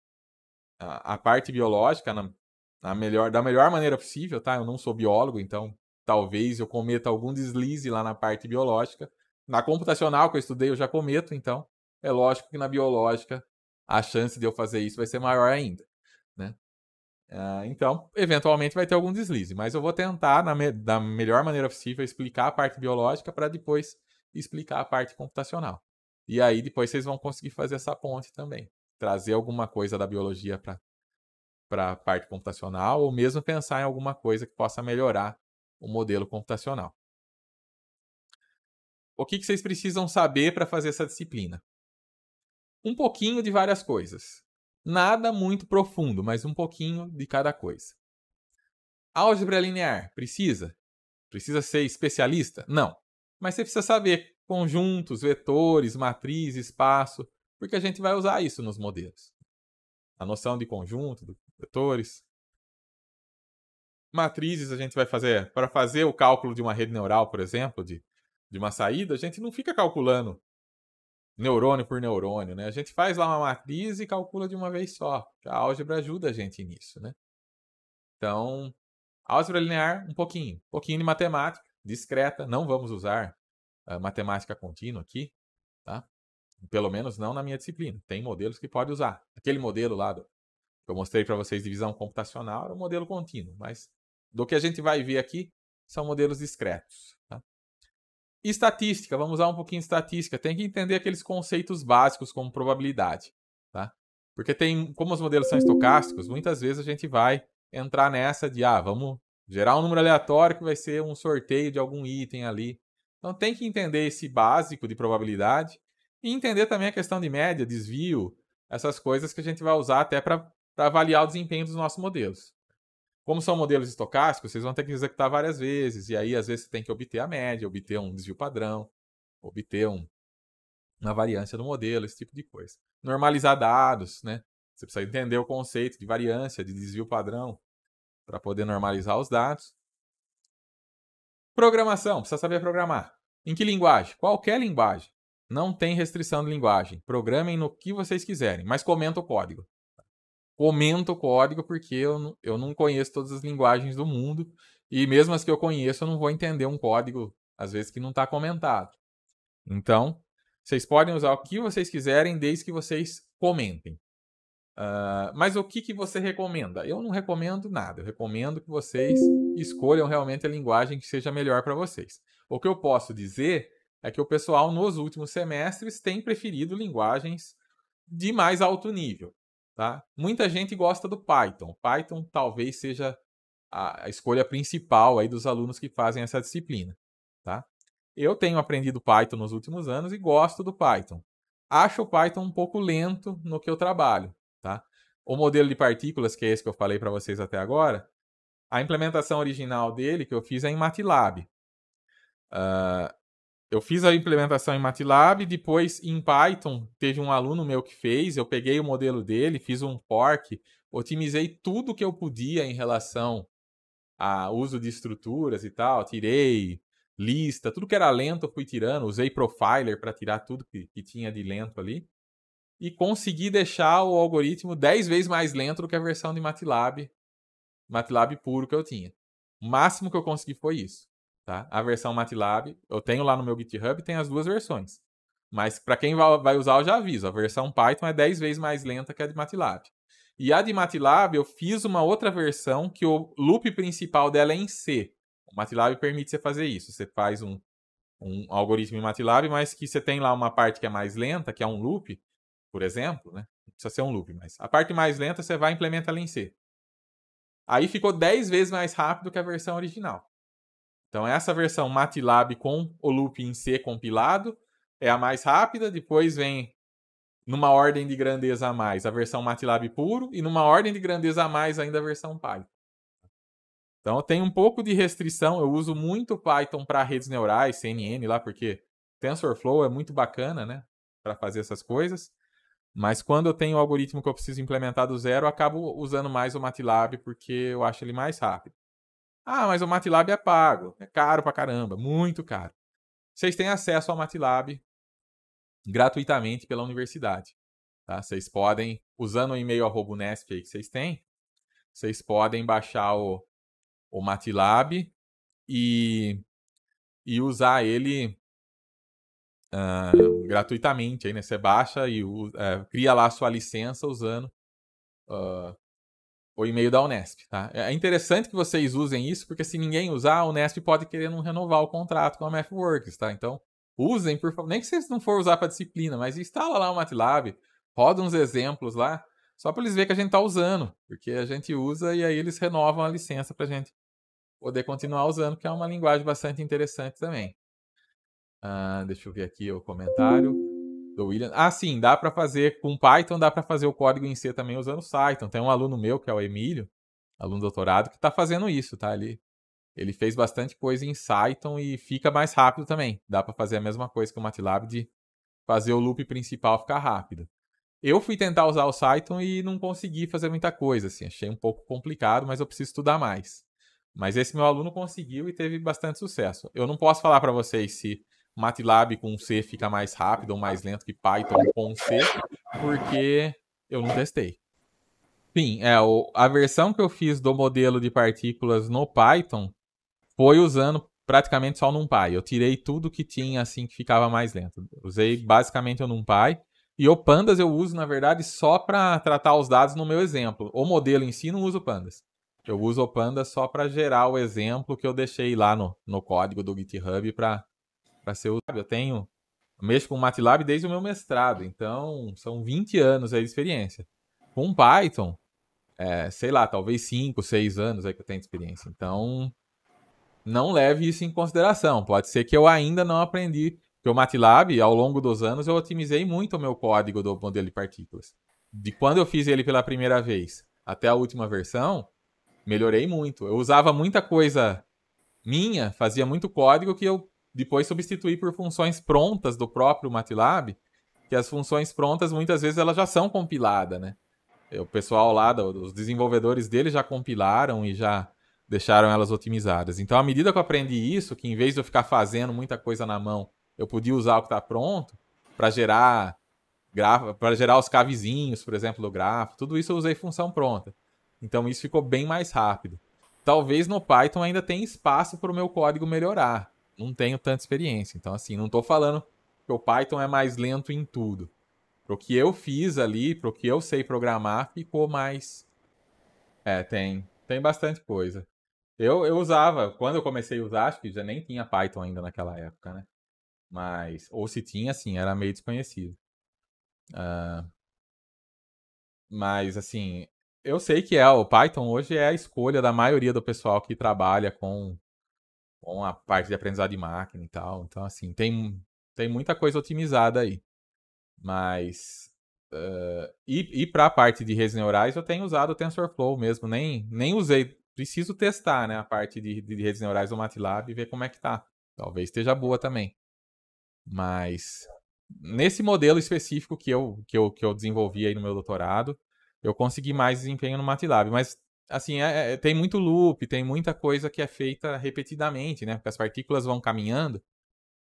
a, parte biológica na, na, melhor, da melhor maneira possível, tá? Eu não sou biólogo, então talvez eu cometa algum deslize lá na parte biológica. Na computacional que eu estudei, eu já cometo, então é lógico que na biológica a chance de eu fazer isso vai ser maior ainda né? Uh, então, eventualmente vai ter algum deslize, mas eu vou tentar, me da melhor maneira possível, explicar a parte biológica para depois explicar a parte computacional. E aí depois vocês vão conseguir fazer essa ponte também. Trazer alguma coisa da biologia para a parte computacional, ou mesmo pensar em alguma coisa que possa melhorar o modelo computacional. O que, que vocês precisam saber para fazer essa disciplina? Um pouquinho de várias coisas. Nada muito profundo, mas um pouquinho de cada coisa. Álgebra linear, precisa? Precisa ser especialista? Não. Mas você precisa saber conjuntos, vetores, matriz, espaço, porque a gente vai usar isso nos modelos. A noção de conjunto, de vetores. Matrizes a gente vai fazer, para fazer o cálculo de uma rede neural, por exemplo, de, de uma saída, a gente não fica calculando neurônio por neurônio, né? A gente faz lá uma matriz e calcula de uma vez só. A álgebra ajuda a gente nisso, né? Então, álgebra linear, um pouquinho. Um pouquinho de matemática, discreta. Não vamos usar eh, matemática contínua aqui, tá? Pelo menos não na minha disciplina. Tem modelos que pode usar. Aquele modelo lá do, que eu mostrei para vocês de visão computacional era um modelo contínuo, mas do que a gente vai ver aqui são modelos discretos estatística, vamos usar um pouquinho de estatística. Tem que entender aqueles conceitos básicos como probabilidade, tá? Porque tem, como os modelos são estocásticos, muitas vezes a gente vai entrar nessa de, ah, vamos gerar um número aleatório que vai ser um sorteio de algum item ali. Então tem que entender esse básico de probabilidade e entender também a questão de média, desvio, essas coisas que a gente vai usar até para avaliar o desempenho dos nossos modelos. Como são modelos estocásticos, vocês vão ter que executar várias vezes, e aí às vezes você tem que obter a média, obter um desvio padrão, obter um, uma variância do modelo, esse tipo de coisa. Normalizar dados, né? Você precisa entender o conceito de variância, de desvio padrão, para poder normalizar os dados. Programação, precisa saber programar. Em que linguagem? Qualquer linguagem. Não tem restrição de linguagem. Programem no que vocês quiserem, mas comenta o código comento o código porque eu não, eu não conheço todas as linguagens do mundo e mesmo as que eu conheço eu não vou entender um código às vezes que não está comentado. Então, vocês podem usar o que vocês quiserem desde que vocês comentem. Uh, mas o que, que você recomenda? Eu não recomendo nada. Eu recomendo que vocês escolham realmente a linguagem que seja melhor para vocês. O que eu posso dizer é que o pessoal nos últimos semestres tem preferido linguagens de mais alto nível. Tá? Muita gente gosta do Python. Python talvez seja a escolha principal aí dos alunos que fazem essa disciplina. Tá? Eu tenho aprendido Python nos últimos anos e gosto do Python. Acho o Python um pouco lento no que eu trabalho. Tá? O modelo de partículas, que é esse que eu falei para vocês até agora, a implementação original dele que eu fiz é em MATLAB. Uh, eu fiz a implementação em MATLAB, depois em Python teve um aluno meu que fez, eu peguei o modelo dele, fiz um fork, otimizei tudo que eu podia em relação a uso de estruturas e tal, tirei lista, tudo que era lento eu fui tirando, usei profiler para tirar tudo que, que, tinha de lento ali e consegui deixar o algoritmo 10 vezes mais lento do que a versão de MATLAB, MATLAB puro que eu tinha. O máximo que eu consegui foi isso. Tá? A versão MATLAB, eu tenho lá no meu GitHub, tem as duas versões. Mas para quem vai usar, eu já aviso. A versão Python é 10 vezes mais lenta que a de MATLAB. E a de MATLAB, eu fiz uma outra versão que o loop principal dela é em C. O MATLAB permite você fazer isso. Você faz um, um algoritmo em MATLAB, mas que você tem lá uma parte que é mais lenta, que é um loop, por exemplo, né? Não precisa ser um loop, mas a parte mais lenta você vai implementar ela em C. Aí ficou 10 vezes mais rápido que a versão original. Então, essa versão MATLAB com o loop em C compilado é a mais rápida, depois vem numa ordem de grandeza a mais a versão MATLAB puro e numa ordem de grandeza a mais ainda a versão Python. Então, tem um pouco de restrição, eu uso muito Python para redes neurais, CNN lá, porque TensorFlow é muito bacana, né, para fazer essas coisas. Mas quando eu tenho o algoritmo que eu preciso implementar do zero, eu acabo usando mais o MATLAB porque eu acho ele mais rápido. Ah, mas o MATLAB é pago. É caro pra caramba, muito caro. Vocês têm acesso ao MATLAB gratuitamente pela universidade. Tá? Vocês podem, usando o e-mail arroba Unesp que vocês têm, vocês podem baixar o, o MATLAB e, e usar ele uh, gratuitamente. Aí, né? Você baixa e uh, cria lá a sua licença usando uh, o e-mail da Unesp, tá? É, é interessante que vocês usem isso, porque se ninguém usar, a Unesp pode querer não renovar o contrato com a MathWorks, tá? Então, usem, por favor. Nem que vocês não for usar para disciplina, mas instala lá o MATLAB, roda uns exemplos lá, só para eles verem que a gente está usando, porque a gente usa e aí eles renovam a licença para a gente poder continuar usando, que é uma linguagem bastante interessante também. Ah, deixa eu ver aqui o comentário do William. Ah, sim, dá para fazer com Python, dá para fazer o código em C também usando o Python. Tem um aluno meu, que é o Emílio, aluno doutorado, que está fazendo isso, tá? Ele, ele fez bastante coisa em Python e fica mais rápido também. Dá para fazer a mesma coisa que o MATLAB de fazer o loop principal ficar rápido. Eu fui tentar usar o Python e não consegui fazer muita coisa, assim. Achei um pouco complicado, mas eu preciso estudar mais. Mas esse meu aluno conseguiu e teve bastante sucesso. Eu não posso falar para vocês se MATLAB com C fica mais rápido ou mais lento que Python com C, porque eu não testei. Sim, é, o, a versão que eu fiz do modelo de partículas no Python foi usando praticamente só o NumPy. Eu tirei tudo que tinha assim que ficava mais lento. Usei basicamente o NumPy. E o Pandas eu uso, na verdade, só para tratar os dados no meu exemplo. O modelo em si não uso o Pandas. Eu uso o Pandas só para gerar o exemplo que eu deixei lá no, no código do GitHub para para ser usado. Eu tenho, mexo com MATLAB desde o meu mestrado, então são 20 anos aí de experiência. Com Python, é, sei lá, talvez 5, 6 anos aí que eu tenho de experiência. Então, não leve isso em consideração. Pode ser que eu ainda não aprendi, porque o MATLAB, ao longo dos anos, eu otimizei muito o meu código do modelo de partículas. De quando eu fiz ele pela primeira vez até a última versão, melhorei muito. Eu usava muita coisa minha, fazia muito código que eu depois substituir por funções prontas do próprio MATLAB, que as funções prontas muitas vezes elas já são compiladas, né? É, o pessoal lá, os desenvolvedores dele já compilaram e já deixaram elas otimizadas. Então, à medida que eu aprendi isso, que em vez de eu ficar fazendo muita coisa na mão, eu podia usar o que está pronto para gerar para gerar os cavezinhos, por exemplo, do grafo. Tudo isso eu usei função pronta. Então, isso ficou bem mais rápido. Talvez no Python ainda tenha espaço para o meu código melhorar não tenho tanta experiência. Então, assim, não estou falando que o Python é mais lento em tudo. Pro que eu fiz ali, pro que eu sei programar, ficou mais. É, tem, tem bastante coisa. Eu, eu usava, quando eu comecei a usar, acho que já nem tinha Python ainda naquela época, né? Mas, ou se tinha, assim, era meio desconhecido. Uh, mas, assim, eu sei que é, o Python hoje é a escolha da maioria do pessoal que trabalha com com a parte de aprendizado de máquina e tal. Então, assim, tem, tem muita coisa otimizada aí. Mas. Uh, e e para a parte de redes neurais, eu tenho usado o TensorFlow mesmo. Nem, nem usei. Preciso testar né, a parte de, de redes neurais do MATLAB e ver como é que tá. Talvez esteja boa também. Mas nesse modelo específico que eu, que eu, que eu desenvolvi aí no meu doutorado, eu consegui mais desempenho no MATLAB. Mas assim, é, é, tem muito loop, tem muita coisa que é feita repetidamente, né? Porque as partículas vão caminhando.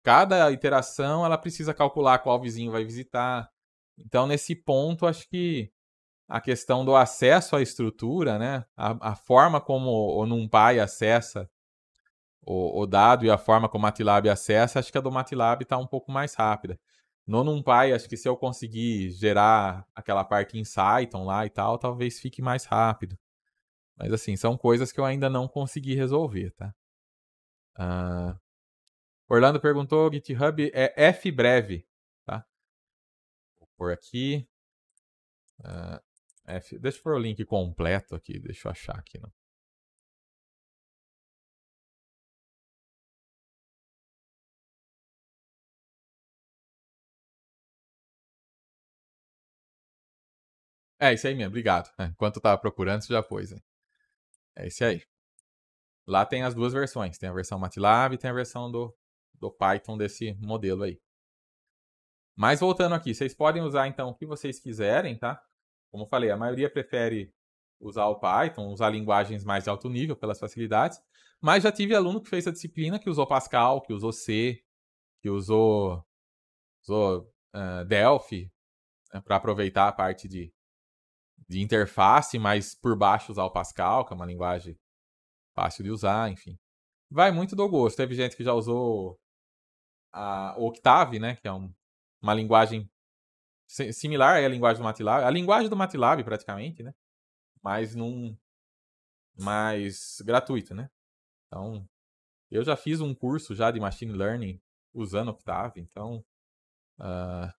Cada iteração ela precisa calcular qual vizinho vai visitar. Então, nesse ponto, acho que a questão do acesso à estrutura, né? A, a forma como o NumPy acessa o, o, dado e a forma como o MATLAB acessa, acho que a do MATLAB está um pouco mais rápida. No NumPy, acho que se eu conseguir gerar aquela parte em Python lá e tal, talvez fique mais rápido. Mas assim, são coisas que eu ainda não consegui resolver, tá? Uh... Orlando perguntou, GitHub é F breve, tá? Vou pôr aqui. Uh... F... Deixa eu pôr o link completo aqui, deixa eu achar aqui. Não. É, isso aí mesmo, obrigado. É, enquanto eu tava procurando, você já pôs. Hein? Né? É esse aí. Lá tem as duas versões. Tem a versão MATLAB e tem a versão do, do Python desse modelo aí. Mas voltando aqui, vocês podem usar então o que vocês quiserem, tá? Como eu falei, a maioria prefere usar o Python, usar linguagens mais de alto nível pelas facilidades. Mas já tive aluno que fez a disciplina que usou Pascal, que usou C, que usou, usou uh, Delphi, né, para aproveitar a parte de de interface, mas por baixo usar o Pascal, que é uma linguagem fácil de usar, enfim. Vai muito do gosto. Teve gente que já usou a, o Octave, né, que é um, uma linguagem similar à linguagem do MATLAB, a linguagem do MATLAB praticamente, né, mas num mais gratuito, né. Então, eu já fiz um curso já de machine learning usando Octave, então uh,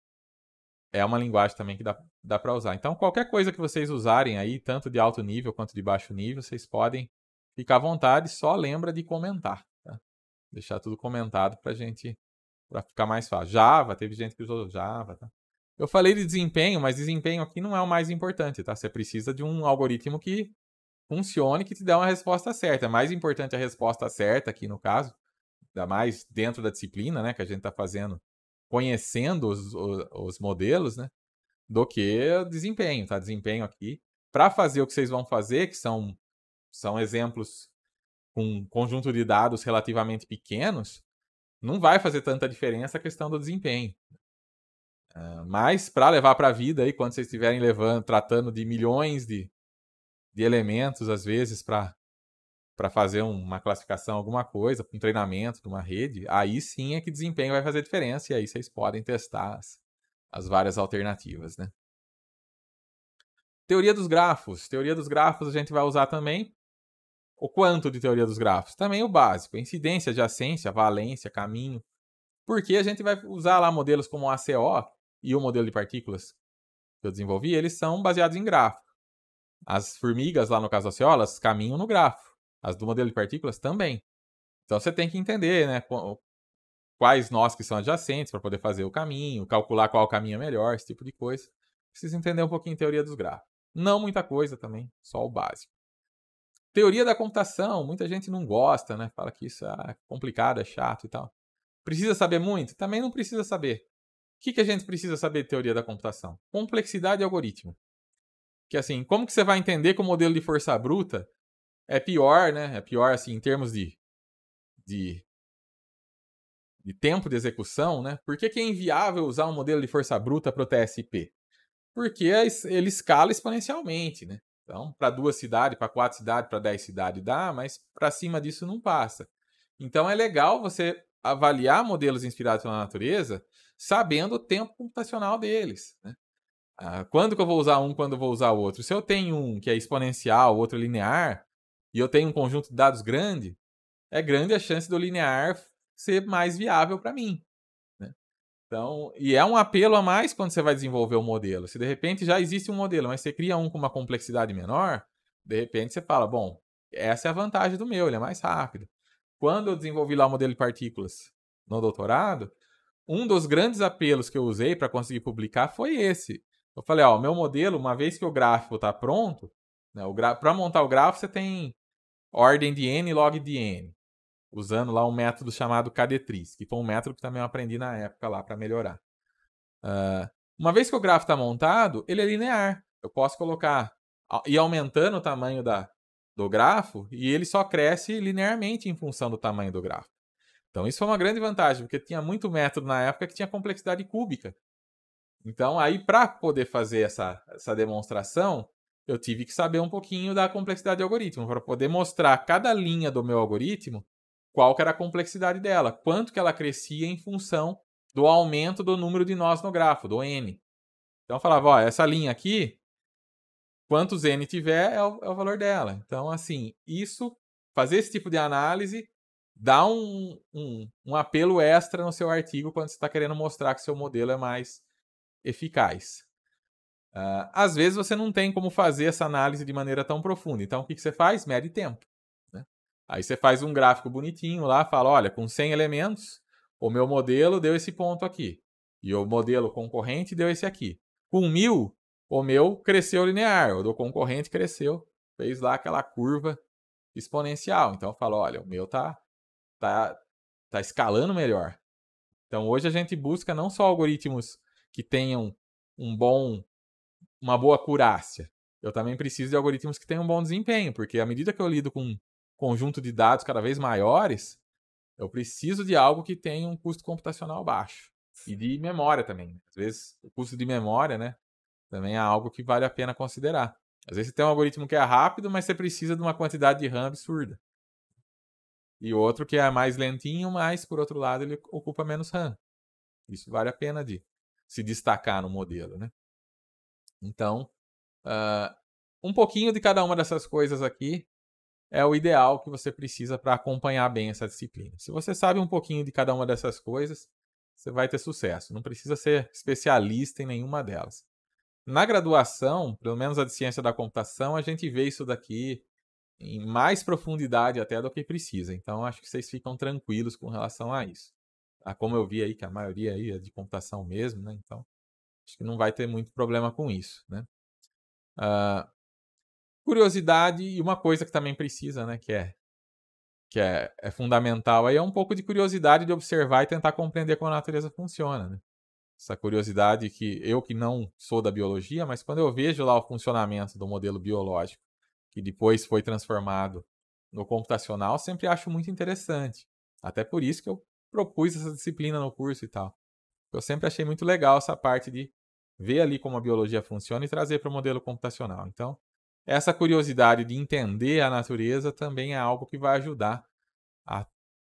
é uma linguagem também que dá dá para usar. Então, qualquer coisa que vocês usarem aí, tanto de alto nível quanto de baixo nível, vocês podem ficar à vontade, só lembra de comentar. Tá? Deixar tudo comentado para gente, para ficar mais fácil. Java, teve gente que usou Java. Tá? Eu falei de desempenho, mas desempenho aqui não é o mais importante, tá? Você precisa de um algoritmo que funcione, que te dê uma resposta certa. É mais importante a resposta certa aqui no caso, ainda mais dentro da disciplina, né, que a gente está fazendo, conhecendo os, os, os modelos, né? do que desempenho, tá? Desempenho aqui. Para fazer o que vocês vão fazer, que são, são exemplos com um conjunto de dados relativamente pequenos, não vai fazer tanta diferença a questão do desempenho. Uh, mas para levar para a vida aí, quando vocês estiverem levando, tratando de milhões de, de elementos, às vezes, para para fazer uma classificação, alguma coisa, um treinamento de uma rede, aí sim é que desempenho vai fazer diferença e aí vocês podem testar as, as várias alternativas, né? Teoria dos grafos. Teoria dos grafos a gente vai usar também. O quanto de teoria dos grafos? Também o básico. Incidência, adjacência, valência, caminho. Porque a gente vai usar lá modelos como o ACO e o modelo de partículas que eu desenvolvi, eles são baseados em grafo. As formigas, lá no caso das elas caminham no grafo. As do modelo de partículas também. Então você tem que entender né, quais nós que são adjacentes para poder fazer o caminho, calcular qual caminho é melhor, esse tipo de coisa. Precisa entender um pouquinho teoria dos grafos. Não muita coisa também, só o básico. Teoria da computação, muita gente não gosta, né? Fala que isso é ah, complicado, é chato e tal. Precisa saber muito? Também não precisa saber. O que, que a gente precisa saber de teoria da computação? Complexidade algoritmo. Que assim, como que você vai entender que o modelo de força bruta é pior, né? É pior assim em termos de, de de tempo de execução, né? Por que, que é inviável usar um modelo de força bruta para o TSP? Porque é ele escala exponencialmente, né? Então, para duas cidades, para quatro cidades, para dez cidades dá, mas para cima disso não passa. Então, é legal você avaliar modelos inspirados pela natureza sabendo o tempo computacional deles, né? Ah, quando que eu vou usar um, quando eu vou usar o outro? Se eu tenho um que é exponencial, outro é linear, e eu tenho um conjunto de dados grande, é grande a chance do linear ser mais viável para mim. Né? Então, e é um apelo a mais quando você vai desenvolver o um modelo. Se de repente já existe um modelo, mas você cria um com uma complexidade menor, de repente você fala, bom, essa é a vantagem do meu, ele é mais rápido. Quando eu desenvolvi lá o modelo de partículas no doutorado, um dos grandes apelos que eu usei para conseguir publicar foi esse. Eu falei, ó, meu modelo, uma vez que o gráfico está pronto, né, para montar o gráfico você tem ordem de n log de n usando lá um método chamado cadetriz, que foi um método que também eu aprendi na época lá para melhorar. Uh, uma vez que o gráfico está montado, ele é linear. Eu posso colocar e aumentando o tamanho da, do grafo e ele só cresce linearmente em função do tamanho do grafo. Então isso foi uma grande vantagem, porque tinha muito método na época que tinha complexidade cúbica. Então aí para poder fazer essa, essa demonstração, eu tive que saber um pouquinho da complexidade do algoritmo para poder mostrar cada linha do meu algoritmo qual era a complexidade dela, quanto que ela crescia em função do aumento do número de nós no grafo, do n. Então falava, ó, essa linha aqui, quantos n tiver é o, é o, valor dela. Então, assim, isso, fazer esse tipo de análise dá um, um, um apelo extra no seu artigo quando você está querendo mostrar que seu modelo é mais eficaz. Uh, às vezes você não tem como fazer essa análise de maneira tão profunda. Então, o que, que você faz? Mede tempo. Aí você faz um gráfico bonitinho lá, fala, olha, com 100 elementos, o meu modelo deu esse ponto aqui. E o modelo concorrente deu esse aqui. Com 1000, o meu cresceu linear, o do concorrente cresceu, fez lá aquela curva exponencial. Então eu falo, olha, o meu tá tá tá escalando melhor. Então hoje a gente busca não só algoritmos que tenham um bom uma boa curácia. Eu também preciso de algoritmos que tenham um bom desempenho, porque à medida que eu lido com conjunto de dados cada vez maiores, eu preciso de algo que tenha um custo computacional baixo. E de memória também. Né. Às vezes, o custo de memória, né? Também é algo que vale a pena considerar. Às vezes você tem um algoritmo que é rápido, mas você precisa de uma quantidade de RAM absurda. E outro que é mais lentinho, mas por outro lado ele ocupa menos RAM. Isso vale a pena de se destacar no modelo, né? Então, uh, um pouquinho de cada uma dessas coisas aqui é o ideal que você precisa para acompanhar bem essa disciplina. Se você sabe um pouquinho de cada uma dessas coisas, você vai ter sucesso. Não precisa ser especialista em nenhuma delas. Na graduação, pelo menos a de ciência da computação, a gente vê isso daqui em mais profundidade até do que precisa. Então, acho que vocês ficam tranquilos com relação a isso. como eu vi aí que a maioria aí é de computação mesmo, né? Então, acho que não vai ter muito problema com isso, né? Uh, curiosidade e uma coisa que também precisa, né? Que é que é, é fundamental aí é um pouco de curiosidade de observar e tentar compreender como a natureza funciona. Né? Essa curiosidade que eu que não sou da biologia, mas quando eu vejo lá o funcionamento do modelo biológico que depois foi transformado no computacional, sempre acho muito interessante. Até por isso que eu propus essa disciplina no curso e tal. Eu sempre achei muito legal essa parte de ver ali como a biologia funciona e trazer para o modelo computacional. Então, essa curiosidade de entender a natureza também é algo que vai ajudar a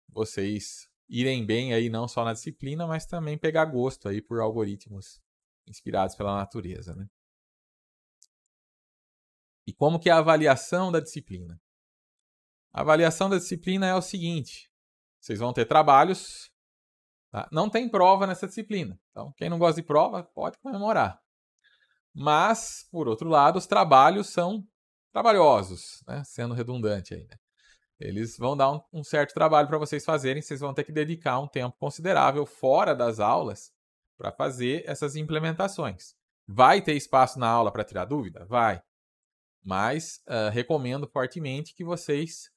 vocês irem bem aí não só na disciplina, mas também pegar gosto aí por algoritmos inspirados pela natureza, né? E como que é a avaliação da disciplina? A avaliação da disciplina é o seguinte: vocês vão ter trabalhos, tá? não tem prova nessa disciplina. Então, quem não gosta de prova, pode comemorar. Mas, por outro lado, os trabalhos são trabalhosos, né? sendo redundante aí. Né? Eles vão dar um, um certo trabalho para vocês fazerem, vocês vão ter que dedicar um tempo considerável fora das aulas para fazer essas implementações. Vai ter espaço na aula para tirar dúvida? Vai. Mas uh, recomendo fortemente que vocês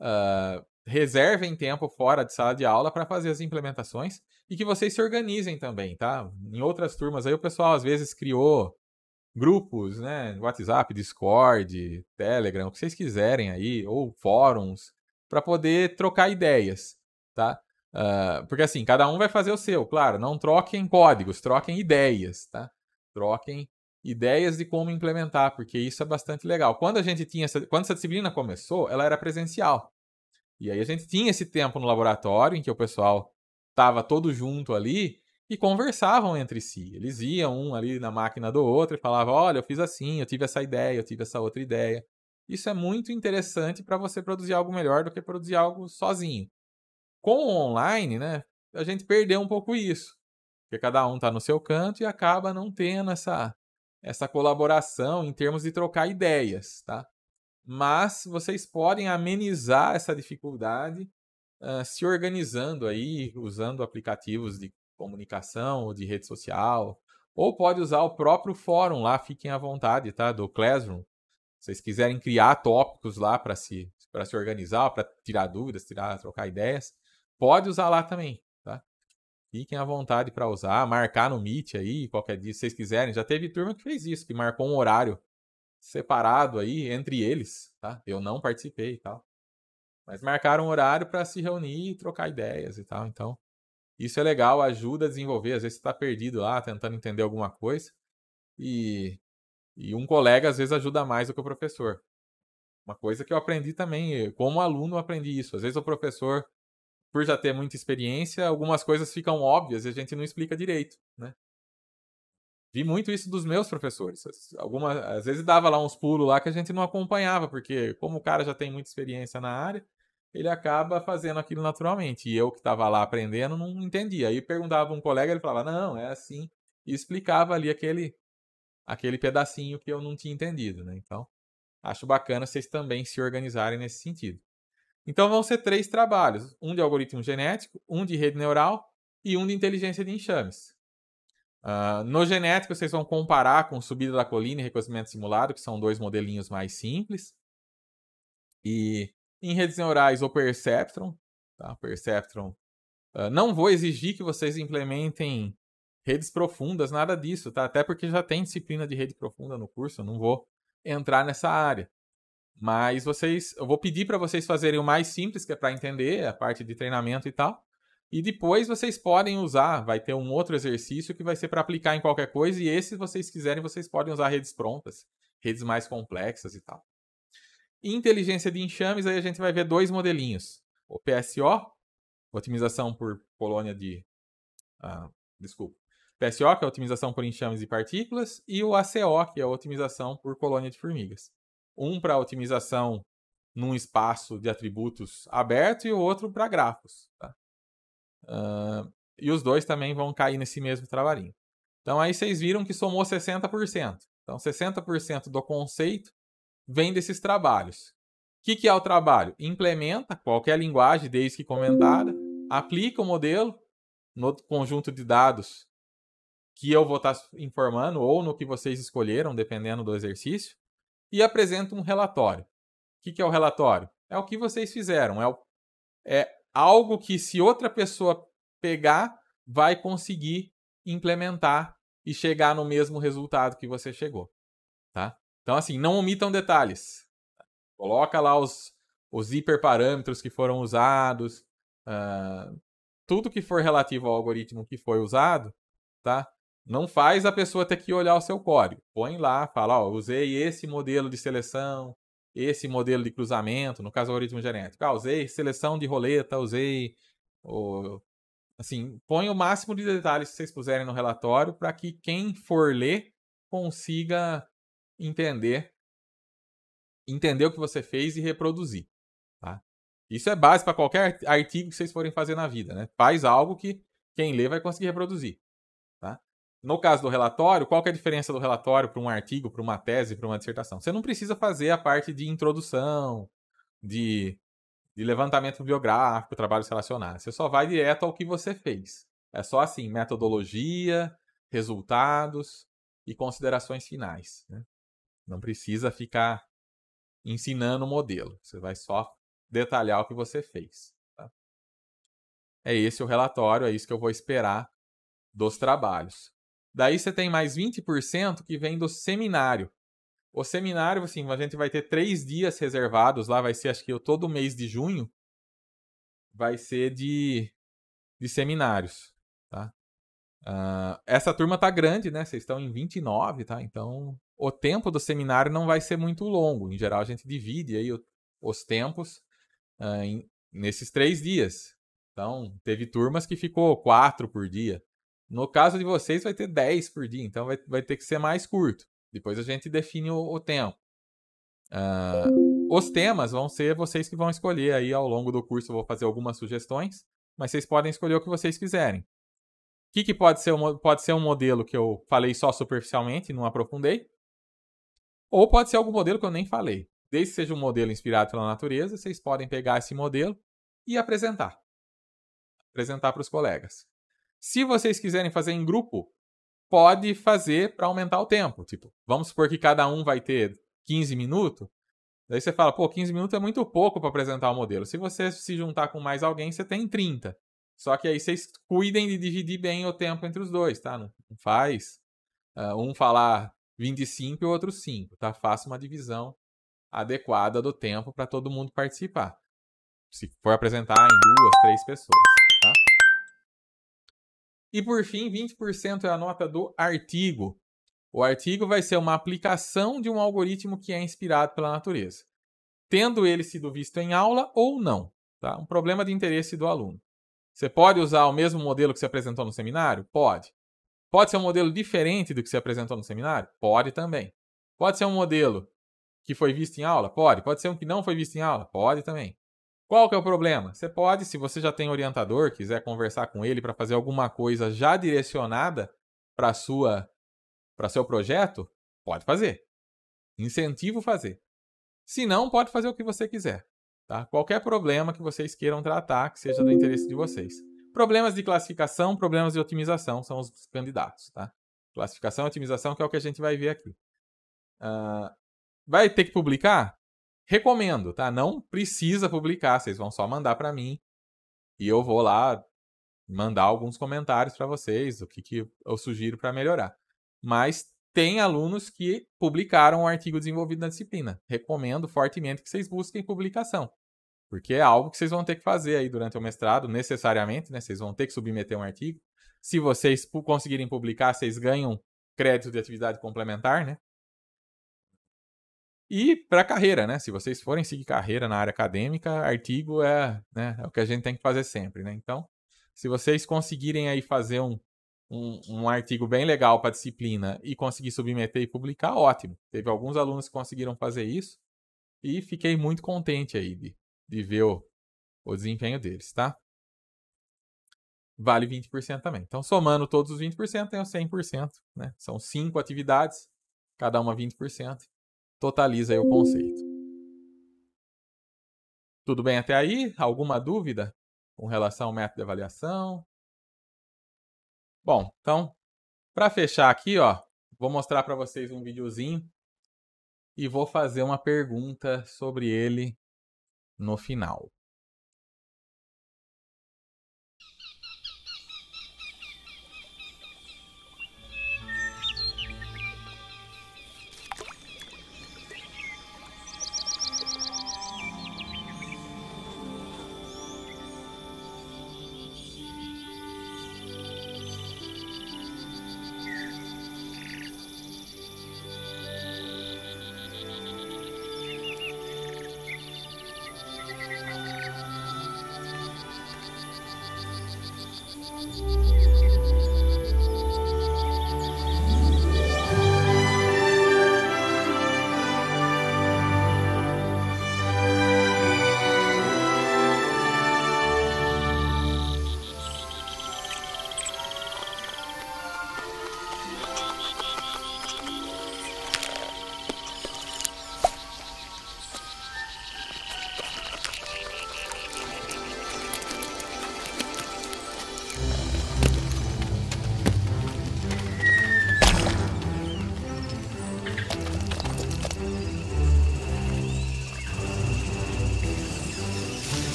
uh, reservem tempo fora de sala de aula para fazer as implementações e que vocês se organizem também, tá? Em outras turmas aí o pessoal às vezes criou grupos, né? WhatsApp, Discord, Telegram, o que vocês quiserem aí, ou fóruns, para poder trocar ideias, tá? Uh, porque assim, cada um vai fazer o seu, claro. Não troquem códigos, troquem ideias, tá? Troquem ideias de como implementar, porque isso é bastante legal. Quando a gente tinha essa, quando essa disciplina começou, ela era presencial. E aí a gente tinha esse tempo no laboratório em que o pessoal estava todo junto ali e conversavam entre si. Eles iam um ali na máquina do outro e falavam: olha, eu fiz assim, eu tive essa ideia, eu tive essa outra ideia. Isso é muito interessante para você produzir algo melhor do que produzir algo sozinho. Com o online, né, a gente perdeu um pouco isso, porque cada um está no seu canto e acaba não tendo essa, essa colaboração em termos de trocar ideias, tá? Mas vocês podem amenizar essa dificuldade Uh, se organizando aí, usando aplicativos de comunicação ou de rede social, ou pode usar o próprio fórum lá, fiquem à vontade, tá? Do Classroom. Se vocês quiserem criar tópicos lá para se, se organizar, para tirar dúvidas, tirar, trocar ideias, pode usar lá também, tá? Fiquem à vontade para usar, marcar no Meet aí, qualquer dia, se vocês quiserem. Já teve turma que fez isso, que marcou um horário separado aí entre eles, tá? Eu não participei e tal. Mas marcaram um horário para se reunir e trocar ideias e tal. Então, isso é legal, ajuda a desenvolver. Às vezes você está perdido lá, tentando entender alguma coisa. E, e um colega às vezes ajuda mais do que o professor. Uma coisa que eu aprendi também, eh, como aluno, aprendi isso. Às vezes o professor, por já ter muita experiência, algumas coisas ficam óbvias e a gente não explica direito, né? Vi muito isso dos meus professores. Algumas, às vezes dava lá uns pulos lá que a gente não acompanhava, porque como o cara já tem muita experiência na área, ele acaba fazendo aquilo naturalmente. E eu que estava lá aprendendo não entendia. Aí perguntava um colega, ele falava, não, é assim. E explicava ali aquele, aquele pedacinho que eu não tinha entendido, né? Então, acho bacana vocês também se organizarem nesse sentido. Então, vão ser três trabalhos: um de algoritmo genético, um de rede neural e um de inteligência de enxames. Uh, no genético, vocês vão comparar com subida da colina e reconhecimento simulado, que são dois modelinhos mais simples. E em redes neurais, o Perceptron. Tá? Perceptron. Uh, não vou exigir que vocês implementem redes profundas, nada disso, tá? Até porque já tem disciplina de rede profunda no curso, eu não vou entrar nessa área. Mas vocês, eu vou pedir para vocês fazerem o mais simples, que é para entender a parte de treinamento e tal. E depois vocês podem usar, vai ter um outro exercício que vai ser para aplicar em qualquer coisa, e esse, se vocês quiserem, vocês podem usar redes prontas, redes mais complexas e tal. Inteligência de enxames, aí a gente vai ver dois modelinhos. O PSO, otimização por colônia de... Ah, desculpa. PSO, que é a otimização por enxames e partículas, e o ACO, que é a otimização por colônia de formigas. Um para otimização num espaço de atributos aberto e o outro para grafos. Tá? Uh, e os dois também vão cair nesse mesmo trabalhinho. Então aí vocês viram que somou 60%. Então 60% do conceito vem desses trabalhos. O que, que é o trabalho? Implementa qualquer linguagem, desde que comentada, aplica o modelo no conjunto de dados que eu vou estar informando ou no que vocês escolheram, dependendo do exercício, e apresenta um relatório. O que, que é o relatório? É o que vocês fizeram, é, o, é algo que, se outra pessoa pegar, vai conseguir implementar e chegar no mesmo resultado que você chegou. Tá? Então, assim, não omitam detalhes. Coloca lá os, os hiperparâmetros que foram usados, uh, tudo que for relativo ao algoritmo que foi usado, tá? Não faz a pessoa ter que olhar o seu código. Põe lá, fala, ó, usei esse modelo de seleção, esse modelo de cruzamento, no caso algoritmo genético. Ah, usei seleção de roleta, usei Assim, põe o máximo de detalhes que vocês puserem no relatório para que quem for ler consiga entender entender o que você fez e reproduzir. Tá? Isso é base para qualquer artigo que vocês forem fazer na vida. Né? Faz algo que quem lê vai conseguir reproduzir. Tá? No caso do relatório, qual é a diferença do relatório para um artigo, para uma tese, para uma dissertação? Você não precisa fazer a parte de introdução, de, de levantamento biográfico, trabalhos relacionados. Você só vai direto ao que você fez. É só assim, metodologia, resultados e considerações finais. Né? Não precisa ficar ensinando o modelo. Você vai só detalhar o que você fez. Tá? É esse o relatório, é isso que eu vou esperar dos trabalhos. Daí você tem mais 20% que vem do seminário. O seminário, assim, a gente vai ter três dias reservados lá, vai ser acho que todo mês de junho, vai ser de, de seminários. Tá? Ah, essa turma tá grande, né? Vocês estão em 29, tá? Então, o tempo do seminário não vai ser muito longo. Em geral, a gente divide aí o, os tempos uh, em, nesses três dias. Então, teve turmas que ficou quatro por dia. No caso de vocês, vai ter 10 por dia, então vai, vai ter que ser mais curto. Depois a gente define o, o tempo. Uh, os temas vão ser vocês que vão escolher aí ao longo do curso. Eu vou fazer algumas sugestões, mas vocês podem escolher o que vocês quiserem que, que pode, ser um, pode ser um modelo que eu falei só superficialmente, não aprofundei, ou pode ser algum modelo que eu nem falei. Desde que seja um modelo inspirado pela natureza, vocês podem pegar esse modelo e apresentar. Apresentar para os colegas. Se vocês quiserem fazer em grupo, pode fazer para aumentar o tempo. Tipo, vamos supor que cada um vai ter 15 minutos. Daí você fala, pô, 15 minutos é muito pouco para apresentar o modelo. Se você se juntar com mais alguém, você tem 30. Só que aí vocês cuidem de dividir bem o tempo entre os dois, tá? Não faz uh, um falar 25 e o outro 5, tá? Faça uma divisão adequada do tempo para todo mundo participar. Se for apresentar em duas, três pessoas, tá? E por fim, 20% é a nota do artigo. O artigo vai ser uma aplicação de um algoritmo que é inspirado pela natureza, tendo ele sido visto em aula ou não, tá? Um problema de interesse do aluno. Você pode usar o mesmo modelo que você apresentou no seminário? Pode. Pode ser um modelo diferente do que você apresentou no seminário? Pode também. Pode ser um modelo que foi visto em aula? Pode. Pode ser um que não foi visto em aula? Pode também. Qual que é o problema? Você pode, se você já tem orientador, quiser conversar com ele para fazer alguma coisa já direcionada para sua para seu projeto, pode fazer. Incentivo fazer. Se não, pode fazer o que você quiser. Tá? Qualquer problema que vocês queiram tratar, que seja do interesse de vocês. Problemas de classificação, problemas de otimização são os candidatos. Tá? Classificação e otimização, que é o que a gente vai ver aqui. Uh, vai ter que publicar? Recomendo, tá? Não precisa publicar, vocês vão só mandar para mim e eu vou lá mandar alguns comentários para vocês, o que, que eu sugiro para melhorar. Mas tem alunos que publicaram um artigo desenvolvido na disciplina. Recomendo fortemente que vocês busquem publicação, porque é algo que vocês vão ter que fazer aí durante o mestrado, necessariamente, né? Vocês vão ter que submeter um artigo. Se vocês conseguirem publicar, vocês ganham crédito de atividade complementar, né? E para carreira, né? Se vocês forem seguir carreira na área acadêmica, artigo é, né, é o que a gente tem que fazer sempre, né? Então, se vocês conseguirem aí fazer um um, um artigo bem legal para a disciplina e conseguir submeter e publicar, ótimo. Teve alguns alunos que conseguiram fazer isso e fiquei muito contente aí de, de ver o, o desempenho deles, tá? Vale 20% também. Então, somando todos os 20%, tenho 100%, né? São cinco atividades, cada uma 20%. Totaliza aí o conceito. Tudo bem até aí? Alguma dúvida com relação ao método de avaliação? Bom, então, para fechar aqui, ó, vou mostrar para vocês um videozinho e vou fazer uma pergunta sobre ele no final.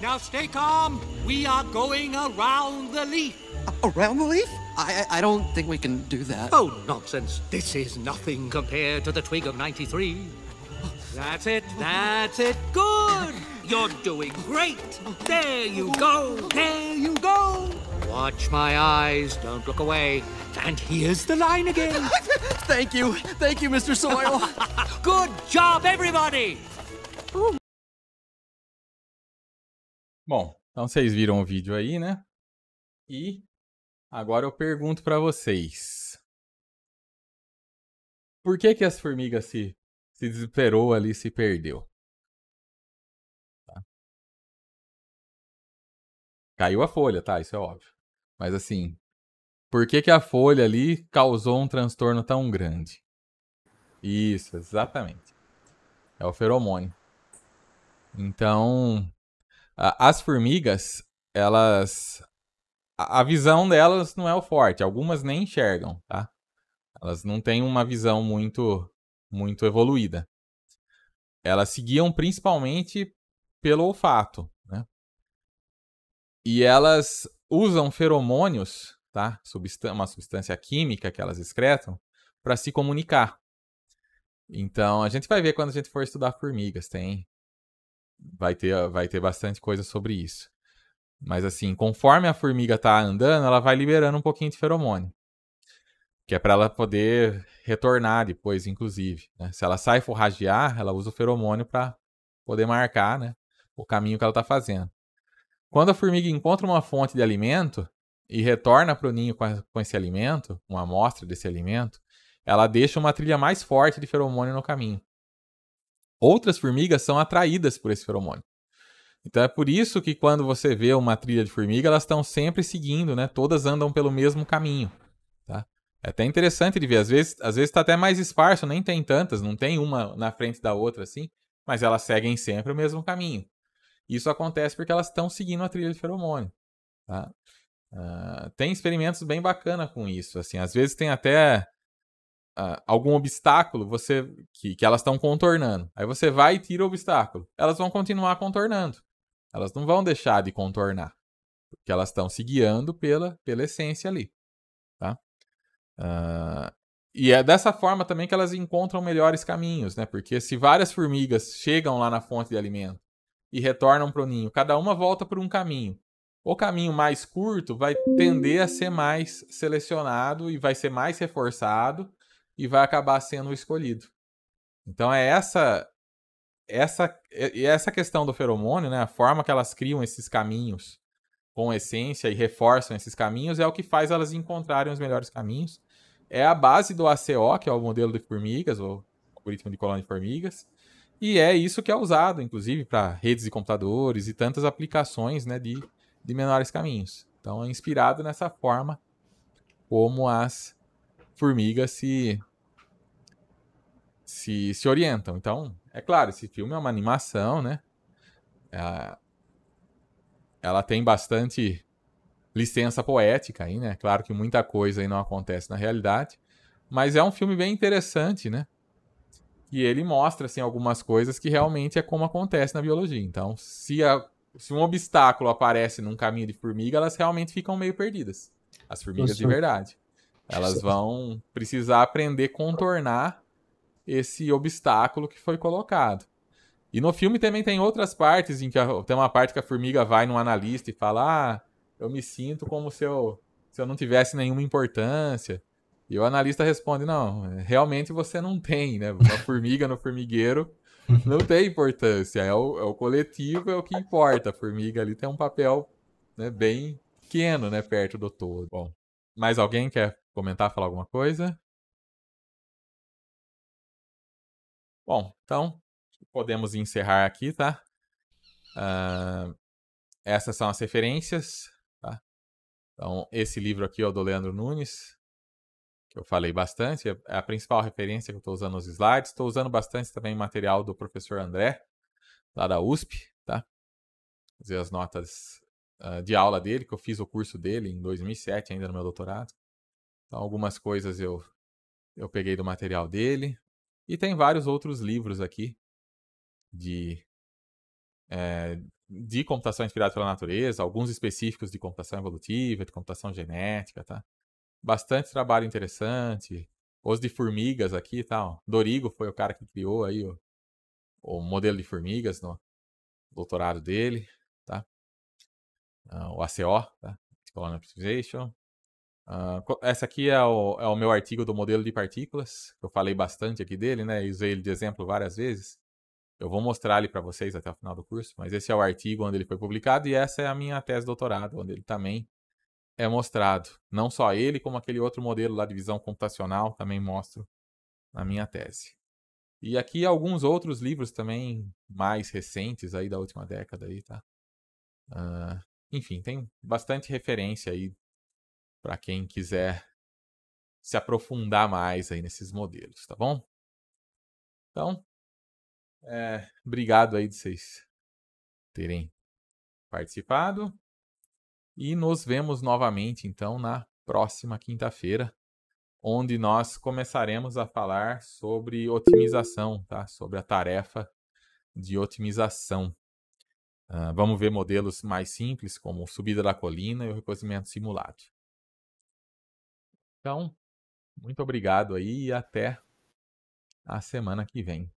Now stay calm. We are going around the leaf. Uh, around the leaf? I, I don't think we can do that. Oh, nonsense. This is nothing compared to the twig of 93. That's it. That's it. Good. You're doing great. There you go. There you go. Watch my eyes. Don't look away. And here's the line again. [LAUGHS] Thank you. Thank you, Mr. Soil. [LAUGHS] Good job, everybody. Ooh. Bom, então vocês viram o vídeo aí, né? E agora eu pergunto para vocês. Por que que as formigas se, se desesperou ali, se perdeu? Tá. Caiu a folha, tá? Isso é óbvio. Mas assim, por que que a folha ali causou um transtorno tão grande? Isso, exatamente. É o feromônio. Então, as formigas, elas. A visão delas não é o forte, algumas nem enxergam, tá? Elas não têm uma visão muito, muito evoluída. Elas seguiam principalmente pelo olfato, né? E elas usam feromônios, tá? Substan uma substância química que elas excretam para se comunicar. Então, a gente vai ver quando a gente for estudar formigas, tem vai ter, vai ter bastante coisa sobre isso. Mas assim, conforme a formiga tá andando, ela vai liberando um pouquinho de feromônio. Que é para ela poder retornar depois, inclusive. Né? Se ela sai forragear, ela usa o feromônio para poder marcar né, o caminho que ela está fazendo. Quando a formiga encontra uma fonte de alimento e retorna para o ninho com, a, com esse alimento, uma amostra desse alimento, ela deixa uma trilha mais forte de feromônio no caminho outras formigas são atraídas por esse feromônio. Então é por isso que quando você vê uma trilha de formiga, elas estão sempre seguindo, né? Todas andam pelo mesmo caminho, tá? É até interessante de ver. Às vezes, às vezes tá até mais esparso, nem tem tantas, não tem uma na frente da outra assim, mas elas seguem sempre o mesmo caminho. Isso acontece porque elas estão seguindo a trilha de feromônio, tá? Uh, tem experimentos bem bacana com isso, assim. Às vezes tem até uh, algum obstáculo você que, que elas estão contornando. Aí você vai e tira o obstáculo. Elas vão continuar contornando. Elas não vão deixar de contornar. Porque elas estão se guiando pela, pela essência ali. Tá? Uh, e é dessa forma também que elas encontram melhores caminhos, né? Porque se várias formigas chegam lá na fonte de alimento e retornam para o ninho, cada uma volta por um caminho. O caminho mais curto vai tender a ser mais selecionado e vai ser mais reforçado e vai acabar sendo o escolhido. Então é essa essa e essa questão do feromônio, né, a forma que elas criam esses caminhos com essência e reforçam esses caminhos é o que faz elas encontrarem os melhores caminhos. É a base do ACO, que é o modelo de formigas, ou algoritmo de colônia de formigas, e é isso que é usado, inclusive, para redes de computadores e tantas aplicações né, de, de menores caminhos. Então, é inspirado nessa forma como as formigas se se, se orientam. Então, é claro, esse filme é uma animação, né? Ela, é, ela tem bastante licença poética aí, né? Claro que muita coisa aí não acontece na realidade, mas é um filme bem interessante, né? E ele mostra assim algumas coisas que realmente é como acontece na biologia. Então, se, a, se um obstáculo aparece num caminho de formiga, elas realmente ficam meio perdidas. As formigas Nossa. de verdade. Elas vão precisar aprender a contornar esse obstáculo que foi colocado. E no filme também tem outras partes em que a, tem uma parte que a formiga vai num analista e fala: "Ah, eu me sinto como se eu se eu não tivesse nenhuma importância". E o analista responde: "Não, realmente você não tem, né? A formiga no formigueiro [LAUGHS] não tem importância, é o, é o, coletivo é o que importa. A formiga ali tem um papel, né, bem pequeno, né, perto do todo". Bom, mais alguém quer comentar, falar alguma coisa? Bom, então podemos encerrar aqui, tá? Uh, essas são as referências, tá? Então, esse livro aqui é do Leandro Nunes, que eu falei bastante, é, é a principal referência que eu estou usando nos slides. Estou usando bastante também material do professor André, lá da USP, tá? Fazer as notas uh, de aula dele, que eu fiz o curso dele em 2007, ainda no meu doutorado. Então, algumas coisas eu, eu peguei do material dele, e tem vários outros livros aqui de, é, de computação inspirada pela natureza, alguns específicos de computação evolutiva, de computação genética, tá? Bastante trabalho interessante. Os de formigas aqui e tá? tal. Dorigo foi o cara que criou aí o, o modelo de formigas no doutorado dele, tá? Ah, o ACO, tá? Colon Optimization. Uh, essa aqui é o, é o meu artigo do modelo de partículas, eu falei bastante aqui dele, né? usei ele de exemplo várias vezes. Eu vou mostrar ele para vocês até o final do curso, mas esse é o artigo onde ele foi publicado e essa é a minha tese de doutorado, onde ele também é mostrado. Não só ele, como aquele outro modelo lá de visão computacional, também mostro na minha tese. E aqui alguns outros livros também mais recentes aí da última década aí, tá? Uh, enfim, tem bastante referência aí para quem quiser se aprofundar mais aí nesses modelos, tá bom? Então, é, obrigado aí de vocês terem participado e nos vemos novamente então na próxima quinta-feira, onde nós começaremos a falar sobre otimização, tá? Sobre a tarefa de otimização. Uh, vamos ver modelos mais simples, como subida da colina e o reconhecimento simulado. Então, muito obrigado aí e até a semana que vem.